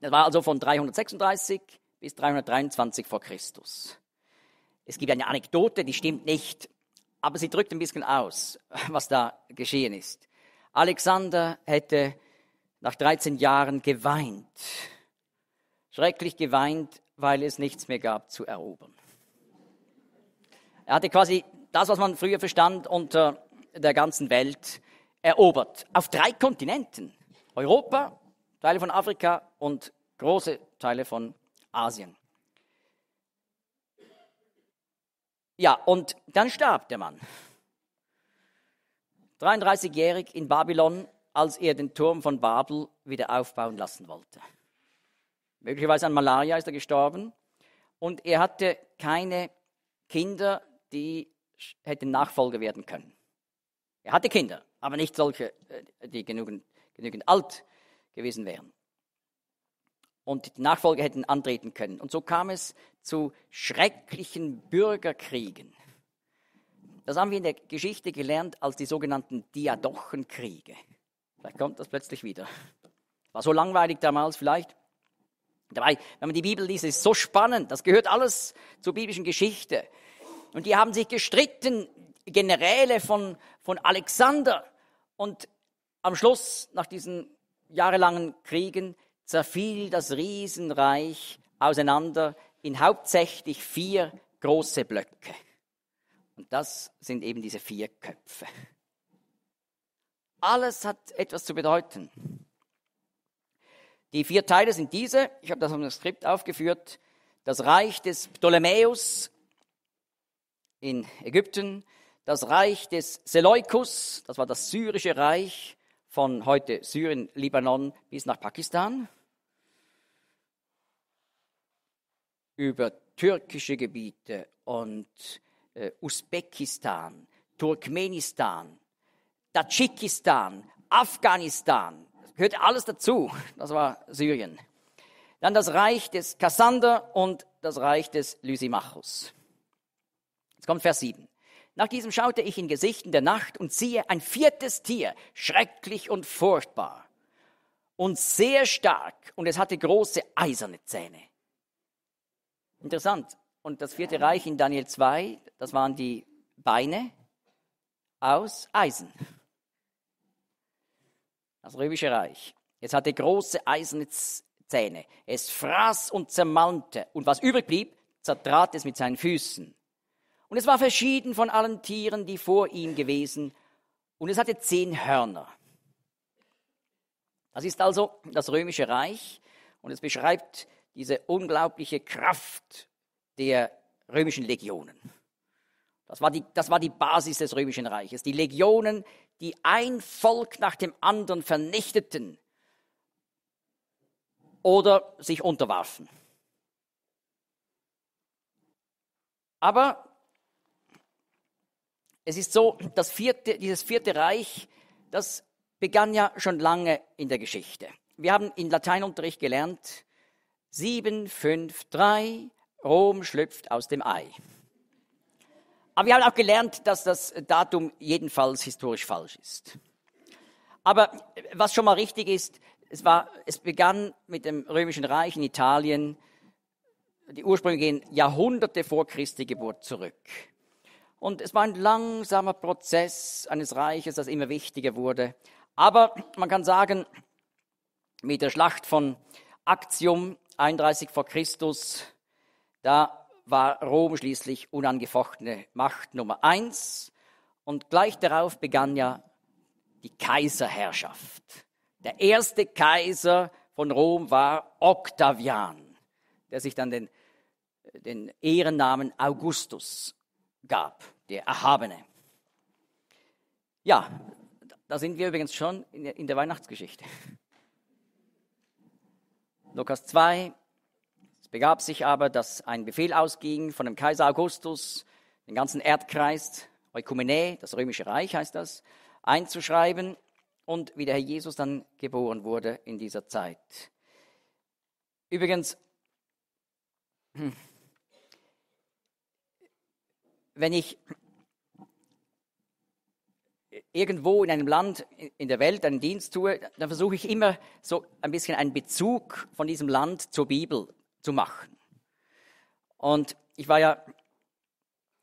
das war also von 336 bis 323 vor Christus. Es gibt eine Anekdote, die stimmt nicht, aber sie drückt ein bisschen aus, *laughs* was da geschehen ist. Alexander hätte nach 13 Jahren geweint, schrecklich geweint, weil es nichts mehr gab zu erobern. Er hatte quasi das, was man früher verstand unter der ganzen Welt, erobert. Auf drei Kontinenten. Europa, Teile von Afrika und große Teile von Asien. Ja, und dann starb der Mann. 33-jährig in Babylon, als er den Turm von Babel wieder aufbauen lassen wollte. Möglicherweise an Malaria ist er gestorben. Und er hatte keine Kinder, die hätten Nachfolger werden können.
Er hatte Kinder,
aber nicht solche, äh, die genügend, genügend alt gewesen wären. Und die Nachfolger hätten antreten können. Und so kam es zu schrecklichen Bürgerkriegen. Das haben wir in der Geschichte gelernt als die sogenannten Diadochenkriege. Vielleicht kommt das plötzlich wieder. War so langweilig damals vielleicht. Dabei, wenn man die Bibel liest, ist es so spannend. Das gehört alles zur biblischen Geschichte. Und die haben sich gestritten, Generäle von, von Alexander. Und am Schluss, nach diesen jahrelangen Kriegen, zerfiel das Riesenreich auseinander in hauptsächlich vier große Blöcke. Und das sind eben diese vier Köpfe. Alles hat etwas zu bedeuten. Die vier Teile sind diese, ich habe das auf dem Skript aufgeführt, das Reich des Ptolemäus in Ägypten, das Reich des Seleukus, das war das syrische Reich von heute Syrien, Libanon bis nach Pakistan, über türkische Gebiete und äh, Usbekistan, Turkmenistan, Tadschikistan, Afghanistan, das gehört alles dazu, das war Syrien. Dann das Reich des Kassander und das Reich des Lysimachus. Jetzt kommt Vers 7. Nach diesem schaute ich in Gesichten der Nacht und siehe ein viertes Tier, schrecklich und furchtbar und sehr stark und es hatte große eiserne Zähne. Interessant. Und das vierte Reich in Daniel 2, das waren die Beine aus Eisen. Das römische Reich. Es hatte große eiserne Zähne. Es fraß und zermalmte und was übrig blieb, zertrat es mit seinen Füßen. Und es war verschieden von allen Tieren, die vor ihm gewesen. Und es hatte zehn Hörner. Das ist also das römische Reich. Und es beschreibt diese unglaubliche Kraft der römischen Legionen. Das war, die, das war die Basis des römischen Reiches. Die Legionen, die ein Volk nach dem anderen vernichteten oder sich unterwarfen. Aber es ist so, das vierte, dieses vierte Reich, das begann ja schon lange in der Geschichte. Wir haben in Lateinunterricht gelernt, 7, 5, 3, Rom schlüpft aus dem Ei. Aber wir haben auch gelernt, dass das Datum jedenfalls historisch falsch ist. Aber was schon mal richtig ist, es, war, es begann mit dem Römischen Reich in Italien. Die Ursprünge gehen Jahrhunderte vor Christi Geburt zurück. Und es war ein langsamer Prozess eines Reiches, das immer wichtiger wurde. Aber man kann sagen, mit der Schlacht von Actium 31 vor Christus, da war Rom schließlich unangefochtene Macht Nummer eins. Und gleich darauf begann ja die Kaiserherrschaft. Der erste Kaiser von Rom war Octavian, der sich dann den, den Ehrennamen Augustus gab, der Erhabene. Ja, da sind wir übrigens schon in der Weihnachtsgeschichte. Lukas 2, es begab sich aber, dass ein Befehl ausging von dem Kaiser Augustus, den ganzen Erdkreis, Eukumene, das römische Reich heißt das, einzuschreiben und wie der Herr Jesus dann geboren wurde in dieser Zeit. Übrigens, hm, wenn ich irgendwo in einem Land in der Welt einen Dienst tue, dann versuche ich immer so ein bisschen einen Bezug von diesem Land zur Bibel zu machen. Und ich war ja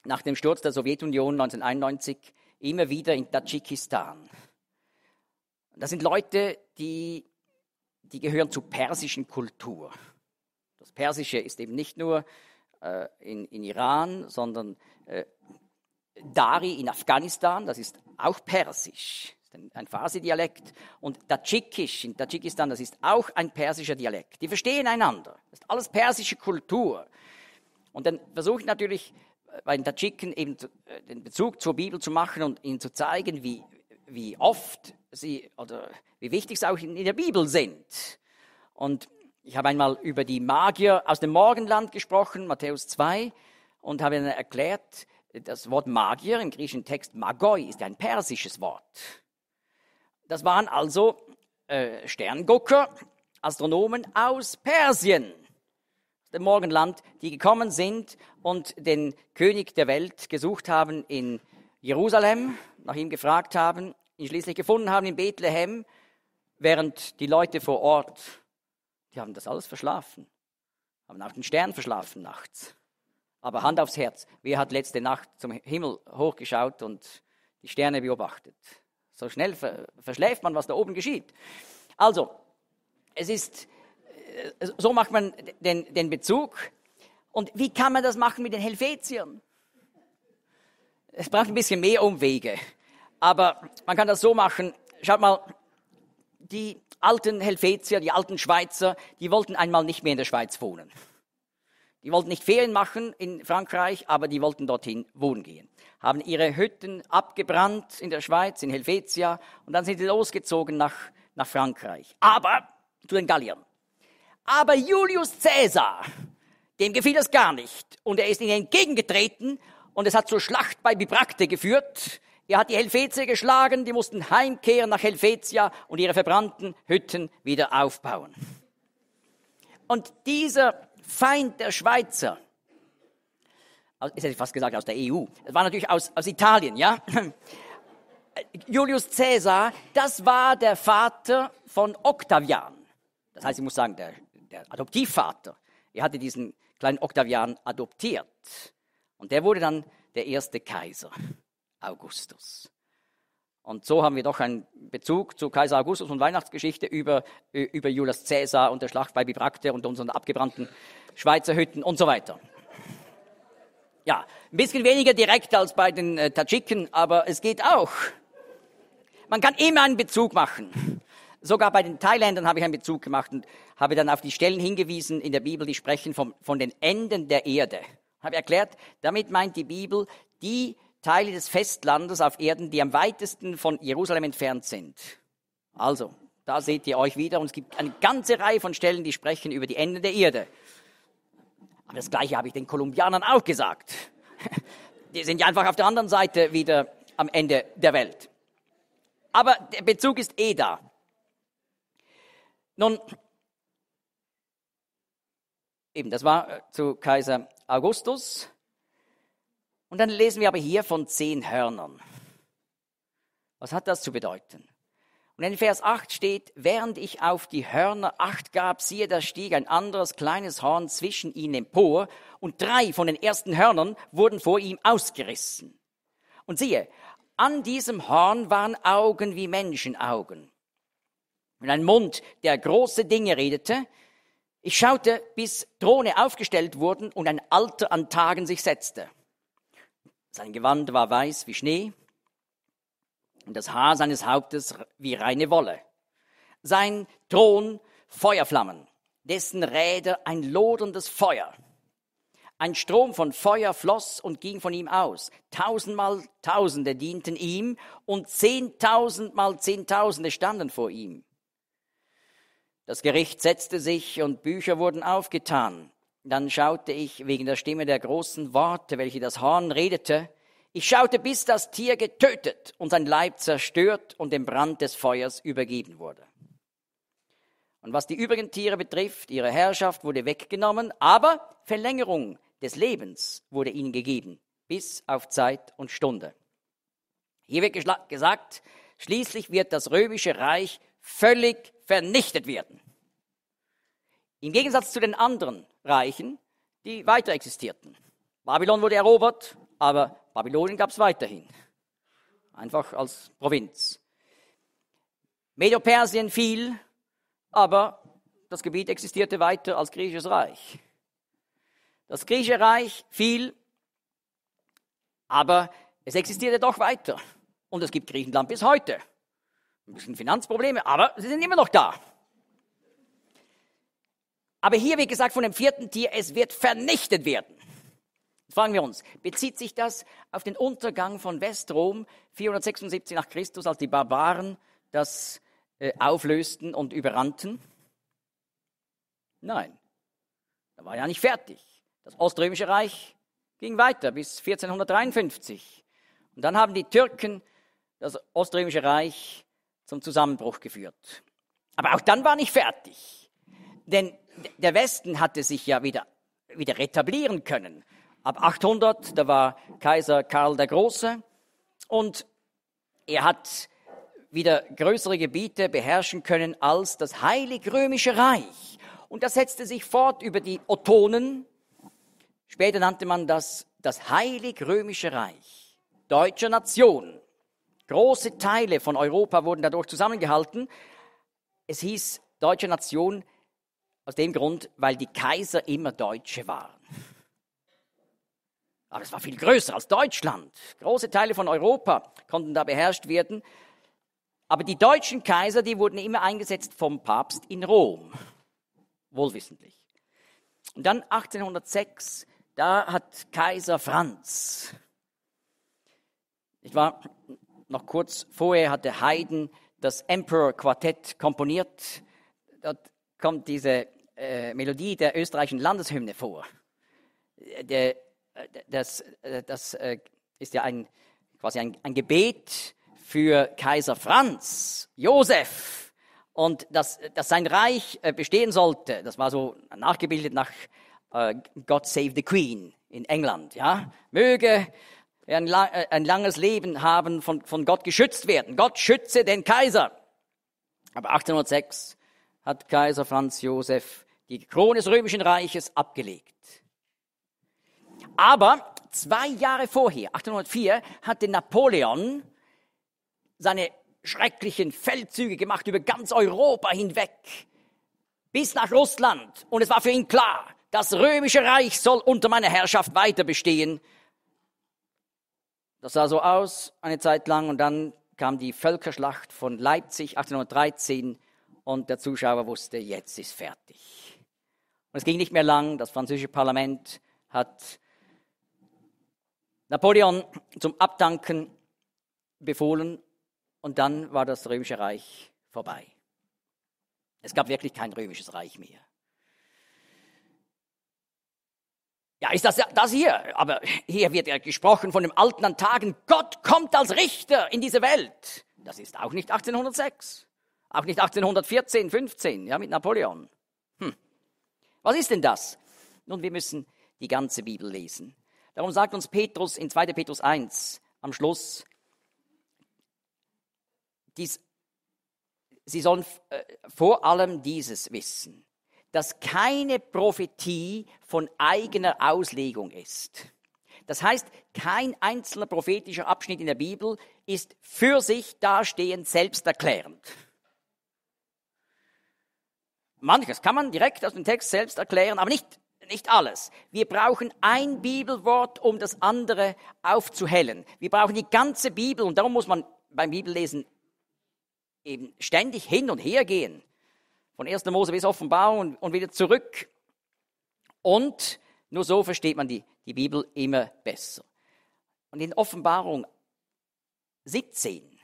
nach dem Sturz der Sowjetunion 1991 immer wieder in Tadschikistan. Das sind Leute, die, die gehören zur persischen Kultur. Das Persische ist eben nicht nur äh, in, in, Iran, sondern äh, Dari in Afghanistan, das ist auch persisch, ein, Farsi-Dialekt. Und Tadschikisch in Tadschikistan, das ist auch ein persischer Dialekt. Die verstehen einander. Das ist alles persische Kultur. Und dann versuche ich natürlich äh, bei den Tadschiken eben äh, den Bezug zur Bibel zu machen und ihnen zu zeigen, wie, wie oft sie oder wie wichtig sie auch in der Bibel sind. Und ich habe einmal über die Magier aus dem Morgenland gesprochen, Matthäus 2, und habe ihnen erklärt, das Wort Magier im griechischen Text Magoi ist ein persisches Wort. Das waren also äh, Sterngucker, Astronomen aus Persien, dem Morgenland, die gekommen sind und den König der Welt gesucht haben in Jerusalem, nach ihm gefragt haben, ihn schließlich gefunden haben in Bethlehem, während die Leute vor Ort die haben das alles verschlafen. Haben auch den Stern verschlafen nachts. Aber Hand aufs Herz, wer hat letzte Nacht zum Himmel hochgeschaut und die Sterne beobachtet? So schnell verschläft man, was da oben geschieht. Also, es ist, äh, so macht man den, den Bezug. Und wie kann man das machen mit den Helvetiern? Es braucht ein bisschen mehr Umwege. Aber man kann das so machen. Schaut mal, die alten Helvetier, die alten Schweizer, die wollten einmal nicht mehr in der Schweiz wohnen. Die wollten nicht Ferien machen in Frankreich, aber die wollten dorthin wohnen gehen. Haben ihre Hütten abgebrannt in der Schweiz, in Helvetia, und dann sind sie losgezogen nach, nach Frankreich. Aber zu den Galliern. Aber Julius Caesar, dem gefiel das gar nicht. Und er ist ihnen entgegengetreten und es hat zur Schlacht bei Bibracte geführt. Er hat die Helvetier geschlagen, die mussten heimkehren nach Helvetia und ihre verbrannten Hütten wieder aufbauen. Und dieser Feind der Schweizer, aus, jetzt hätte ich fast gesagt aus der EU, das war natürlich aus, aus Italien, ja? *clears throat* Julius Caesar, das war der Vater von Octavian. Das heißt, ich muss sagen, der, der Adoptivvater. Er hatte diesen kleinen Octavian adoptiert. Und der wurde dann der erste Kaiser. Augustus. Und so haben wir doch einen Bezug zu Kaiser Augustus und Weihnachtsgeschichte über, über Julius Caesar und der Schlacht bei Bibracte und unseren abgebrannten Schweizer Hütten und so weiter. Ja, ein bisschen weniger direkt als bei den äh, Tadschiken, aber es geht auch. Man kann immer einen Bezug machen. Sogar bei den Thailändern habe ich einen Bezug gemacht und habe dann auf die Stellen hingewiesen in der Bibel, die sprechen vom, von den Enden der Erde. Habe erklärt, damit meint die Bibel die Teile des Festlandes auf Erden, die am weitesten von Jerusalem entfernt sind. Also, da seht ihr euch wieder und es gibt eine ganze Reihe von Stellen, die sprechen über die Enden der Erde. Aber das Gleiche habe ich den Kolumbianern auch gesagt. *laughs* Die sind ja einfach auf der anderen Seite wieder am Ende der Welt. Aber der Bezug ist eh da. Nun, eben, das war äh, zu Kaiser Augustus. Und dann lesen wir aber hier von zehn Hörnern. Was hat das zu bedeuten? Und in Vers 8 steht, während ich auf die Hörner acht gab, siehe, da stieg ein anderes kleines Horn zwischen ihnen empor, und drei von den ersten Hörnern wurden vor ihm ausgerissen. Und siehe, an diesem Horn waren Augen wie Menschenaugen. Und ein Mund, der große Dinge redete. Ich schaute, bis Drohne aufgestellt wurden und ein Alter an Tagen sich setzte. Sein Gewand war weiß wie Schnee und das Haar seines Hauptes wie reine Wolle. Sein Thron Feuerflammen, dessen Räder ein loderndes Feuer. Ein Strom von Feuer floss und ging von ihm aus. Tausendmal Tausende dienten ihm und zehntausendmal Zehntausende standen vor ihm. Das Gericht setzte sich und Bücher wurden aufgetan. Dann schaute ich wegen der Stimme der großen Worte, welche das Horn redete. Ich schaute, bis das Tier getötet und sein Leib zerstört und dem Brand des Feuers übergeben wurde. Und was die übrigen Tiere betrifft, ihre Herrschaft wurde weggenommen, aber Verlängerung des Lebens wurde ihnen gegeben, bis auf Zeit und Stunde. Hier wird gesagt, schließlich wird das römische Reich völlig vernichtet werden. Im Gegensatz zu den anderen Reichen, die weiter existierten. Babylon wurde erobert, aber Babylonien gab es weiterhin. Einfach als Provinz. Medo-Persien fiel, aber das Gebiet existierte weiter als griechisches Reich. Das griechische Reich fiel, aber es existierte doch weiter. Und es gibt Griechenland bis heute. Ein bisschen Finanzprobleme, aber sie sind immer noch da. Aber hier wie gesagt von dem vierten Tier, es wird vernichtet werden. Fragen wir uns, bezieht sich das auf den Untergang von Westrom 476 nach Christus, als die Barbaren das äh, auflösten und überrannten? Nein, da war ja nicht fertig. Das Oströmische Reich ging weiter bis 1453. Und dann haben die Türken das Oströmische Reich zum Zusammenbruch geführt. Aber auch dann war nicht fertig. Denn der Westen hatte sich ja wieder, wieder retablieren können. Ab 800, da war Kaiser Karl der Große und er hat wieder größere Gebiete beherrschen können als das Heilig Römische Reich. Und das setzte sich fort über die Ottonen. Später nannte man das das Heilig Römische Reich, deutsche Nation. Große Teile von Europa wurden dadurch zusammengehalten. Es hieß deutsche Nation, aus dem Grund, weil die Kaiser immer Deutsche waren. Aber es war viel größer als Deutschland. Große Teile von Europa konnten da beherrscht werden. Aber die deutschen Kaiser, die wurden immer eingesetzt vom Papst in Rom. Wohlwissentlich. Und dann 1806, da hat Kaiser Franz, ich war noch kurz vorher, hatte Haydn das Emperor Quartett komponiert. Dort kommt diese äh, Melodie der österreichischen Landeshymne vor. Der, äh, das, äh, das äh, ist ja ein, quasi ein, ein Gebet für Kaiser Franz, Josef, und dass, dass sein Reich bestehen sollte. Das war so nachgebildet nach God Save the Queen in England. Ja? Möge ein, ein langes Leben haben, von, von Gott geschützt werden. Gott schütze den Kaiser. Aber 1806 hat Kaiser Franz Josef die Krone des römischen Reiches abgelegt. Aber zwei Jahre vorher, 1804, hatte Napoleon seine schrecklichen Feldzüge gemacht über ganz Europa hinweg, bis nach Russland. Und es war für ihn klar, das römische Reich soll unter meiner Herrschaft weiter bestehen. Das sah so aus eine Zeit lang und dann kam die Völkerschlacht von Leipzig 1813 und der Zuschauer wusste, jetzt ist fertig. Es ging nicht mehr lang. Das französische Parlament hat Napoleon zum Abdanken befohlen und dann war das römische Reich vorbei. Es gab wirklich kein römisches Reich mehr. Ja, ist das das hier? Aber hier wird ja gesprochen von dem Alten an Tagen. Gott kommt als Richter in diese Welt. Das ist auch nicht 1806. Auch nicht 1814, 15, ja, mit Napoleon. Hm. Was ist denn das? Nun, wir müssen die ganze Bibel lesen. Darum sagt uns Petrus in 2. Petrus 1 am Schluss, dies, sie sollen äh, vor allem dieses wissen, dass keine Prophetie von eigener Auslegung ist. Das heißt, kein einzelner prophetischer Abschnitt in der Bibel ist für sich dastehend selbsterklärend. Manches kann man direkt aus dem Text selbst erklären, aber nicht, nicht alles. Wir brauchen ein Bibelwort, um das andere aufzuhellen. Wir brauchen die ganze Bibel und darum muss man beim Bibellesen eben ständig hin und her gehen. Von 1. Mose bis Offenbarung und, wieder zurück. Und nur so versteht man die, die Bibel immer besser. Und in Offenbarung 17,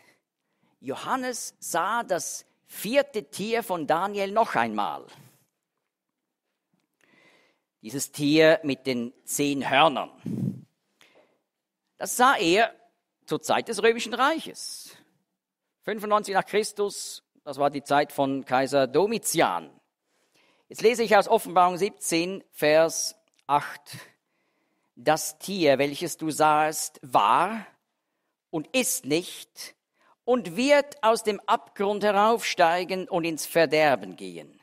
Johannes sah, dass vierte Tier von Daniel noch einmal. Dieses Tier mit den zehn Hörnern. Das sah er zur Zeit des Römischen Reiches. 95 nach Christus, das war die Zeit von Kaiser Domitian. Jetzt lese ich aus Offenbarung 17, Vers 8. Das Tier, welches du sahest, war und ist nicht und wird aus dem Abgrund heraufsteigen und ins Verderben gehen.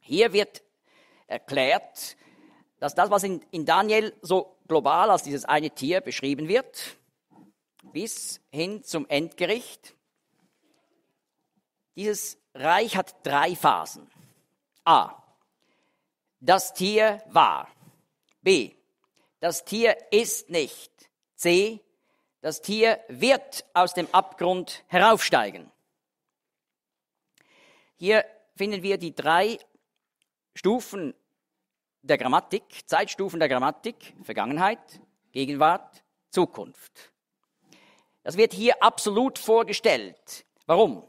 Hier wird erklärt, dass das, was in, in Daniel so global als dieses eine Tier beschrieben wird, bis hin zum Endgericht, dieses Reich hat drei Phasen. A. Das Tier war. B. Das Tier ist nicht. C. Das Tier wird aus dem Abgrund heraufsteigen. Hier finden wir die drei Stufen der Grammatik, Zeitstufen der Grammatik, Vergangenheit, Gegenwart, Zukunft. Das wird hier absolut vorgestellt. Warum?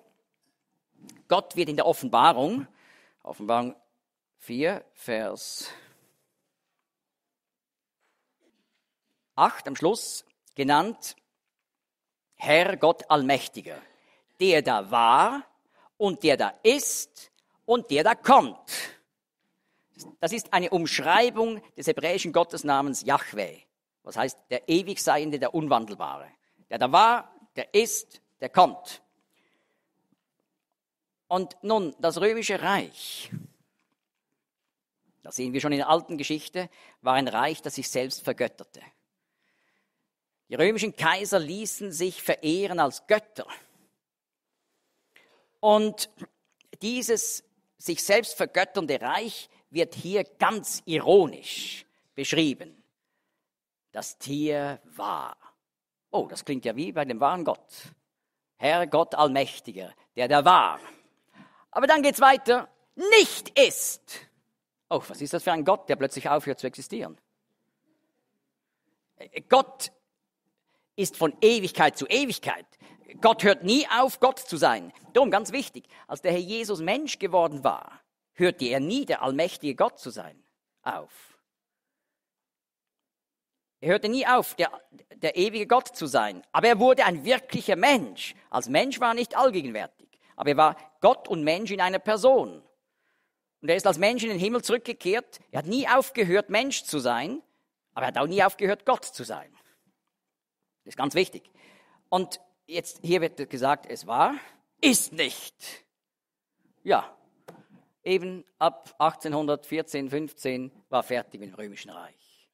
Gott wird in der Offenbarung, Offenbarung 4, Vers 8 am Schluss genannt Herr Gott Allmächtiger, der da war und der da ist und der da kommt. Das ist eine Umschreibung des hebräischen Gottesnamens Yahweh. Was heißt der Ewigseiende, der Unwandelbare. Der da war, der ist, der kommt. Und nun, das römische Reich, das sehen wir schon in der alten Geschichte, war ein Reich, das sich selbst vergötterte. Die römischen Kaiser ließen sich verehren als Götter. Und dieses sich selbst vergötternde Reich wird hier ganz ironisch beschrieben. Das Tier war. Oh, das klingt ja wie bei dem wahren Gott. Herr Gott Allmächtiger, der da war. Aber dann geht es weiter. Nicht ist. Oh, was ist das für ein Gott, der plötzlich aufhört zu existieren? Äh, Gott ist von Ewigkeit zu Ewigkeit. Gott hört nie auf, Gott zu sein. Darum ganz wichtig, als der Herr Jesus Mensch geworden war, hörte er nie, der allmächtige Gott zu sein, auf. Er hörte nie auf, der, der ewige Gott zu sein. Aber er wurde ein wirklicher Mensch. Als Mensch war er nicht allgegenwärtig. Aber er war Gott und Mensch in einer Person. Und er ist als Mensch in den Himmel zurückgekehrt. Er hat nie aufgehört, Mensch zu sein, aber er hat auch nie aufgehört, Gott zu sein. Das ist ganz wichtig. Und jetzt hier wird gesagt, es war, ist nicht. Ja, eben ab 1814, 15 war fertig im Römischen Reich.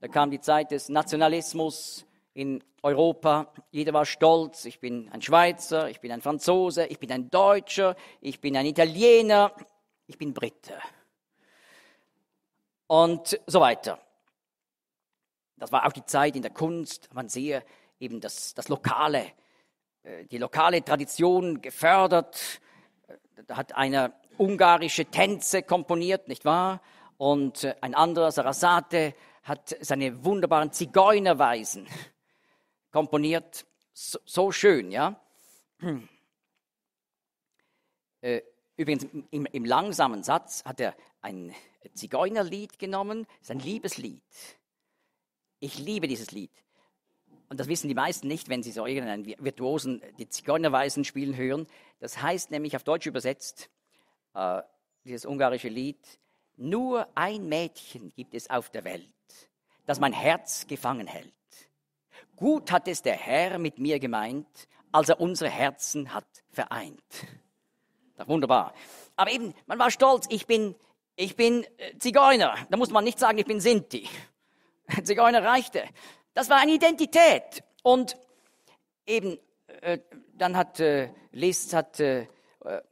Da kam die Zeit des Nationalismus in Europa. Jeder war stolz. Ich bin ein Schweizer, ich bin ein Franzose, ich bin ein Deutscher, ich bin ein Italiener, ich bin Brite. Und so weiter. Das war auch die Zeit in der Kunst. Man sehe eben das, das Lokale, äh, die lokale Tradition gefördert. Äh, da hat einer ungarische Tänze komponiert, nicht wahr? Und äh, ein anderer, Sarasate, hat seine wunderbaren Zigeunerweisen *laughs* komponiert. So, so schön, ja? Übrigens, im, im, langsamen Satz hat er ein Zigeunerlied genommen, sein Liebeslied. Ich liebe dieses Lied. Und das wissen die meisten nicht, wenn sie so irgendeinen Virtuosen, die Zigeunerweisen spielen hören. Das heißt nämlich auf Deutsch übersetzt, äh, dieses ungarische Lied, nur ein Mädchen gibt es auf der Welt, das mein Herz gefangen hält. Gut hat es der Herr mit mir gemeint, als er unsere Herzen hat vereint. Das *laughs* wunderbar. Aber eben, man war stolz, ich bin, ich bin äh, Zigeuner. Da muss man nicht sagen, ich bin Sinti. Sich einer reichte. Das war eine Identität. Und eben, äh, dann hat äh, Liszt hat, äh, äh,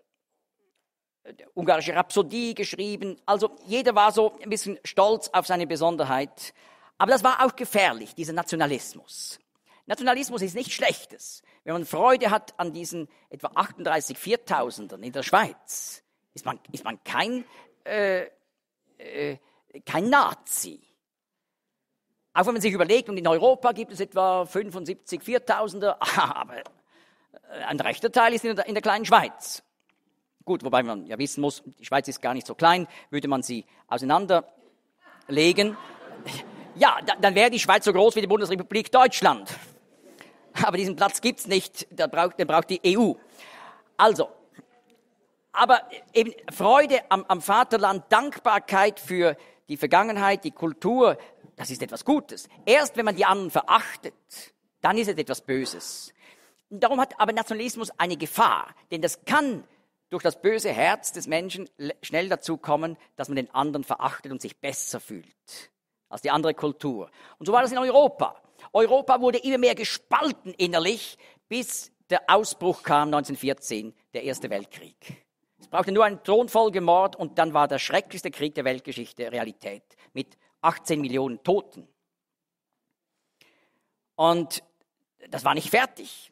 ungarische Rhapsodie geschrieben. Also jeder war so ein bisschen stolz auf seine Besonderheit. Aber das war auch gefährlich, dieser Nationalismus. Nationalismus ist nichts Schlechtes. Wenn man Freude hat an diesen etwa 38 Viertausendern in der Schweiz, ist man, ist man kein, äh, äh, kein Nazi. Auch wenn man sich überlegt, und in Europa gibt es etwa 75 Viertausender, *laughs* aber äh, ein rechter Teil ist in der, in der kleinen Schweiz. Gut, wobei man ja wissen muss, die Schweiz ist gar nicht so klein, würde man sie auseinanderlegen, *laughs* ja, dann wäre die Schweiz so groß wie die Bundesrepublik Deutschland. *laughs* Aber diesen Platz gibt es nicht, den braucht, den braucht die EU. Also, aber äh, eben Freude am, am Vaterland, Dankbarkeit für die die Vergangenheit, die Kultur, das ist etwas Gutes. Erst wenn man die anderen verachtet, dann ist es etwas Böses. Und darum hat aber Nationalismus eine Gefahr, denn das kann durch das böse Herz des Menschen schnell dazu kommen, dass man den anderen verachtet und sich besser fühlt als die andere Kultur. Und so war das in Europa. Europa wurde immer mehr gespalten innerlich, bis der Ausbruch kam 1914, der Erste Weltkrieg brauchte nur einen Thronfolgemord und dann war der schrecklichste Krieg der Weltgeschichte Realität mit 18 Millionen Toten. Und das war nicht fertig.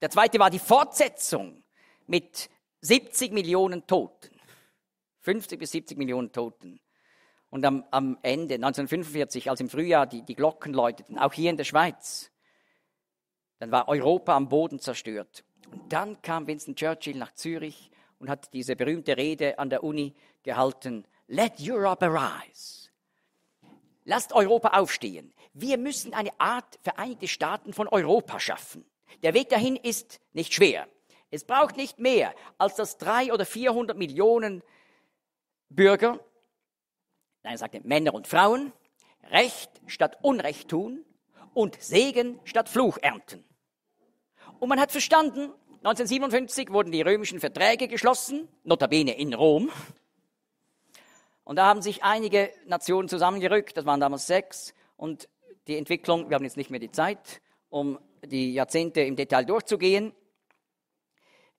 Der zweite war die Fortsetzung mit 70 Millionen Toten. 50 bis 70 Millionen Toten. Und am, am Ende 1945, als im Frühjahr die, die Glocken läuteten, auch hier in der Schweiz, dann war Europa am Boden zerstört. Und dann kam Winston Churchill nach Zürich und hat diese berühmte Rede an der Uni gehalten. Let Europe arise. Lasst Europa aufstehen. Wir müssen eine Art Vereinigte Staaten von Europa schaffen. Der Weg dahin ist nicht schwer. Es braucht nicht mehr als dass drei oder vierhundert Millionen Bürger, nein, sagte Männer und Frauen, Recht statt Unrecht tun und Segen statt Fluch ernten. Und man hat verstanden, 1957 wurden die römischen Verträge geschlossen, notabene in Rom. Und da haben sich einige Nationen zusammengerückt, das waren damals sechs. Und die Entwicklung, wir haben jetzt nicht mehr die Zeit, um die Jahrzehnte im Detail durchzugehen.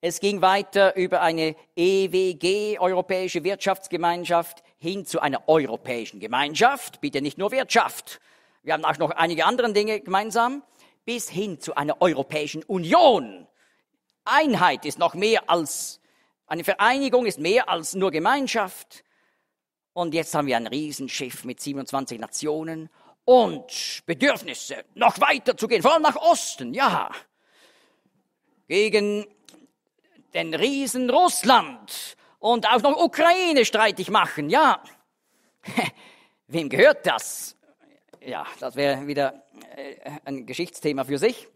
Es ging weiter über eine EWG, Europäische Wirtschaftsgemeinschaft, hin zu einer europäischen Gemeinschaft, bitte nicht nur Wirtschaft. Wir haben auch noch einige andere Dinge gemeinsam, bis hin zu einer Europäischen Union. Einheit ist noch mehr als, eine Vereinigung ist mehr als nur Gemeinschaft. Und jetzt haben wir ein Riesenschiff mit 27 Nationen und Bedürfnisse, noch weiter zu gehen, vor allem nach Osten, ja. Gegen den Riesen Russland und auch noch Ukraine streitig machen, ja. *laughs* Wem gehört das? Ja, das wäre wieder äh, ein Geschichtsthema für sich.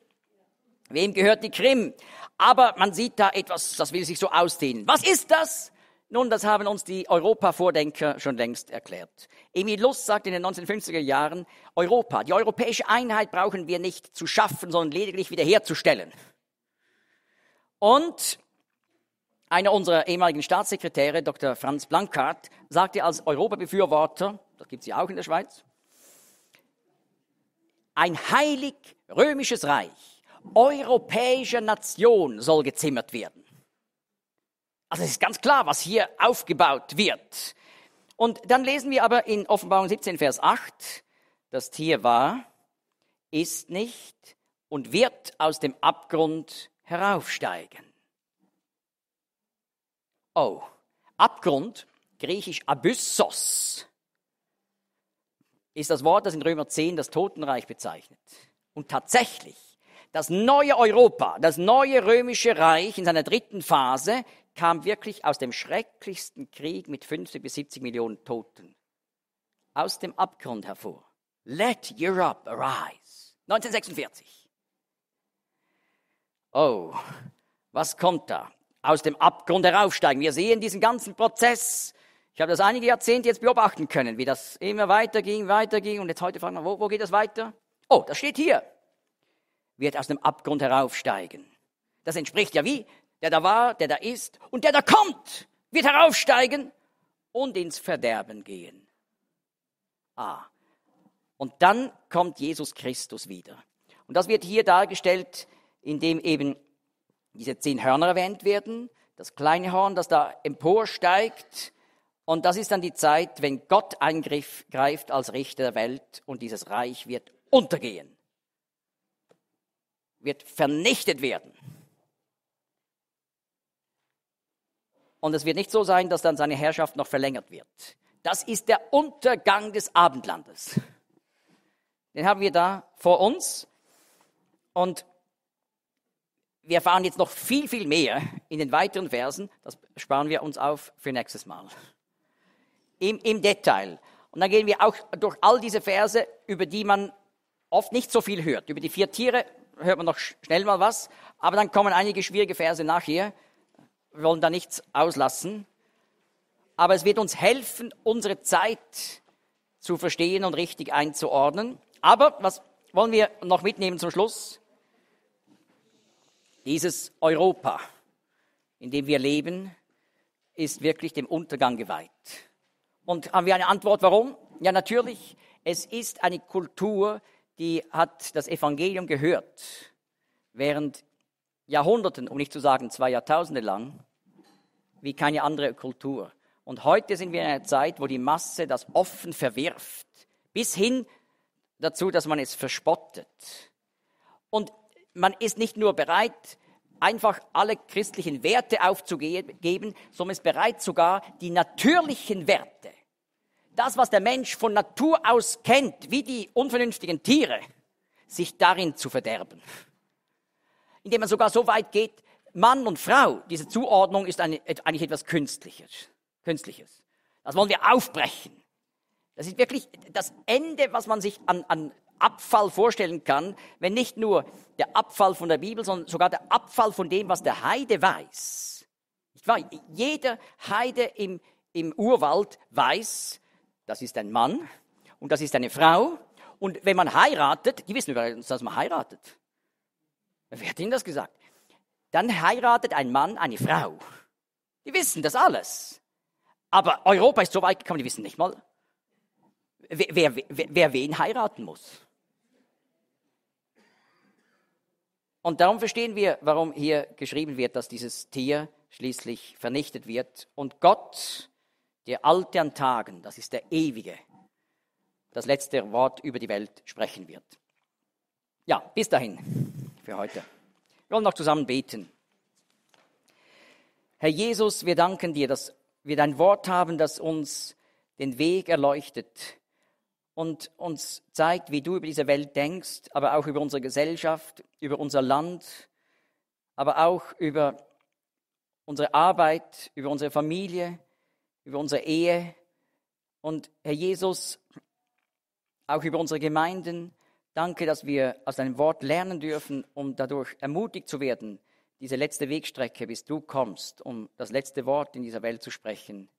Wem gehört die Krim? Aber man sieht da etwas, das will sich so ausdehnen. Was ist das? Nun, das haben uns die Europa-Vordenker schon längst erklärt. Emil Lust sagt in den 1950er Jahren, Europa, die europäische Einheit brauchen wir nicht zu schaffen, sondern lediglich wiederherzustellen. Und einer unserer ehemaligen Staatssekretäre, Dr. Franz Blankhardt, sagte als Europabefürworter, das gibt es ja auch in der Schweiz, ein heilig römisches Reich europäische Nation soll gezimmert werden. Also es ist ganz klar, was hier aufgebaut wird. Und dann lesen wir aber in Offenbarung 17, Vers 8, das Tier war, ist nicht und wird aus dem Abgrund heraufsteigen. Oh, Abgrund, griechisch Abyssos, ist das Wort, das in Römer 10 das Totenreich bezeichnet. Und tatsächlich das neue Europa, das neue römische Reich in seiner dritten Phase kam wirklich aus dem schrecklichsten Krieg mit 50 bis 70 Millionen Toten. Aus dem Abgrund hervor. Let Europe arise. 1946. Oh, was kommt da? Aus dem Abgrund heraufsteigen. Wir sehen diesen ganzen Prozess. Ich habe das einige Jahrzehnte jetzt beobachten können, wie das immer weiter ging, weiter ging. Und jetzt heute fragen wir, wo, wo geht das weiter? Oh, das steht hier wird aus dem Abgrund heraufsteigen. Das entspricht ja wie? Der da war, der da ist und der da kommt, wird heraufsteigen und ins Verderben gehen. Ah. Und dann kommt Jesus Christus wieder. Und das wird hier dargestellt, indem eben diese zehn Hörner erwähnt werden, das kleine Horn, das da emporsteigt. Und das ist dann die Zeit, wenn Gott eingreift als Richter der Welt und dieses Reich wird untergehen wird vernichtet werden. Und es wird nicht so sein, dass dann seine Herrschaft noch verlängert wird. Das ist der Untergang des Abendlandes. Den haben wir da vor uns. Und wir erfahren jetzt noch viel, viel mehr in den weiteren Versen. Das sparen wir uns auf für nächstes Mal. Im, im Detail. Und dann gehen wir auch durch all diese Verse, über die man oft nicht so viel hört. Über die vier Tiere hört man noch schnell mal was. Aber dann kommen einige schwierige Verse nachher. Wir wollen da nichts auslassen. Aber es wird uns helfen, unsere Zeit zu verstehen und richtig einzuordnen. Aber was wollen wir noch mitnehmen zum Schluss? Dieses Europa, in dem wir leben, ist wirklich dem Untergang geweiht. Und haben wir eine Antwort, warum? Ja, natürlich, es ist eine Kultur, die hat das Evangelium gehört während Jahrhunderten, um nicht zu sagen zwei Jahrtausende lang, wie keine andere Kultur. Und heute sind wir in einer Zeit, wo die Masse das offen verwirft, bis hin dazu, dass man es verspottet. Und man ist nicht nur bereit, einfach alle christlichen Werte aufzugeben, sondern ist bereit sogar die natürlichen Werte, das, was der Mensch von Natur aus kennt, wie die unvernünftigen Tiere, sich darin zu verderben. Indem man sogar so weit geht, Mann und Frau, diese Zuordnung ist eine, eigentlich etwas Künstliches. Künstliches. Das wollen wir aufbrechen. Das ist wirklich das Ende, was man sich an, an Abfall vorstellen kann, wenn nicht nur der Abfall von der Bibel, sondern sogar der Abfall von dem, was der Heide weiß. Jeder Heide im, im Urwald weiß, das ist ein Mann und das ist eine Frau. Und wenn man heiratet, die wissen übrigens, dass man heiratet. Wer hat Ihnen das gesagt? Dann heiratet ein Mann eine Frau. Die wissen das alles. Aber Europa ist so weit gekommen, die wissen nicht mal, wer, wer, wer wen heiraten muss. Und darum verstehen wir, warum hier geschrieben wird, dass dieses Tier schließlich vernichtet wird. Und Gott der Alte an Tagen, das ist der Ewige, das letzte Wort über die Welt sprechen wird. Ja, bis dahin für heute. Wir wollen noch zusammen beten. Herr Jesus, wir danken dir, dass wir dein Wort haben, das uns den Weg erleuchtet und uns zeigt, wie du über diese Welt denkst, aber auch über unsere Gesellschaft, über unser Land, aber auch über unsere Arbeit, über unsere Familie, über unsere Ehe und Herr Jesus, auch über unsere Gemeinden. Danke, dass wir aus deinem Wort lernen dürfen, um dadurch ermutigt zu werden, diese letzte Wegstrecke, bis du kommst, um das letzte Wort in dieser Welt zu sprechen,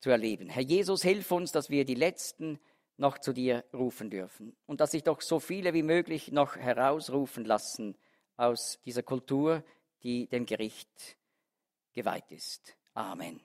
zu erleben. Herr Jesus, hilf uns, dass wir die letzten noch zu dir rufen dürfen und dass sich doch so viele wie möglich noch herausrufen lassen aus dieser Kultur, die dem Gericht geweiht ist. Amen.